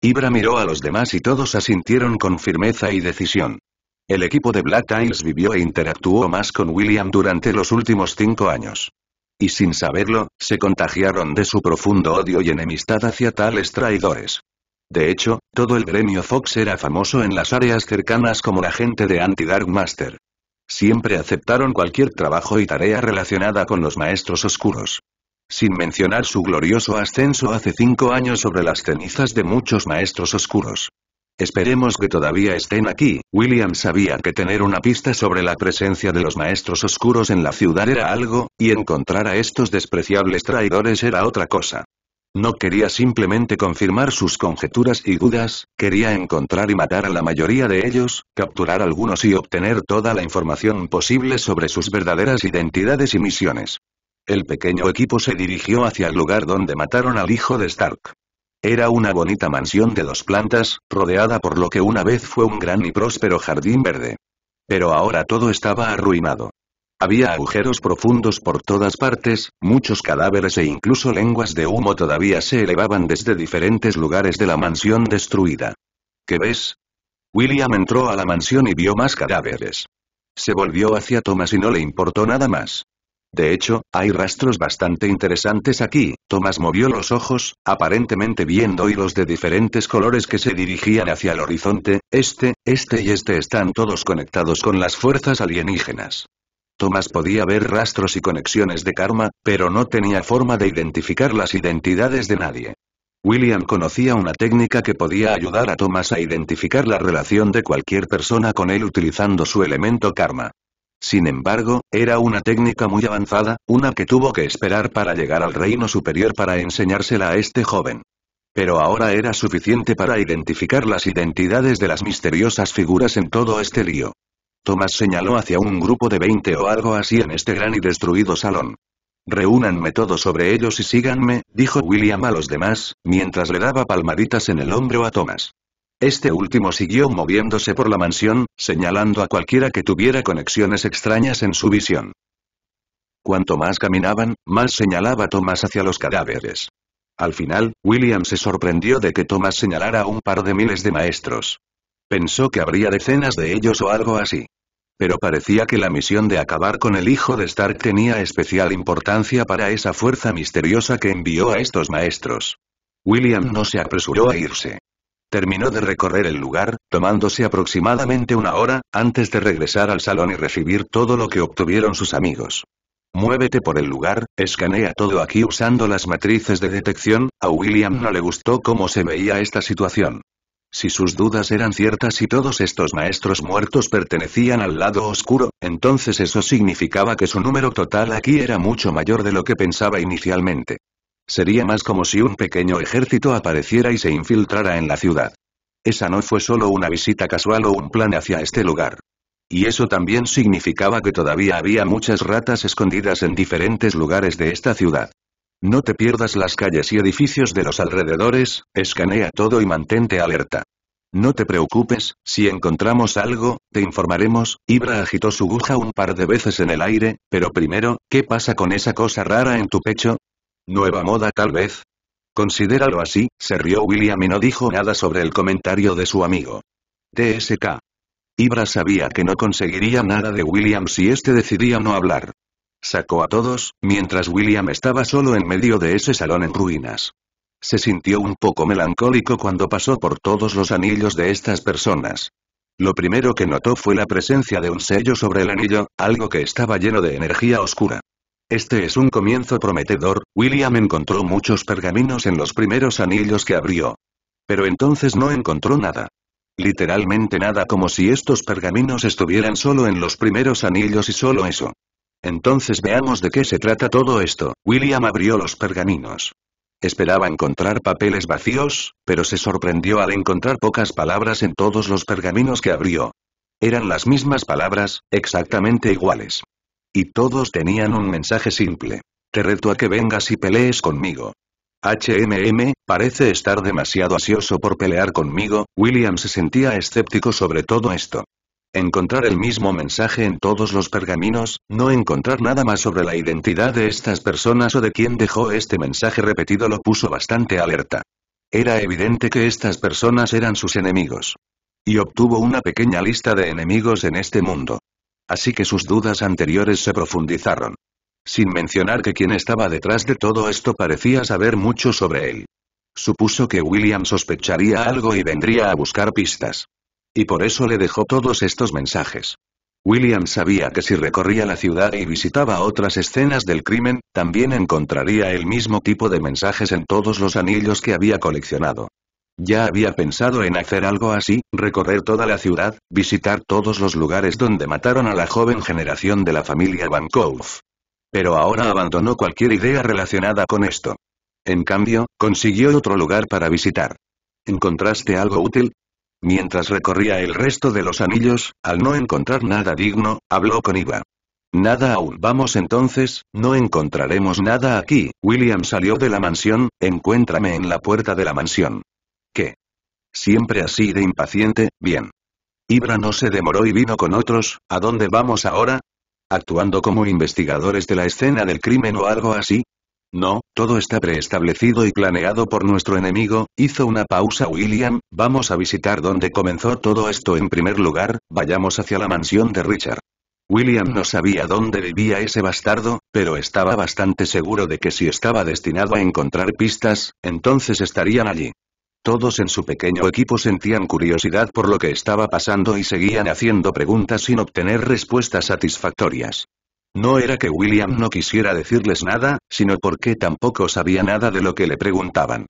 Ibra miró a los demás y todos asintieron con firmeza y decisión. El equipo de Black Tiles vivió e interactuó más con William durante los últimos cinco años. Y sin saberlo, se contagiaron de su profundo odio y enemistad hacia tales traidores. De hecho, todo el gremio Fox era famoso en las áreas cercanas como la gente de Anti-Dark Master. Siempre aceptaron cualquier trabajo y tarea relacionada con los maestros oscuros. Sin mencionar su glorioso ascenso hace cinco años sobre las cenizas de muchos maestros oscuros. Esperemos que todavía estén aquí. William sabía que tener una pista sobre la presencia de los maestros oscuros en la ciudad era algo, y encontrar a estos despreciables traidores era otra cosa. No quería simplemente confirmar sus conjeturas y dudas, quería encontrar y matar a la mayoría de ellos, capturar algunos y obtener toda la información posible sobre sus verdaderas identidades y misiones. El pequeño equipo se dirigió hacia el lugar donde mataron al hijo de Stark. Era una bonita mansión de dos plantas, rodeada por lo que una vez fue un gran y próspero jardín verde. Pero ahora todo estaba arruinado. Había agujeros profundos por todas partes, muchos cadáveres e incluso lenguas de humo todavía se elevaban desde diferentes lugares de la mansión destruida. ¿Qué ves? William entró a la mansión y vio más cadáveres. Se volvió hacia Thomas y no le importó nada más. De hecho, hay rastros bastante interesantes aquí. Thomas movió los ojos, aparentemente viendo hilos de diferentes colores que se dirigían hacia el horizonte, este, este y este están todos conectados con las fuerzas alienígenas. Thomas podía ver rastros y conexiones de karma, pero no tenía forma de identificar las identidades de nadie. William conocía una técnica que podía ayudar a Thomas a identificar la relación de cualquier persona con él utilizando su elemento karma. Sin embargo, era una técnica muy avanzada, una que tuvo que esperar para llegar al reino superior para enseñársela a este joven. Pero ahora era suficiente para identificar las identidades de las misteriosas figuras en todo este lío. Thomas señaló hacia un grupo de veinte o algo así en este gran y destruido salón. Reúnanme todos sobre ellos y síganme, dijo William a los demás, mientras le daba palmaditas en el hombro a Thomas. Este último siguió moviéndose por la mansión, señalando a cualquiera que tuviera conexiones extrañas en su visión. Cuanto más caminaban, más señalaba Thomas hacia los cadáveres. Al final, William se sorprendió de que Thomas señalara a un par de miles de maestros. Pensó que habría decenas de ellos o algo así. Pero parecía que la misión de acabar con el hijo de Stark tenía especial importancia para esa fuerza misteriosa que envió a estos maestros. William no se apresuró a irse. Terminó de recorrer el lugar, tomándose aproximadamente una hora, antes de regresar al salón y recibir todo lo que obtuvieron sus amigos. Muévete por el lugar, escanea todo aquí usando las matrices de detección, a William no le gustó cómo se veía esta situación. Si sus dudas eran ciertas y todos estos maestros muertos pertenecían al lado oscuro, entonces eso significaba que su número total aquí era mucho mayor de lo que pensaba inicialmente. Sería más como si un pequeño ejército apareciera y se infiltrara en la ciudad. Esa no fue solo una visita casual o un plan hacia este lugar. Y eso también significaba que todavía había muchas ratas escondidas en diferentes lugares de esta ciudad. No te pierdas las calles y edificios de los alrededores, escanea todo y mantente alerta. No te preocupes, si encontramos algo, te informaremos, Ibra agitó su aguja un par de veces en el aire, pero primero, ¿qué pasa con esa cosa rara en tu pecho? Nueva moda tal vez. Considéralo así, se rió William y no dijo nada sobre el comentario de su amigo. TSK. Ibra sabía que no conseguiría nada de William si éste decidía no hablar. Sacó a todos, mientras William estaba solo en medio de ese salón en ruinas. Se sintió un poco melancólico cuando pasó por todos los anillos de estas personas. Lo primero que notó fue la presencia de un sello sobre el anillo, algo que estaba lleno de energía oscura. Este es un comienzo prometedor, William encontró muchos pergaminos en los primeros anillos que abrió. Pero entonces no encontró nada. Literalmente nada como si estos pergaminos estuvieran solo en los primeros anillos y solo eso. Entonces veamos de qué se trata todo esto. William abrió los pergaminos. Esperaba encontrar papeles vacíos, pero se sorprendió al encontrar pocas palabras en todos los pergaminos que abrió. Eran las mismas palabras, exactamente iguales. Y todos tenían un mensaje simple. Te reto a que vengas y pelees conmigo. HMM, parece estar demasiado ansioso por pelear conmigo, William se sentía escéptico sobre todo esto. Encontrar el mismo mensaje en todos los pergaminos, no encontrar nada más sobre la identidad de estas personas o de quien dejó este mensaje repetido lo puso bastante alerta. Era evidente que estas personas eran sus enemigos. Y obtuvo una pequeña lista de enemigos en este mundo. Así que sus dudas anteriores se profundizaron. Sin mencionar que quien estaba detrás de todo esto parecía saber mucho sobre él. Supuso que William sospecharía algo y vendría a buscar pistas. Y por eso le dejó todos estos mensajes. William sabía que si recorría la ciudad y visitaba otras escenas del crimen, también encontraría el mismo tipo de mensajes en todos los anillos que había coleccionado. Ya había pensado en hacer algo así, recorrer toda la ciudad, visitar todos los lugares donde mataron a la joven generación de la familia Van Pero ahora abandonó cualquier idea relacionada con esto. En cambio, consiguió otro lugar para visitar. ¿Encontraste algo útil? Mientras recorría el resto de los anillos, al no encontrar nada digno, habló con Iva. Nada aún. Vamos entonces, no encontraremos nada aquí. William salió de la mansión, encuéntrame en la puerta de la mansión. ¿Qué? Siempre así de impaciente, bien. Ibra no se demoró y vino con otros, ¿a dónde vamos ahora? ¿Actuando como investigadores de la escena del crimen o algo así? No, todo está preestablecido y planeado por nuestro enemigo, hizo una pausa William, vamos a visitar donde comenzó todo esto en primer lugar, vayamos hacia la mansión de Richard. William no sabía dónde vivía ese bastardo, pero estaba bastante seguro de que si estaba destinado a encontrar pistas, entonces estarían allí. Todos en su pequeño equipo sentían curiosidad por lo que estaba pasando y seguían haciendo preguntas sin obtener respuestas satisfactorias. No era que William no quisiera decirles nada, sino porque tampoco sabía nada de lo que le preguntaban.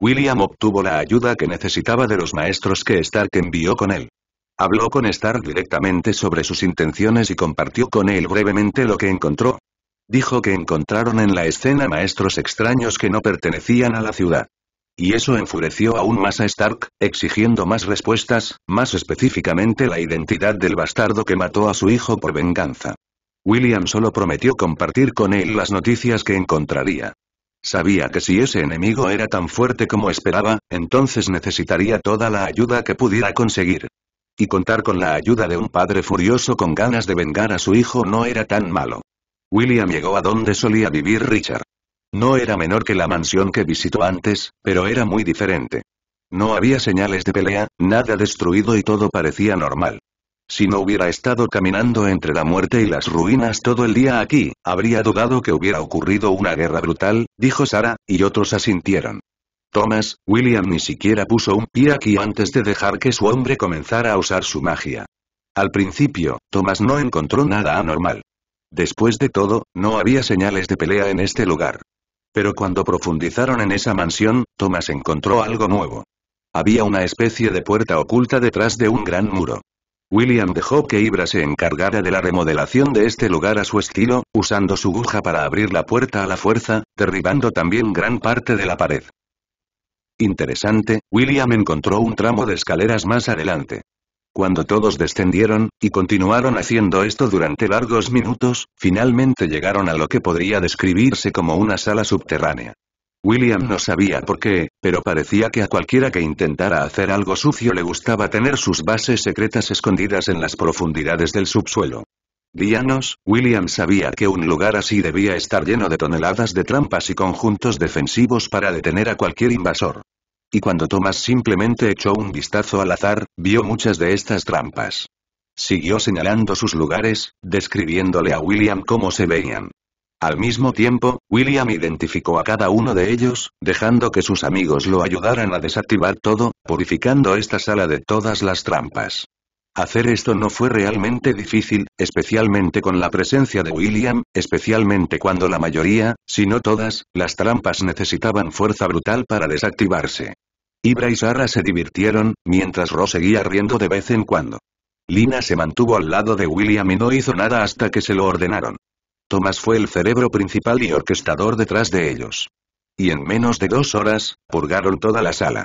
William obtuvo la ayuda que necesitaba de los maestros que Stark envió con él. Habló con Stark directamente sobre sus intenciones y compartió con él brevemente lo que encontró. Dijo que encontraron en la escena maestros extraños que no pertenecían a la ciudad. Y eso enfureció aún más a Stark, exigiendo más respuestas, más específicamente la identidad del bastardo que mató a su hijo por venganza. William solo prometió compartir con él las noticias que encontraría. Sabía que si ese enemigo era tan fuerte como esperaba, entonces necesitaría toda la ayuda que pudiera conseguir. Y contar con la ayuda de un padre furioso con ganas de vengar a su hijo no era tan malo. William llegó a donde solía vivir Richard. No era menor que la mansión que visitó antes, pero era muy diferente. No había señales de pelea, nada destruido y todo parecía normal. Si no hubiera estado caminando entre la muerte y las ruinas todo el día aquí, habría dudado que hubiera ocurrido una guerra brutal, dijo Sara, y otros asintieron. Thomas, William ni siquiera puso un pie aquí antes de dejar que su hombre comenzara a usar su magia. Al principio, Thomas no encontró nada anormal. Después de todo, no había señales de pelea en este lugar. Pero cuando profundizaron en esa mansión, Thomas encontró algo nuevo. Había una especie de puerta oculta detrás de un gran muro. William dejó que Ibra se encargara de la remodelación de este lugar a su estilo, usando su aguja para abrir la puerta a la fuerza, derribando también gran parte de la pared. Interesante, William encontró un tramo de escaleras más adelante. Cuando todos descendieron, y continuaron haciendo esto durante largos minutos, finalmente llegaron a lo que podría describirse como una sala subterránea. William no sabía por qué, pero parecía que a cualquiera que intentara hacer algo sucio le gustaba tener sus bases secretas escondidas en las profundidades del subsuelo. Dianos, William sabía que un lugar así debía estar lleno de toneladas de trampas y conjuntos defensivos para detener a cualquier invasor. Y cuando Thomas simplemente echó un vistazo al azar, vio muchas de estas trampas. Siguió señalando sus lugares, describiéndole a William cómo se veían. Al mismo tiempo, William identificó a cada uno de ellos, dejando que sus amigos lo ayudaran a desactivar todo, purificando esta sala de todas las trampas. Hacer esto no fue realmente difícil, especialmente con la presencia de William, especialmente cuando la mayoría, si no todas, las trampas necesitaban fuerza brutal para desactivarse. Ibra y Sara se divirtieron, mientras Ro seguía riendo de vez en cuando. Lina se mantuvo al lado de William y no hizo nada hasta que se lo ordenaron. Thomas fue el cerebro principal y orquestador detrás de ellos. Y en menos de dos horas, purgaron toda la sala.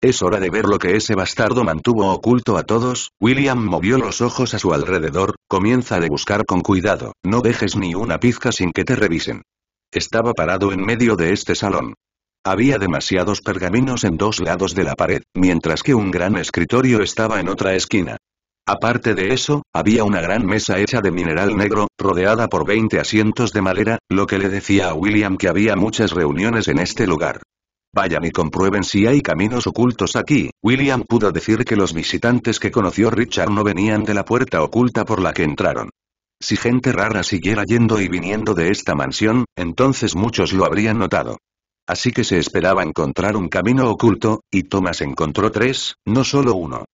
Es hora de ver lo que ese bastardo mantuvo oculto a todos, William movió los ojos a su alrededor, comienza a buscar con cuidado, no dejes ni una pizca sin que te revisen. Estaba parado en medio de este salón. Había demasiados pergaminos en dos lados de la pared, mientras que un gran escritorio estaba en otra esquina. Aparte de eso, había una gran mesa hecha de mineral negro, rodeada por 20 asientos de madera, lo que le decía a William que había muchas reuniones en este lugar. Vayan y comprueben si hay caminos ocultos aquí. William pudo decir que los visitantes que conoció Richard no venían de la puerta oculta por la que entraron. Si gente rara siguiera yendo y viniendo de esta mansión, entonces muchos lo habrían notado. Así que se esperaba encontrar un camino oculto, y Thomas encontró tres, no solo uno.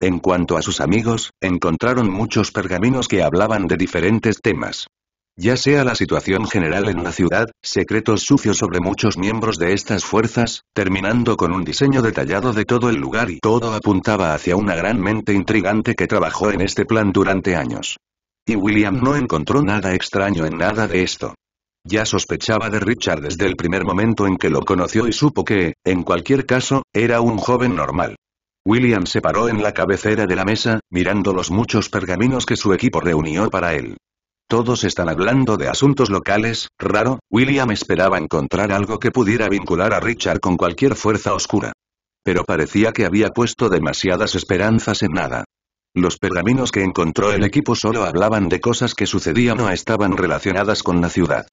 En cuanto a sus amigos, encontraron muchos pergaminos que hablaban de diferentes temas. Ya sea la situación general en la ciudad, secretos sucios sobre muchos miembros de estas fuerzas, terminando con un diseño detallado de todo el lugar y todo apuntaba hacia una gran mente intrigante que trabajó en este plan durante años. Y William no encontró nada extraño en nada de esto. Ya sospechaba de Richard desde el primer momento en que lo conoció y supo que, en cualquier caso, era un joven normal. William se paró en la cabecera de la mesa, mirando los muchos pergaminos que su equipo reunió para él. Todos están hablando de asuntos locales, raro, William esperaba encontrar algo que pudiera vincular a Richard con cualquier fuerza oscura. Pero parecía que había puesto demasiadas esperanzas en nada. Los pergaminos que encontró el equipo solo hablaban de cosas que sucedían o estaban relacionadas con la ciudad.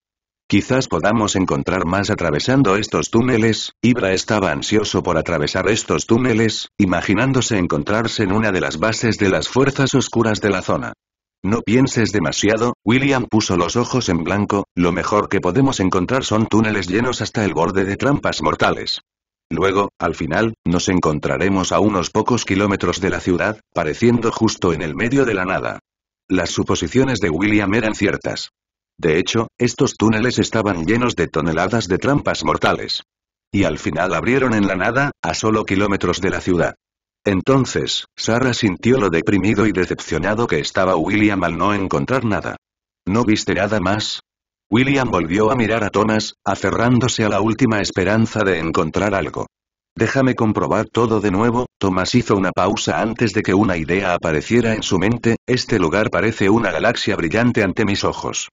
Quizás podamos encontrar más atravesando estos túneles, Ibra estaba ansioso por atravesar estos túneles, imaginándose encontrarse en una de las bases de las fuerzas oscuras de la zona. No pienses demasiado, William puso los ojos en blanco, lo mejor que podemos encontrar son túneles llenos hasta el borde de trampas mortales. Luego, al final, nos encontraremos a unos pocos kilómetros de la ciudad, pareciendo justo en el medio de la nada. Las suposiciones de William eran ciertas. De hecho, estos túneles estaban llenos de toneladas de trampas mortales. Y al final abrieron en la nada, a solo kilómetros de la ciudad. Entonces, Sarah sintió lo deprimido y decepcionado que estaba William al no encontrar nada. ¿No viste nada más? William volvió a mirar a Thomas, aferrándose a la última esperanza de encontrar algo. Déjame comprobar todo de nuevo, Thomas hizo una pausa antes de que una idea apareciera en su mente, este lugar parece una galaxia brillante ante mis ojos.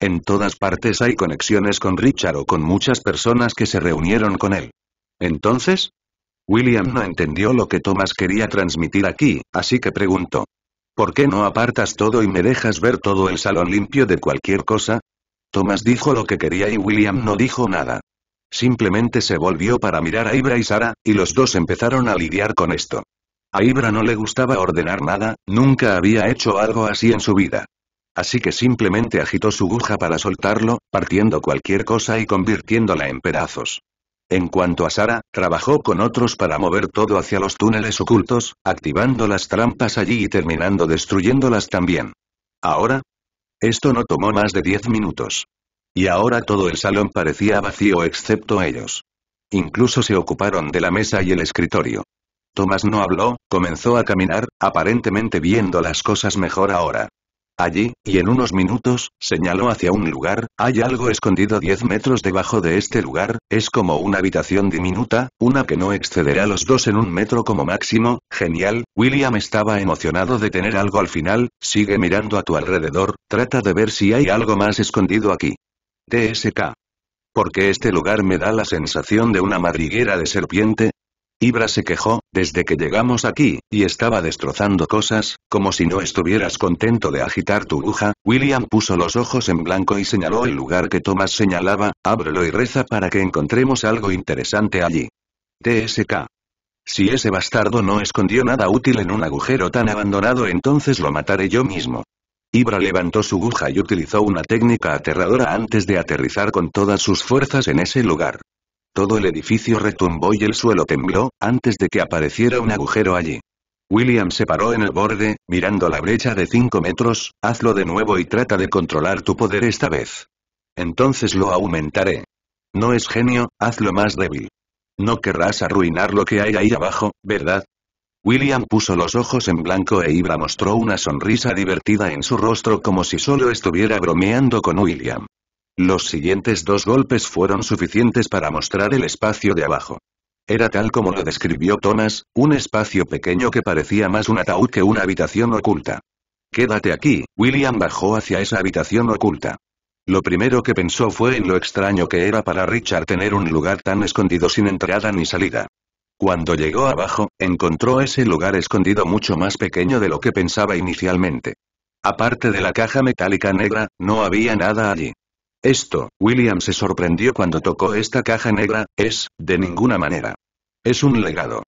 En todas partes hay conexiones con Richard o con muchas personas que se reunieron con él. Entonces, William no entendió lo que Thomas quería transmitir aquí, así que preguntó. ¿Por qué no apartas todo y me dejas ver todo el salón limpio de cualquier cosa? Thomas dijo lo que quería y William no dijo nada. Simplemente se volvió para mirar a Ibra y Sara, y los dos empezaron a lidiar con esto. A Ibra no le gustaba ordenar nada, nunca había hecho algo así en su vida. Así que simplemente agitó su aguja para soltarlo, partiendo cualquier cosa y convirtiéndola en pedazos. En cuanto a Sara, trabajó con otros para mover todo hacia los túneles ocultos, activando las trampas allí y terminando destruyéndolas también. Ahora, esto no tomó más de diez minutos. Y ahora todo el salón parecía vacío excepto ellos. Incluso se ocuparon de la mesa y el escritorio. Tomás no habló, comenzó a caminar, aparentemente viendo las cosas mejor ahora. Allí, y en unos minutos, señaló hacia un lugar, hay algo escondido 10 metros debajo de este lugar, es como una habitación diminuta, una que no excederá los dos en un metro como máximo, genial, William estaba emocionado de tener algo al final, sigue mirando a tu alrededor, trata de ver si hay algo más escondido aquí. TSK. Porque este lugar me da la sensación de una madriguera de serpiente, Ibra se quejó, desde que llegamos aquí, y estaba destrozando cosas, como si no estuvieras contento de agitar tu aguja, William puso los ojos en blanco y señaló el lugar que Thomas señalaba, ábrelo y reza para que encontremos algo interesante allí. TSK. Si ese bastardo no escondió nada útil en un agujero tan abandonado entonces lo mataré yo mismo. Ibra levantó su aguja y utilizó una técnica aterradora antes de aterrizar con todas sus fuerzas en ese lugar. Todo el edificio retumbó y el suelo tembló, antes de que apareciera un agujero allí. William se paró en el borde, mirando la brecha de 5 metros, hazlo de nuevo y trata de controlar tu poder esta vez. Entonces lo aumentaré. No es genio, hazlo más débil. No querrás arruinar lo que hay ahí abajo, ¿verdad? William puso los ojos en blanco e Ibra mostró una sonrisa divertida en su rostro como si solo estuviera bromeando con William. Los siguientes dos golpes fueron suficientes para mostrar el espacio de abajo. Era tal como lo describió Thomas, un espacio pequeño que parecía más un ataúd que una habitación oculta. Quédate aquí, William bajó hacia esa habitación oculta. Lo primero que pensó fue en lo extraño que era para Richard tener un lugar tan escondido sin entrada ni salida. Cuando llegó abajo, encontró ese lugar escondido mucho más pequeño de lo que pensaba inicialmente. Aparte de la caja metálica negra, no había nada allí. Esto, William se sorprendió cuando tocó esta caja negra, es, de ninguna manera. Es un legado.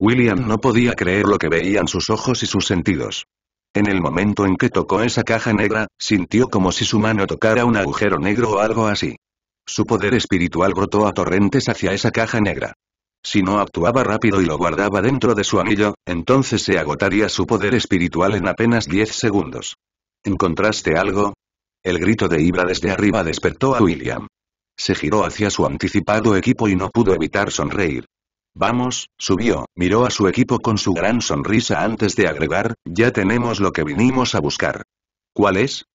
William no podía creer lo que veían sus ojos y sus sentidos. En el momento en que tocó esa caja negra, sintió como si su mano tocara un agujero negro o algo así. Su poder espiritual brotó a torrentes hacia esa caja negra. Si no actuaba rápido y lo guardaba dentro de su anillo, entonces se agotaría su poder espiritual en apenas 10 segundos. ¿Encontraste algo? El grito de Ibra desde arriba despertó a William. Se giró hacia su anticipado equipo y no pudo evitar sonreír. Vamos, subió, miró a su equipo con su gran sonrisa antes de agregar, ya tenemos lo que vinimos a buscar. ¿Cuál es?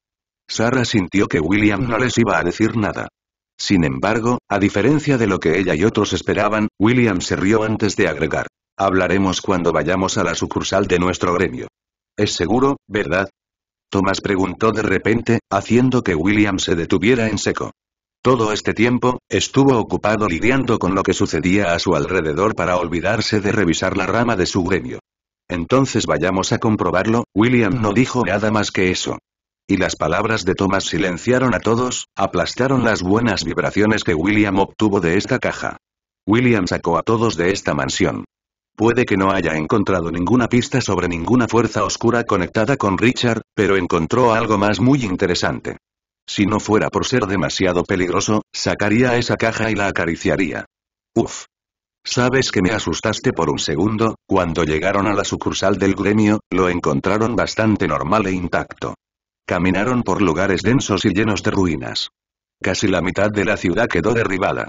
Sara sintió que William no les iba a decir nada. Sin embargo, a diferencia de lo que ella y otros esperaban, William se rió antes de agregar. Hablaremos cuando vayamos a la sucursal de nuestro gremio. Es seguro, ¿verdad? Thomas preguntó de repente, haciendo que William se detuviera en seco. Todo este tiempo, estuvo ocupado lidiando con lo que sucedía a su alrededor para olvidarse de revisar la rama de su gremio. Entonces vayamos a comprobarlo, William no dijo nada más que eso. Y las palabras de Thomas silenciaron a todos, aplastaron las buenas vibraciones que William obtuvo de esta caja. William sacó a todos de esta mansión. Puede que no haya encontrado ninguna pista sobre ninguna fuerza oscura conectada con Richard, pero encontró algo más muy interesante. Si no fuera por ser demasiado peligroso, sacaría esa caja y la acariciaría. Uf. ¿Sabes que me asustaste por un segundo? Cuando llegaron a la sucursal del gremio, lo encontraron bastante normal e intacto. Caminaron por lugares densos y llenos de ruinas. Casi la mitad de la ciudad quedó derribada.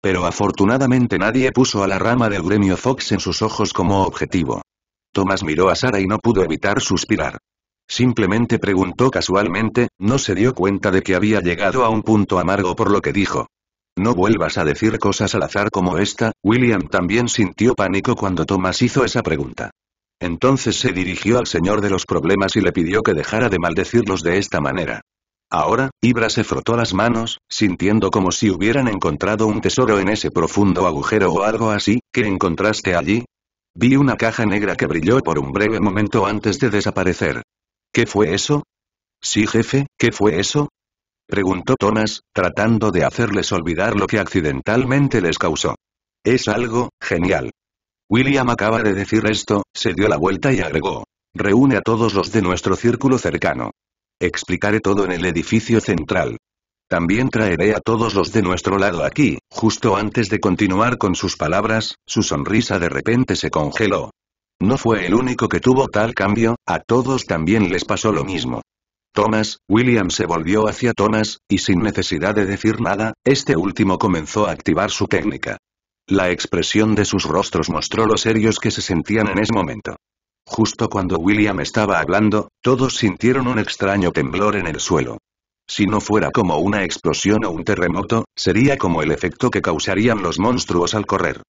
Pero afortunadamente nadie puso a la rama del gremio Fox en sus ojos como objetivo. Thomas miró a Sara y no pudo evitar suspirar. Simplemente preguntó casualmente, no se dio cuenta de que había llegado a un punto amargo por lo que dijo. No vuelvas a decir cosas al azar como esta, William también sintió pánico cuando Thomas hizo esa pregunta. Entonces se dirigió al señor de los problemas y le pidió que dejara de maldecirlos de esta manera. Ahora, Ibra se frotó las manos, sintiendo como si hubieran encontrado un tesoro en ese profundo agujero o algo así, ¿qué encontraste allí? Vi una caja negra que brilló por un breve momento antes de desaparecer. ¿Qué fue eso? Sí jefe, ¿qué fue eso? Preguntó Thomas, tratando de hacerles olvidar lo que accidentalmente les causó. Es algo, genial. William acaba de decir esto, se dio la vuelta y agregó. Reúne a todos los de nuestro círculo cercano. Explicaré todo en el edificio central. También traeré a todos los de nuestro lado aquí, justo antes de continuar con sus palabras, su sonrisa de repente se congeló. No fue el único que tuvo tal cambio, a todos también les pasó lo mismo. Thomas, William se volvió hacia Thomas, y sin necesidad de decir nada, este último comenzó a activar su técnica. La expresión de sus rostros mostró los serios que se sentían en ese momento. Justo cuando William estaba hablando, todos sintieron un extraño temblor en el suelo. Si no fuera como una explosión o un terremoto, sería como el efecto que causarían los monstruos al correr.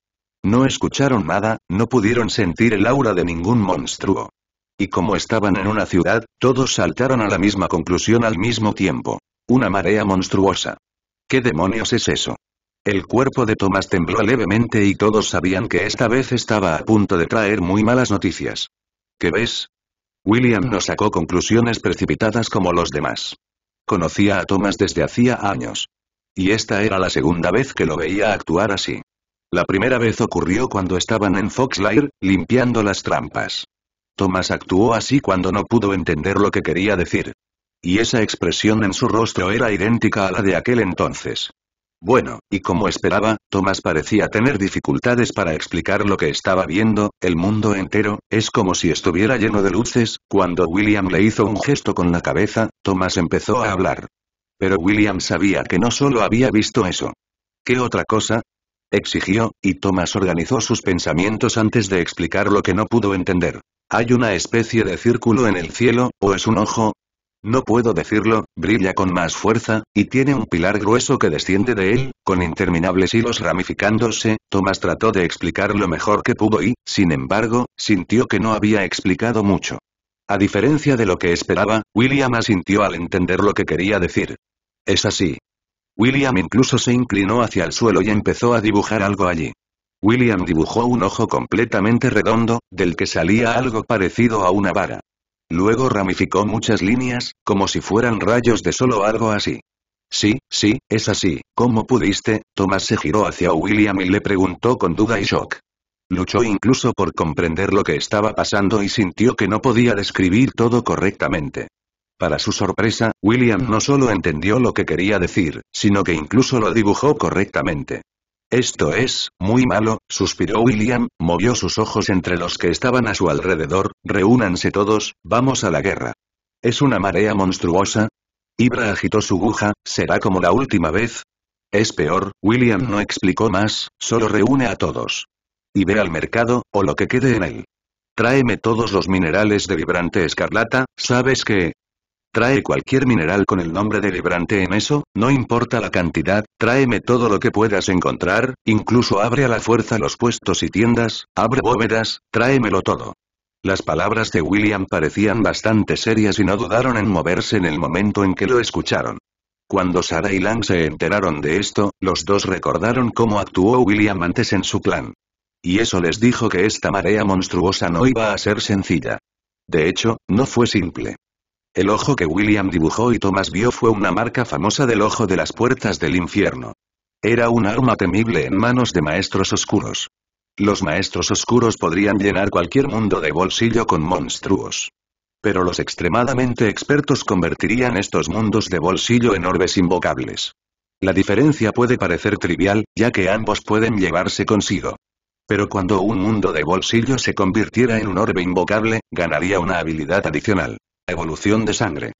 No escucharon nada, no pudieron sentir el aura de ningún monstruo. Y como estaban en una ciudad, todos saltaron a la misma conclusión al mismo tiempo. Una marea monstruosa. ¿Qué demonios es eso? El cuerpo de Thomas tembló levemente y todos sabían que esta vez estaba a punto de traer muy malas noticias. ¿Qué ves? William no sacó conclusiones precipitadas como los demás. Conocía a Thomas desde hacía años. Y esta era la segunda vez que lo veía actuar así. La primera vez ocurrió cuando estaban en Foxlair, limpiando las trampas. Thomas actuó así cuando no pudo entender lo que quería decir. Y esa expresión en su rostro era idéntica a la de aquel entonces. Bueno, y como esperaba, Thomas parecía tener dificultades para explicar lo que estaba viendo, el mundo entero, es como si estuviera lleno de luces, cuando William le hizo un gesto con la cabeza, Thomas empezó a hablar. Pero William sabía que no solo había visto eso. ¿Qué otra cosa? Exigió, y Thomas organizó sus pensamientos antes de explicar lo que no pudo entender. ¿Hay una especie de círculo en el cielo, o es un ojo? No puedo decirlo, brilla con más fuerza, y tiene un pilar grueso que desciende de él, con interminables hilos ramificándose, Thomas trató de explicar lo mejor que pudo y, sin embargo, sintió que no había explicado mucho. A diferencia de lo que esperaba, William asintió al entender lo que quería decir. Es así. William incluso se inclinó hacia el suelo y empezó a dibujar algo allí. William dibujó un ojo completamente redondo, del que salía algo parecido a una vara. Luego ramificó muchas líneas, como si fueran rayos de solo algo así. Sí, sí, es así, ¿cómo pudiste? Thomas se giró hacia William y le preguntó con duda y shock. Luchó incluso por comprender lo que estaba pasando y sintió que no podía describir todo correctamente. Para su sorpresa, William no solo entendió lo que quería decir, sino que incluso lo dibujó correctamente. Esto es, muy malo, suspiró William, movió sus ojos entre los que estaban a su alrededor, reúnanse todos, vamos a la guerra. ¿Es una marea monstruosa? Ibra agitó su aguja, ¿será como la última vez? Es peor, William no explicó más, solo reúne a todos. Y ve al mercado, o lo que quede en él. Tráeme todos los minerales de vibrante escarlata, sabes que... Trae cualquier mineral con el nombre de vibrante en eso, no importa la cantidad, tráeme todo lo que puedas encontrar, incluso abre a la fuerza los puestos y tiendas, abre bóvedas, tráemelo todo. Las palabras de William parecían bastante serias y no dudaron en moverse en el momento en que lo escucharon. Cuando Sara y Lang se enteraron de esto, los dos recordaron cómo actuó William antes en su clan. Y eso les dijo que esta marea monstruosa no iba a ser sencilla. De hecho, no fue simple. El ojo que William dibujó y Thomas vio fue una marca famosa del ojo de las puertas del infierno. Era un arma temible en manos de maestros oscuros. Los maestros oscuros podrían llenar cualquier mundo de bolsillo con monstruos. Pero los extremadamente expertos convertirían estos mundos de bolsillo en orbes invocables. La diferencia puede parecer trivial, ya que ambos pueden llevarse consigo. Pero cuando un mundo de bolsillo se convirtiera en un orbe invocable, ganaría una habilidad adicional. Evolución de sangre.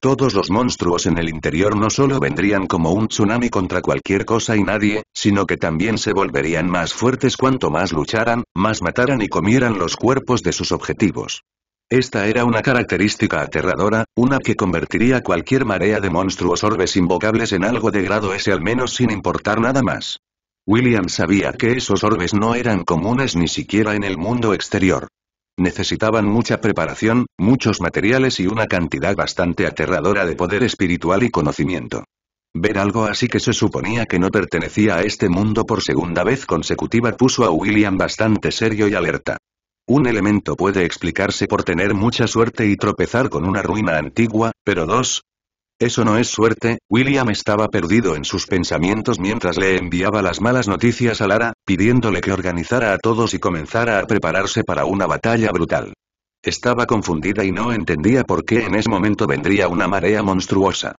Todos los monstruos en el interior no solo vendrían como un tsunami contra cualquier cosa y nadie, sino que también se volverían más fuertes cuanto más lucharan, más mataran y comieran los cuerpos de sus objetivos. Esta era una característica aterradora, una que convertiría cualquier marea de monstruos orbes invocables en algo de grado S al menos sin importar nada más. William sabía que esos orbes no eran comunes ni siquiera en el mundo exterior. Necesitaban mucha preparación, muchos materiales y una cantidad bastante aterradora de poder espiritual y conocimiento. Ver algo así que se suponía que no pertenecía a este mundo por segunda vez consecutiva puso a William bastante serio y alerta. Un elemento puede explicarse por tener mucha suerte y tropezar con una ruina antigua, pero dos, eso no es suerte, William estaba perdido en sus pensamientos mientras le enviaba las malas noticias a Lara, pidiéndole que organizara a todos y comenzara a prepararse para una batalla brutal. Estaba confundida y no entendía por qué en ese momento vendría una marea monstruosa.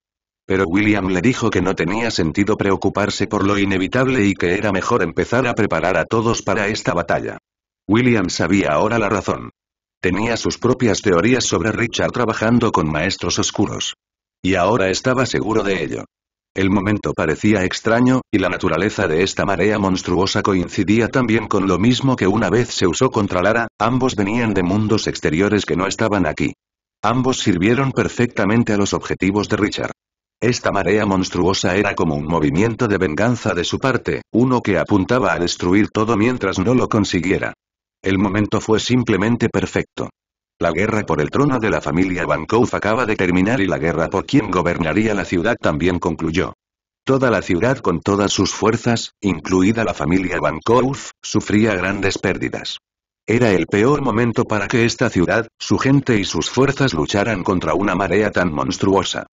Pero William le dijo que no tenía sentido preocuparse por lo inevitable y que era mejor empezar a preparar a todos para esta batalla. William sabía ahora la razón. Tenía sus propias teorías sobre Richard trabajando con maestros oscuros. Y ahora estaba seguro de ello. El momento parecía extraño, y la naturaleza de esta marea monstruosa coincidía también con lo mismo que una vez se usó contra Lara, ambos venían de mundos exteriores que no estaban aquí. Ambos sirvieron perfectamente a los objetivos de Richard. Esta marea monstruosa era como un movimiento de venganza de su parte, uno que apuntaba a destruir todo mientras no lo consiguiera. El momento fue simplemente perfecto. La guerra por el trono de la familia Kouf acaba de terminar y la guerra por quien gobernaría la ciudad también concluyó. Toda la ciudad con todas sus fuerzas, incluida la familia Kouf, sufría grandes pérdidas. Era el peor momento para que esta ciudad, su gente y sus fuerzas lucharan contra una marea tan monstruosa.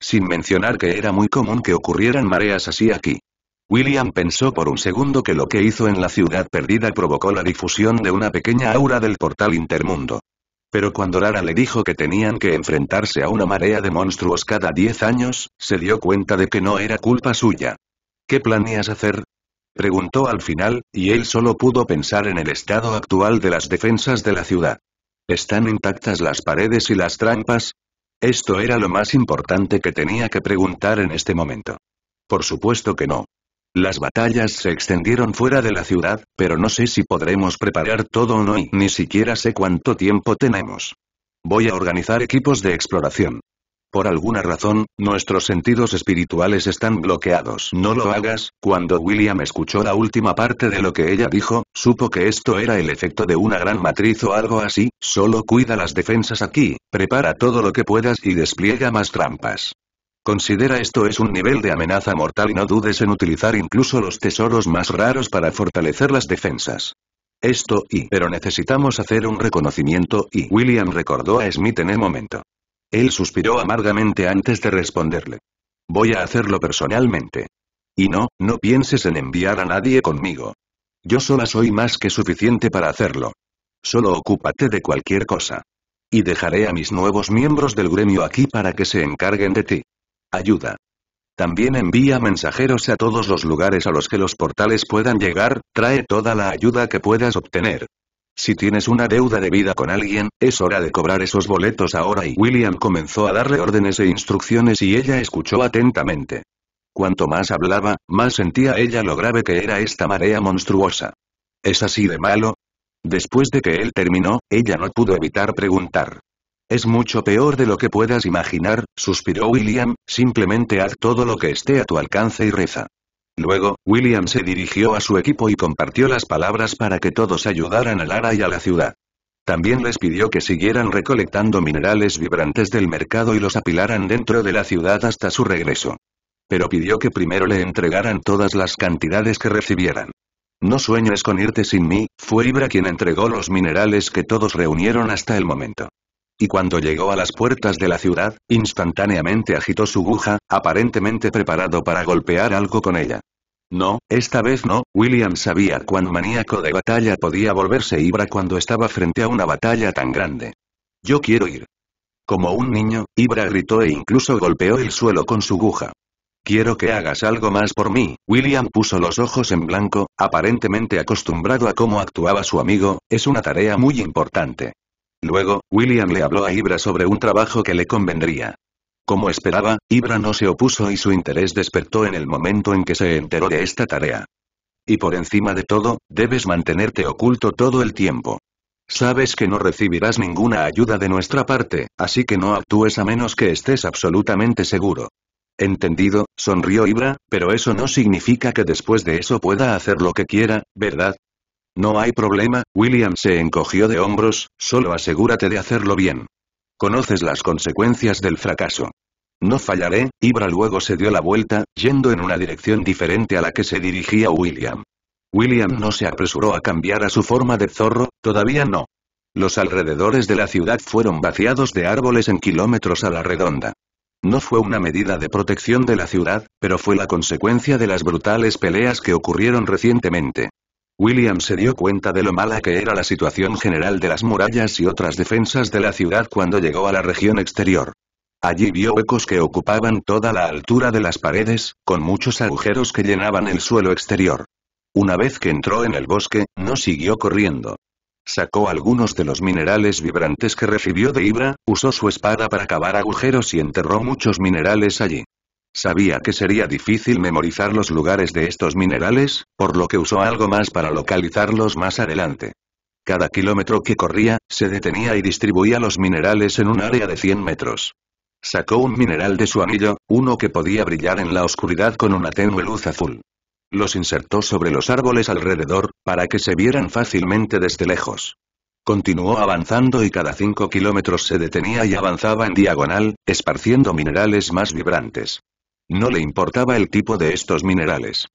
Sin mencionar que era muy común que ocurrieran mareas así aquí. William pensó por un segundo que lo que hizo en la ciudad perdida provocó la difusión de una pequeña aura del portal intermundo. Pero cuando Lara le dijo que tenían que enfrentarse a una marea de monstruos cada diez años, se dio cuenta de que no era culpa suya. ¿Qué planeas hacer? Preguntó al final, y él solo pudo pensar en el estado actual de las defensas de la ciudad. ¿Están intactas las paredes y las trampas? Esto era lo más importante que tenía que preguntar en este momento. Por supuesto que no. Las batallas se extendieron fuera de la ciudad, pero no sé si podremos preparar todo o no y ni siquiera sé cuánto tiempo tenemos. Voy a organizar equipos de exploración. Por alguna razón, nuestros sentidos espirituales están bloqueados. No lo hagas, cuando William escuchó la última parte de lo que ella dijo, supo que esto era el efecto de una gran matriz o algo así, solo cuida las defensas aquí, prepara todo lo que puedas y despliega más trampas. Considera esto es un nivel de amenaza mortal y no dudes en utilizar incluso los tesoros más raros para fortalecer las defensas. Esto y... Pero necesitamos hacer un reconocimiento y... William recordó a Smith en el momento. Él suspiró amargamente antes de responderle. Voy a hacerlo personalmente. Y no, no pienses en enviar a nadie conmigo. Yo sola soy más que suficiente para hacerlo. Solo ocúpate de cualquier cosa. Y dejaré a mis nuevos miembros del gremio aquí para que se encarguen de ti. Ayuda. También envía mensajeros a todos los lugares a los que los portales puedan llegar, trae toda la ayuda que puedas obtener. Si tienes una deuda de vida con alguien, es hora de cobrar esos boletos ahora y William comenzó a darle órdenes e instrucciones y ella escuchó atentamente. Cuanto más hablaba, más sentía ella lo grave que era esta marea monstruosa. ¿Es así de malo? Después de que él terminó, ella no pudo evitar preguntar. Es mucho peor de lo que puedas imaginar, suspiró William, simplemente haz todo lo que esté a tu alcance y reza. Luego, William se dirigió a su equipo y compartió las palabras para que todos ayudaran a Lara y a la ciudad. También les pidió que siguieran recolectando minerales vibrantes del mercado y los apilaran dentro de la ciudad hasta su regreso. Pero pidió que primero le entregaran todas las cantidades que recibieran. No sueñes con irte sin mí, fue Ibra quien entregó los minerales que todos reunieron hasta el momento y cuando llegó a las puertas de la ciudad, instantáneamente agitó su aguja, aparentemente preparado para golpear algo con ella. No, esta vez no, William sabía cuán maníaco de batalla podía volverse Ibra cuando estaba frente a una batalla tan grande. Yo quiero ir. Como un niño, Ibra gritó e incluso golpeó el suelo con su aguja. Quiero que hagas algo más por mí, William puso los ojos en blanco, aparentemente acostumbrado a cómo actuaba su amigo, es una tarea muy importante. Luego, William le habló a Ibra sobre un trabajo que le convendría. Como esperaba, Ibra no se opuso y su interés despertó en el momento en que se enteró de esta tarea. Y por encima de todo, debes mantenerte oculto todo el tiempo. Sabes que no recibirás ninguna ayuda de nuestra parte, así que no actúes a menos que estés absolutamente seguro. Entendido, sonrió Ibra, pero eso no significa que después de eso pueda hacer lo que quiera, ¿verdad? No hay problema, William se encogió de hombros, solo asegúrate de hacerlo bien. Conoces las consecuencias del fracaso. No fallaré, Ibra luego se dio la vuelta, yendo en una dirección diferente a la que se dirigía William. William no se apresuró a cambiar a su forma de zorro, todavía no. Los alrededores de la ciudad fueron vaciados de árboles en kilómetros a la redonda. No fue una medida de protección de la ciudad, pero fue la consecuencia de las brutales peleas que ocurrieron recientemente. William se dio cuenta de lo mala que era la situación general de las murallas y otras defensas de la ciudad cuando llegó a la región exterior. Allí vio huecos que ocupaban toda la altura de las paredes, con muchos agujeros que llenaban el suelo exterior. Una vez que entró en el bosque, no siguió corriendo. Sacó algunos de los minerales vibrantes que recibió de Ibra, usó su espada para cavar agujeros y enterró muchos minerales allí. Sabía que sería difícil memorizar los lugares de estos minerales, por lo que usó algo más para localizarlos más adelante. Cada kilómetro que corría, se detenía y distribuía los minerales en un área de 100 metros. Sacó un mineral de su anillo, uno que podía brillar en la oscuridad con una tenue luz azul. Los insertó sobre los árboles alrededor, para que se vieran fácilmente desde lejos. Continuó avanzando y cada 5 kilómetros se detenía y avanzaba en diagonal, esparciendo minerales más vibrantes. No le importaba el tipo de estos minerales.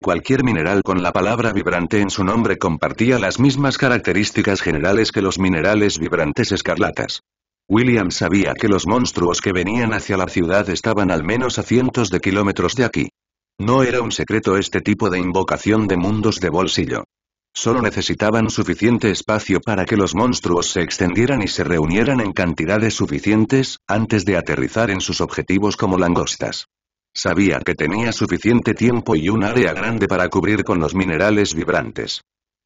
Cualquier mineral con la palabra vibrante en su nombre compartía las mismas características generales que los minerales vibrantes escarlatas. William sabía que los monstruos que venían hacia la ciudad estaban al menos a cientos de kilómetros de aquí. No era un secreto este tipo de invocación de mundos de bolsillo. Solo necesitaban suficiente espacio para que los monstruos se extendieran y se reunieran en cantidades suficientes, antes de aterrizar en sus objetivos como langostas. Sabía que tenía suficiente tiempo y un área grande para cubrir con los minerales vibrantes.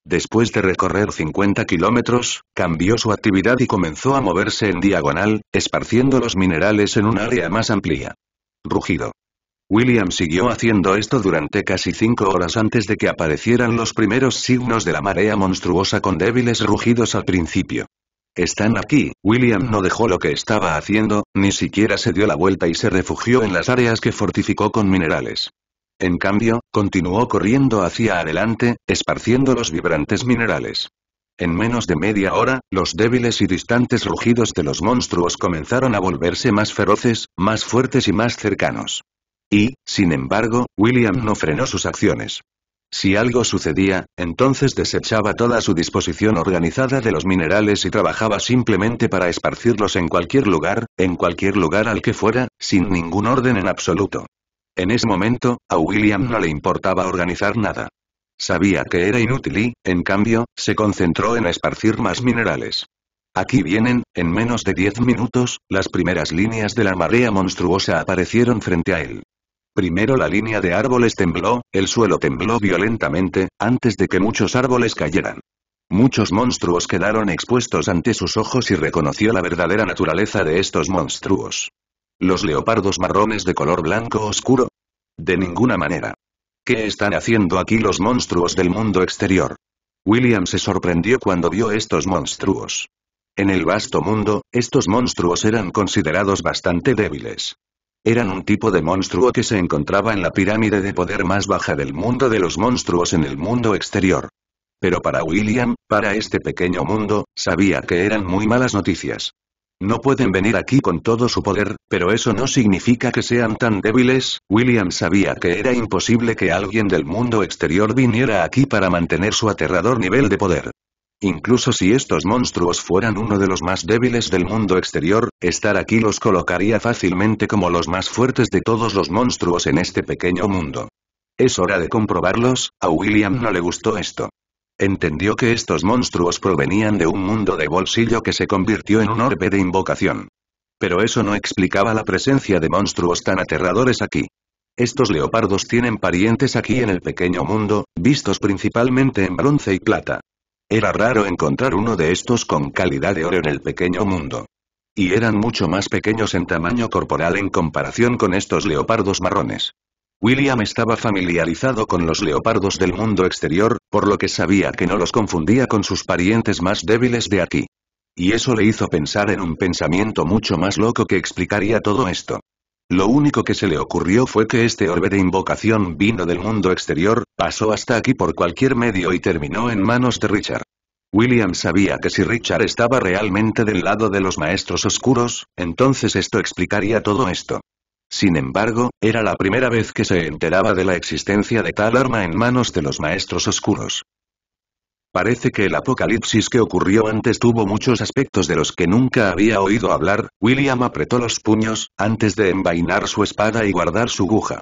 Después de recorrer 50 kilómetros, cambió su actividad y comenzó a moverse en diagonal, esparciendo los minerales en un área más amplia. Rugido. William siguió haciendo esto durante casi cinco horas antes de que aparecieran los primeros signos de la marea monstruosa con débiles rugidos al principio. Están aquí. William no dejó lo que estaba haciendo, ni siquiera se dio la vuelta y se refugió en las áreas que fortificó con minerales. En cambio, continuó corriendo hacia adelante, esparciendo los vibrantes minerales. En menos de media hora, los débiles y distantes rugidos de los monstruos comenzaron a volverse más feroces, más fuertes y más cercanos. Y, sin embargo, William no frenó sus acciones. Si algo sucedía, entonces desechaba toda su disposición organizada de los minerales y trabajaba simplemente para esparcirlos en cualquier lugar, en cualquier lugar al que fuera, sin ningún orden en absoluto. En ese momento, a William no le importaba organizar nada. Sabía que era inútil y, en cambio, se concentró en esparcir más minerales. Aquí vienen, en menos de diez minutos, las primeras líneas de la marea monstruosa aparecieron frente a él. Primero la línea de árboles tembló, el suelo tembló violentamente, antes de que muchos árboles cayeran. Muchos monstruos quedaron expuestos ante sus ojos y reconoció la verdadera naturaleza de estos monstruos. ¿Los leopardos marrones de color blanco oscuro? De ninguna manera. ¿Qué están haciendo aquí los monstruos del mundo exterior? William se sorprendió cuando vio estos monstruos. En el vasto mundo, estos monstruos eran considerados bastante débiles. Eran un tipo de monstruo que se encontraba en la pirámide de poder más baja del mundo de los monstruos en el mundo exterior. Pero para William, para este pequeño mundo, sabía que eran muy malas noticias. No pueden venir aquí con todo su poder, pero eso no significa que sean tan débiles, William sabía que era imposible que alguien del mundo exterior viniera aquí para mantener su aterrador nivel de poder. Incluso si estos monstruos fueran uno de los más débiles del mundo exterior, estar aquí los colocaría fácilmente como los más fuertes de todos los monstruos en este pequeño mundo. Es hora de comprobarlos, a William no le gustó esto. Entendió que estos monstruos provenían de un mundo de bolsillo que se convirtió en un orbe de invocación. Pero eso no explicaba la presencia de monstruos tan aterradores aquí. Estos leopardos tienen parientes aquí en el pequeño mundo, vistos principalmente en bronce y plata. Era raro encontrar uno de estos con calidad de oro en el pequeño mundo. Y eran mucho más pequeños en tamaño corporal en comparación con estos leopardos marrones. William estaba familiarizado con los leopardos del mundo exterior, por lo que sabía que no los confundía con sus parientes más débiles de aquí. Y eso le hizo pensar en un pensamiento mucho más loco que explicaría todo esto. Lo único que se le ocurrió fue que este orbe de invocación vino del mundo exterior, pasó hasta aquí por cualquier medio y terminó en manos de Richard. William sabía que si Richard estaba realmente del lado de los maestros oscuros, entonces esto explicaría todo esto. Sin embargo, era la primera vez que se enteraba de la existencia de tal arma en manos de los maestros oscuros. Parece que el apocalipsis que ocurrió antes tuvo muchos aspectos de los que nunca había oído hablar, William apretó los puños, antes de envainar su espada y guardar su aguja.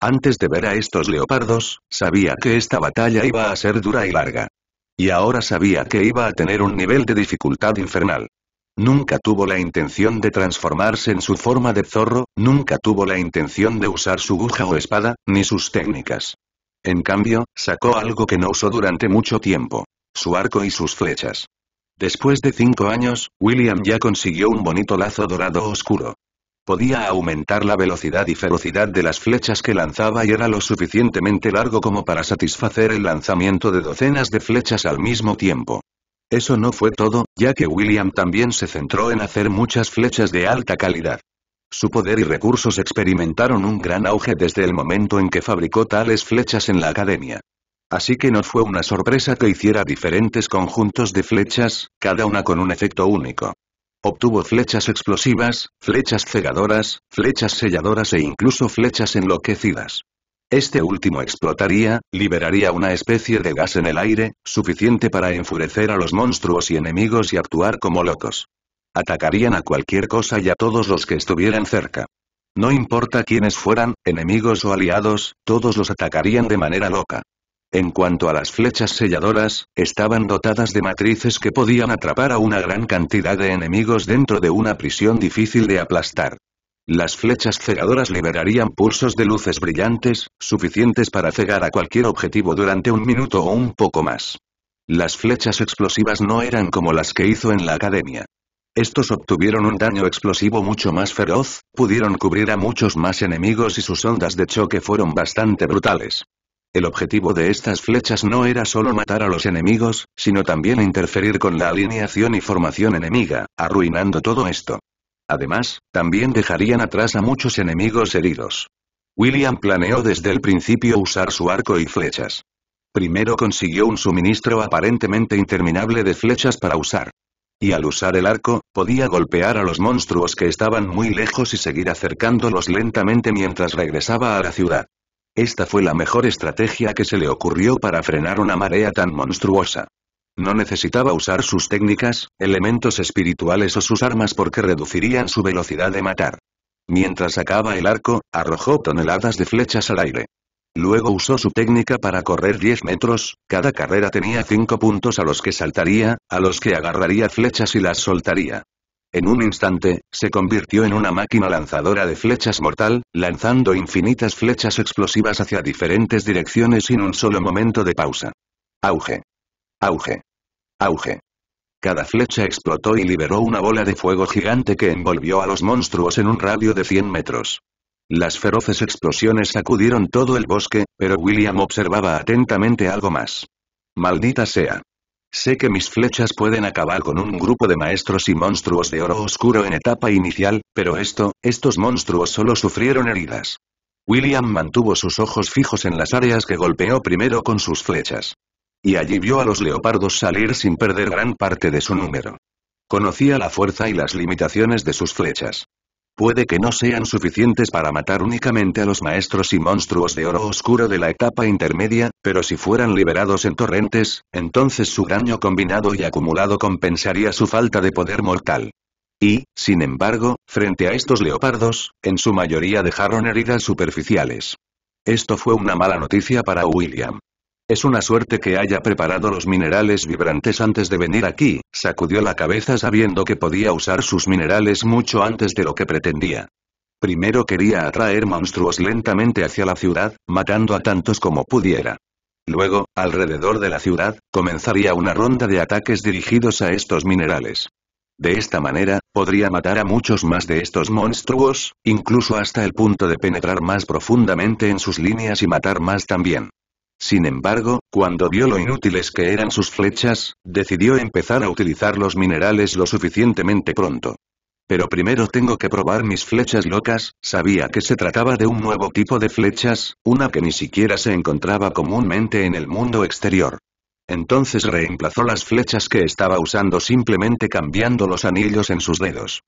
Antes de ver a estos leopardos, sabía que esta batalla iba a ser dura y larga. Y ahora sabía que iba a tener un nivel de dificultad infernal. Nunca tuvo la intención de transformarse en su forma de zorro, nunca tuvo la intención de usar su aguja o espada, ni sus técnicas. En cambio, sacó algo que no usó durante mucho tiempo su arco y sus flechas. Después de cinco años, William ya consiguió un bonito lazo dorado oscuro. Podía aumentar la velocidad y ferocidad de las flechas que lanzaba y era lo suficientemente largo como para satisfacer el lanzamiento de docenas de flechas al mismo tiempo. Eso no fue todo, ya que William también se centró en hacer muchas flechas de alta calidad. Su poder y recursos experimentaron un gran auge desde el momento en que fabricó tales flechas en la academia. Así que no fue una sorpresa que hiciera diferentes conjuntos de flechas, cada una con un efecto único. Obtuvo flechas explosivas, flechas cegadoras, flechas selladoras e incluso flechas enloquecidas. Este último explotaría, liberaría una especie de gas en el aire, suficiente para enfurecer a los monstruos y enemigos y actuar como locos. Atacarían a cualquier cosa y a todos los que estuvieran cerca. No importa quiénes fueran, enemigos o aliados, todos los atacarían de manera loca. En cuanto a las flechas selladoras, estaban dotadas de matrices que podían atrapar a una gran cantidad de enemigos dentro de una prisión difícil de aplastar. Las flechas cegadoras liberarían pulsos de luces brillantes, suficientes para cegar a cualquier objetivo durante un minuto o un poco más. Las flechas explosivas no eran como las que hizo en la academia. Estos obtuvieron un daño explosivo mucho más feroz, pudieron cubrir a muchos más enemigos y sus ondas de choque fueron bastante brutales. El objetivo de estas flechas no era solo matar a los enemigos, sino también interferir con la alineación y formación enemiga, arruinando todo esto. Además, también dejarían atrás a muchos enemigos heridos. William planeó desde el principio usar su arco y flechas. Primero consiguió un suministro aparentemente interminable de flechas para usar. Y al usar el arco, podía golpear a los monstruos que estaban muy lejos y seguir acercándolos lentamente mientras regresaba a la ciudad. Esta fue la mejor estrategia que se le ocurrió para frenar una marea tan monstruosa. No necesitaba usar sus técnicas, elementos espirituales o sus armas porque reducirían su velocidad de matar. Mientras sacaba el arco, arrojó toneladas de flechas al aire. Luego usó su técnica para correr 10 metros, cada carrera tenía 5 puntos a los que saltaría, a los que agarraría flechas y las soltaría. En un instante, se convirtió en una máquina lanzadora de flechas mortal, lanzando infinitas flechas explosivas hacia diferentes direcciones sin un solo momento de pausa. Auge. Auge. Auge. Cada flecha explotó y liberó una bola de fuego gigante que envolvió a los monstruos en un radio de 100 metros. Las feroces explosiones sacudieron todo el bosque, pero William observaba atentamente algo más. Maldita sea. Sé que mis flechas pueden acabar con un grupo de maestros y monstruos de oro oscuro en etapa inicial, pero esto, estos monstruos solo sufrieron heridas. William mantuvo sus ojos fijos en las áreas que golpeó primero con sus flechas. Y allí vio a los leopardos salir sin perder gran parte de su número. Conocía la fuerza y las limitaciones de sus flechas. Puede que no sean suficientes para matar únicamente a los maestros y monstruos de oro oscuro de la etapa intermedia, pero si fueran liberados en torrentes, entonces su daño combinado y acumulado compensaría su falta de poder mortal. Y, sin embargo, frente a estos leopardos, en su mayoría dejaron heridas superficiales. Esto fue una mala noticia para William. Es una suerte que haya preparado los minerales vibrantes antes de venir aquí, sacudió la cabeza sabiendo que podía usar sus minerales mucho antes de lo que pretendía. Primero quería atraer monstruos lentamente hacia la ciudad, matando a tantos como pudiera. Luego, alrededor de la ciudad, comenzaría una ronda de ataques dirigidos a estos minerales. De esta manera, podría matar a muchos más de estos monstruos, incluso hasta el punto de penetrar más profundamente en sus líneas y matar más también. Sin embargo, cuando vio lo inútiles que eran sus flechas, decidió empezar a utilizar los minerales lo suficientemente pronto. Pero primero tengo que probar mis flechas locas, sabía que se trataba de un nuevo tipo de flechas, una que ni siquiera se encontraba comúnmente en el mundo exterior. Entonces reemplazó las flechas que estaba usando simplemente cambiando los anillos en sus dedos.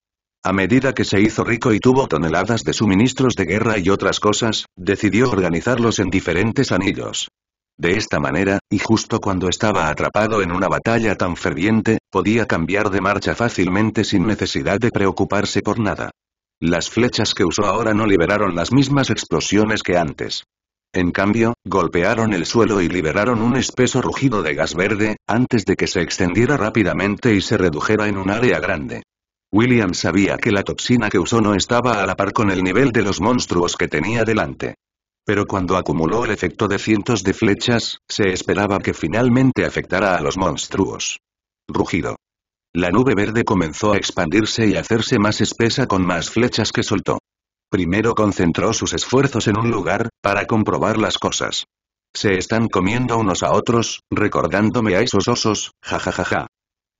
A medida que se hizo rico y tuvo toneladas de suministros de guerra y otras cosas, decidió organizarlos en diferentes anillos. De esta manera, y justo cuando estaba atrapado en una batalla tan ferviente, podía cambiar de marcha fácilmente sin necesidad de preocuparse por nada. Las flechas que usó ahora no liberaron las mismas explosiones que antes. En cambio, golpearon el suelo y liberaron un espeso rugido de gas verde, antes de que se extendiera rápidamente y se redujera en un área grande. William sabía que la toxina que usó no estaba a la par con el nivel de los monstruos que tenía delante. Pero cuando acumuló el efecto de cientos de flechas, se esperaba que finalmente afectara a los monstruos. Rugido. La nube verde comenzó a expandirse y hacerse más espesa con más flechas que soltó. Primero concentró sus esfuerzos en un lugar, para comprobar las cosas. Se están comiendo unos a otros, recordándome a esos osos, jajajaja. Ja, ja, ja.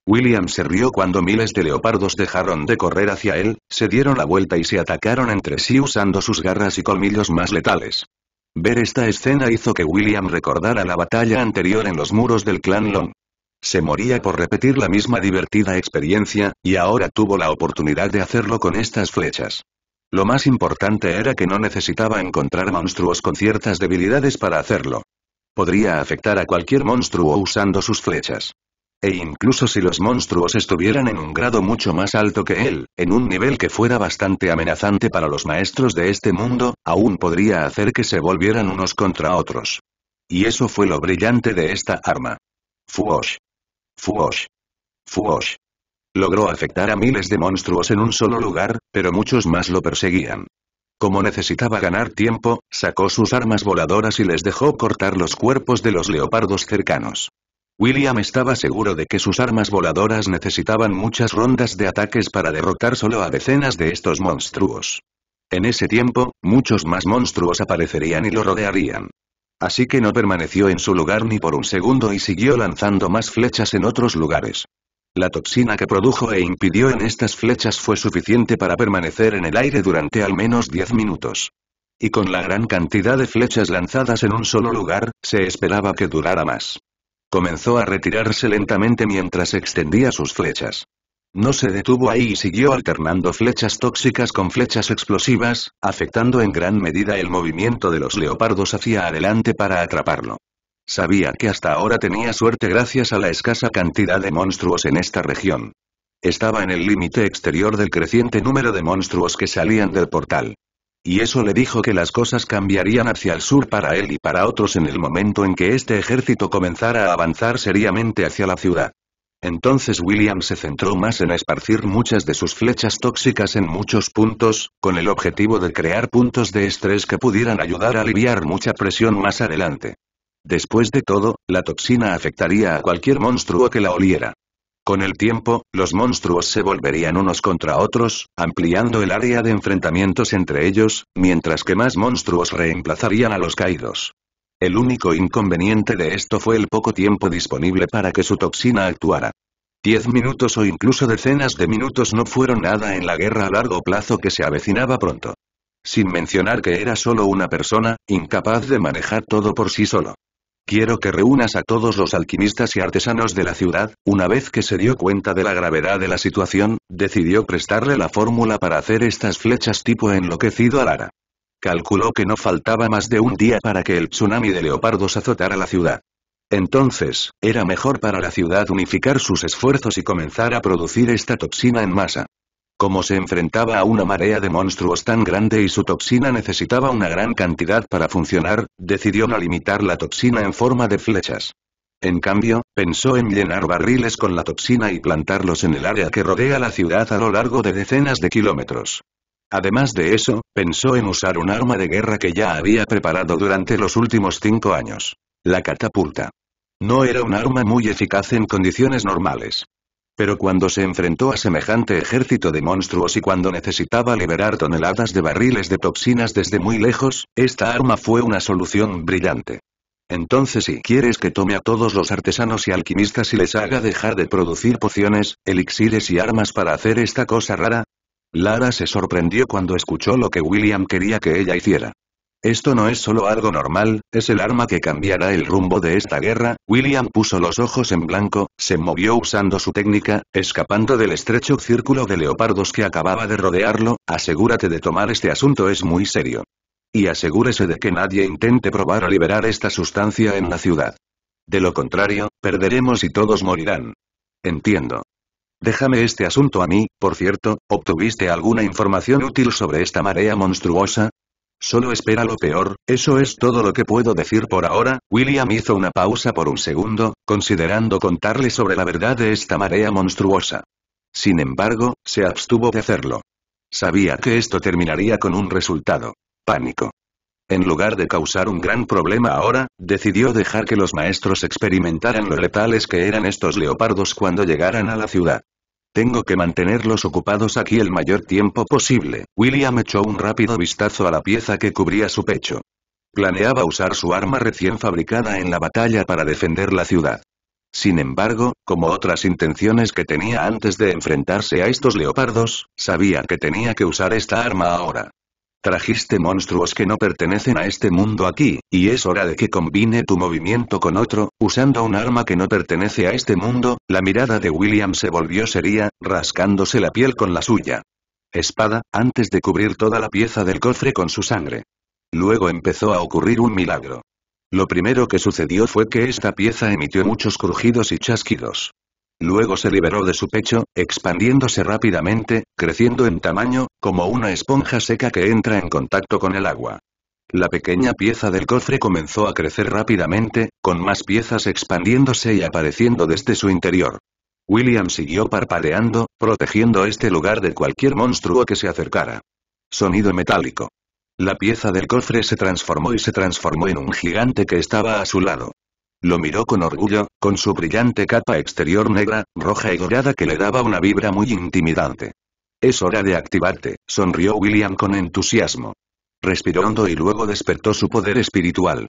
William se rió cuando miles de leopardos dejaron de correr hacia él, se dieron la vuelta y se atacaron entre sí usando sus garras y colmillos más letales. Ver esta escena hizo que William recordara la batalla anterior en los muros del clan Long. Se moría por repetir la misma divertida experiencia, y ahora tuvo la oportunidad de hacerlo con estas flechas. Lo más importante era que no necesitaba encontrar monstruos con ciertas debilidades para hacerlo. Podría afectar a cualquier monstruo usando sus flechas. E incluso si los monstruos estuvieran en un grado mucho más alto que él, en un nivel que fuera bastante amenazante para los maestros de este mundo, aún podría hacer que se volvieran unos contra otros. Y eso fue lo brillante de esta arma. Fuosh. Fuosh. Fuosh. Logró afectar a miles de monstruos en un solo lugar, pero muchos más lo perseguían. Como necesitaba ganar tiempo, sacó sus armas voladoras y les dejó cortar los cuerpos de los leopardos cercanos. William estaba seguro de que sus armas voladoras necesitaban muchas rondas de ataques para derrotar solo a decenas de estos monstruos. En ese tiempo, muchos más monstruos aparecerían y lo rodearían. Así que no permaneció en su lugar ni por un segundo y siguió lanzando más flechas en otros lugares. La toxina que produjo e impidió en estas flechas fue suficiente para permanecer en el aire durante al menos 10 minutos. Y con la gran cantidad de flechas lanzadas en un solo lugar, se esperaba que durara más. Comenzó a retirarse lentamente mientras extendía sus flechas. No se detuvo ahí y siguió alternando flechas tóxicas con flechas explosivas, afectando en gran medida el movimiento de los leopardos hacia adelante para atraparlo. Sabía que hasta ahora tenía suerte gracias a la escasa cantidad de monstruos en esta región. Estaba en el límite exterior del creciente número de monstruos que salían del portal. Y eso le dijo que las cosas cambiarían hacia el sur para él y para otros en el momento en que este ejército comenzara a avanzar seriamente hacia la ciudad. Entonces William se centró más en esparcir muchas de sus flechas tóxicas en muchos puntos, con el objetivo de crear puntos de estrés que pudieran ayudar a aliviar mucha presión más adelante. Después de todo, la toxina afectaría a cualquier monstruo que la oliera. Con el tiempo, los monstruos se volverían unos contra otros, ampliando el área de enfrentamientos entre ellos, mientras que más monstruos reemplazarían a los caídos. El único inconveniente de esto fue el poco tiempo disponible para que su toxina actuara. Diez minutos o incluso decenas de minutos no fueron nada en la guerra a largo plazo que se avecinaba pronto. Sin mencionar que era solo una persona, incapaz de manejar todo por sí solo. Quiero que reúnas a todos los alquimistas y artesanos de la ciudad, una vez que se dio cuenta de la gravedad de la situación, decidió prestarle la fórmula para hacer estas flechas tipo enloquecido a Lara. Calculó que no faltaba más de un día para que el tsunami de leopardos azotara la ciudad. Entonces, era mejor para la ciudad unificar sus esfuerzos y comenzar a producir esta toxina en masa. Como se enfrentaba a una marea de monstruos tan grande y su toxina necesitaba una gran cantidad para funcionar, decidió no limitar la toxina en forma de flechas. En cambio, pensó en llenar barriles con la toxina y plantarlos en el área que rodea la ciudad a lo largo de decenas de kilómetros. Además de eso, pensó en usar un arma de guerra que ya había preparado durante los últimos cinco años. La catapulta. No era un arma muy eficaz en condiciones normales. Pero cuando se enfrentó a semejante ejército de monstruos y cuando necesitaba liberar toneladas de barriles de toxinas desde muy lejos, esta arma fue una solución brillante. Entonces si quieres que tome a todos los artesanos y alquimistas y les haga dejar de producir pociones, elixires y armas para hacer esta cosa rara? Lara se sorprendió cuando escuchó lo que William quería que ella hiciera. Esto no es solo algo normal, es el arma que cambiará el rumbo de esta guerra, William puso los ojos en blanco, se movió usando su técnica, escapando del estrecho círculo de leopardos que acababa de rodearlo, asegúrate de tomar este asunto es muy serio. Y asegúrese de que nadie intente probar a liberar esta sustancia en la ciudad. De lo contrario, perderemos y todos morirán. Entiendo. Déjame este asunto a mí, por cierto, ¿obtuviste alguna información útil sobre esta marea monstruosa? Solo espera lo peor, eso es todo lo que puedo decir por ahora, William hizo una pausa por un segundo, considerando contarle sobre la verdad de esta marea monstruosa. Sin embargo, se abstuvo de hacerlo. Sabía que esto terminaría con un resultado. Pánico. En lugar de causar un gran problema ahora, decidió dejar que los maestros experimentaran lo letales que eran estos leopardos cuando llegaran a la ciudad. Tengo que mantenerlos ocupados aquí el mayor tiempo posible. William echó un rápido vistazo a la pieza que cubría su pecho. Planeaba usar su arma recién fabricada en la batalla para defender la ciudad. Sin embargo, como otras intenciones que tenía antes de enfrentarse a estos leopardos, sabía que tenía que usar esta arma ahora. Trajiste monstruos que no pertenecen a este mundo aquí, y es hora de que combine tu movimiento con otro, usando un arma que no pertenece a este mundo, la mirada de William se volvió seria, rascándose la piel con la suya. Espada, antes de cubrir toda la pieza del cofre con su sangre. Luego empezó a ocurrir un milagro. Lo primero que sucedió fue que esta pieza emitió muchos crujidos y chasquidos. Luego se liberó de su pecho, expandiéndose rápidamente, creciendo en tamaño, como una esponja seca que entra en contacto con el agua. La pequeña pieza del cofre comenzó a crecer rápidamente, con más piezas expandiéndose y apareciendo desde su interior. William siguió parpadeando, protegiendo este lugar de cualquier monstruo que se acercara. Sonido metálico. La pieza del cofre se transformó y se transformó en un gigante que estaba a su lado. Lo miró con orgullo, con su brillante capa exterior negra, roja y dorada que le daba una vibra muy intimidante. Es hora de activarte, sonrió William con entusiasmo. Respiró hondo y luego despertó su poder espiritual.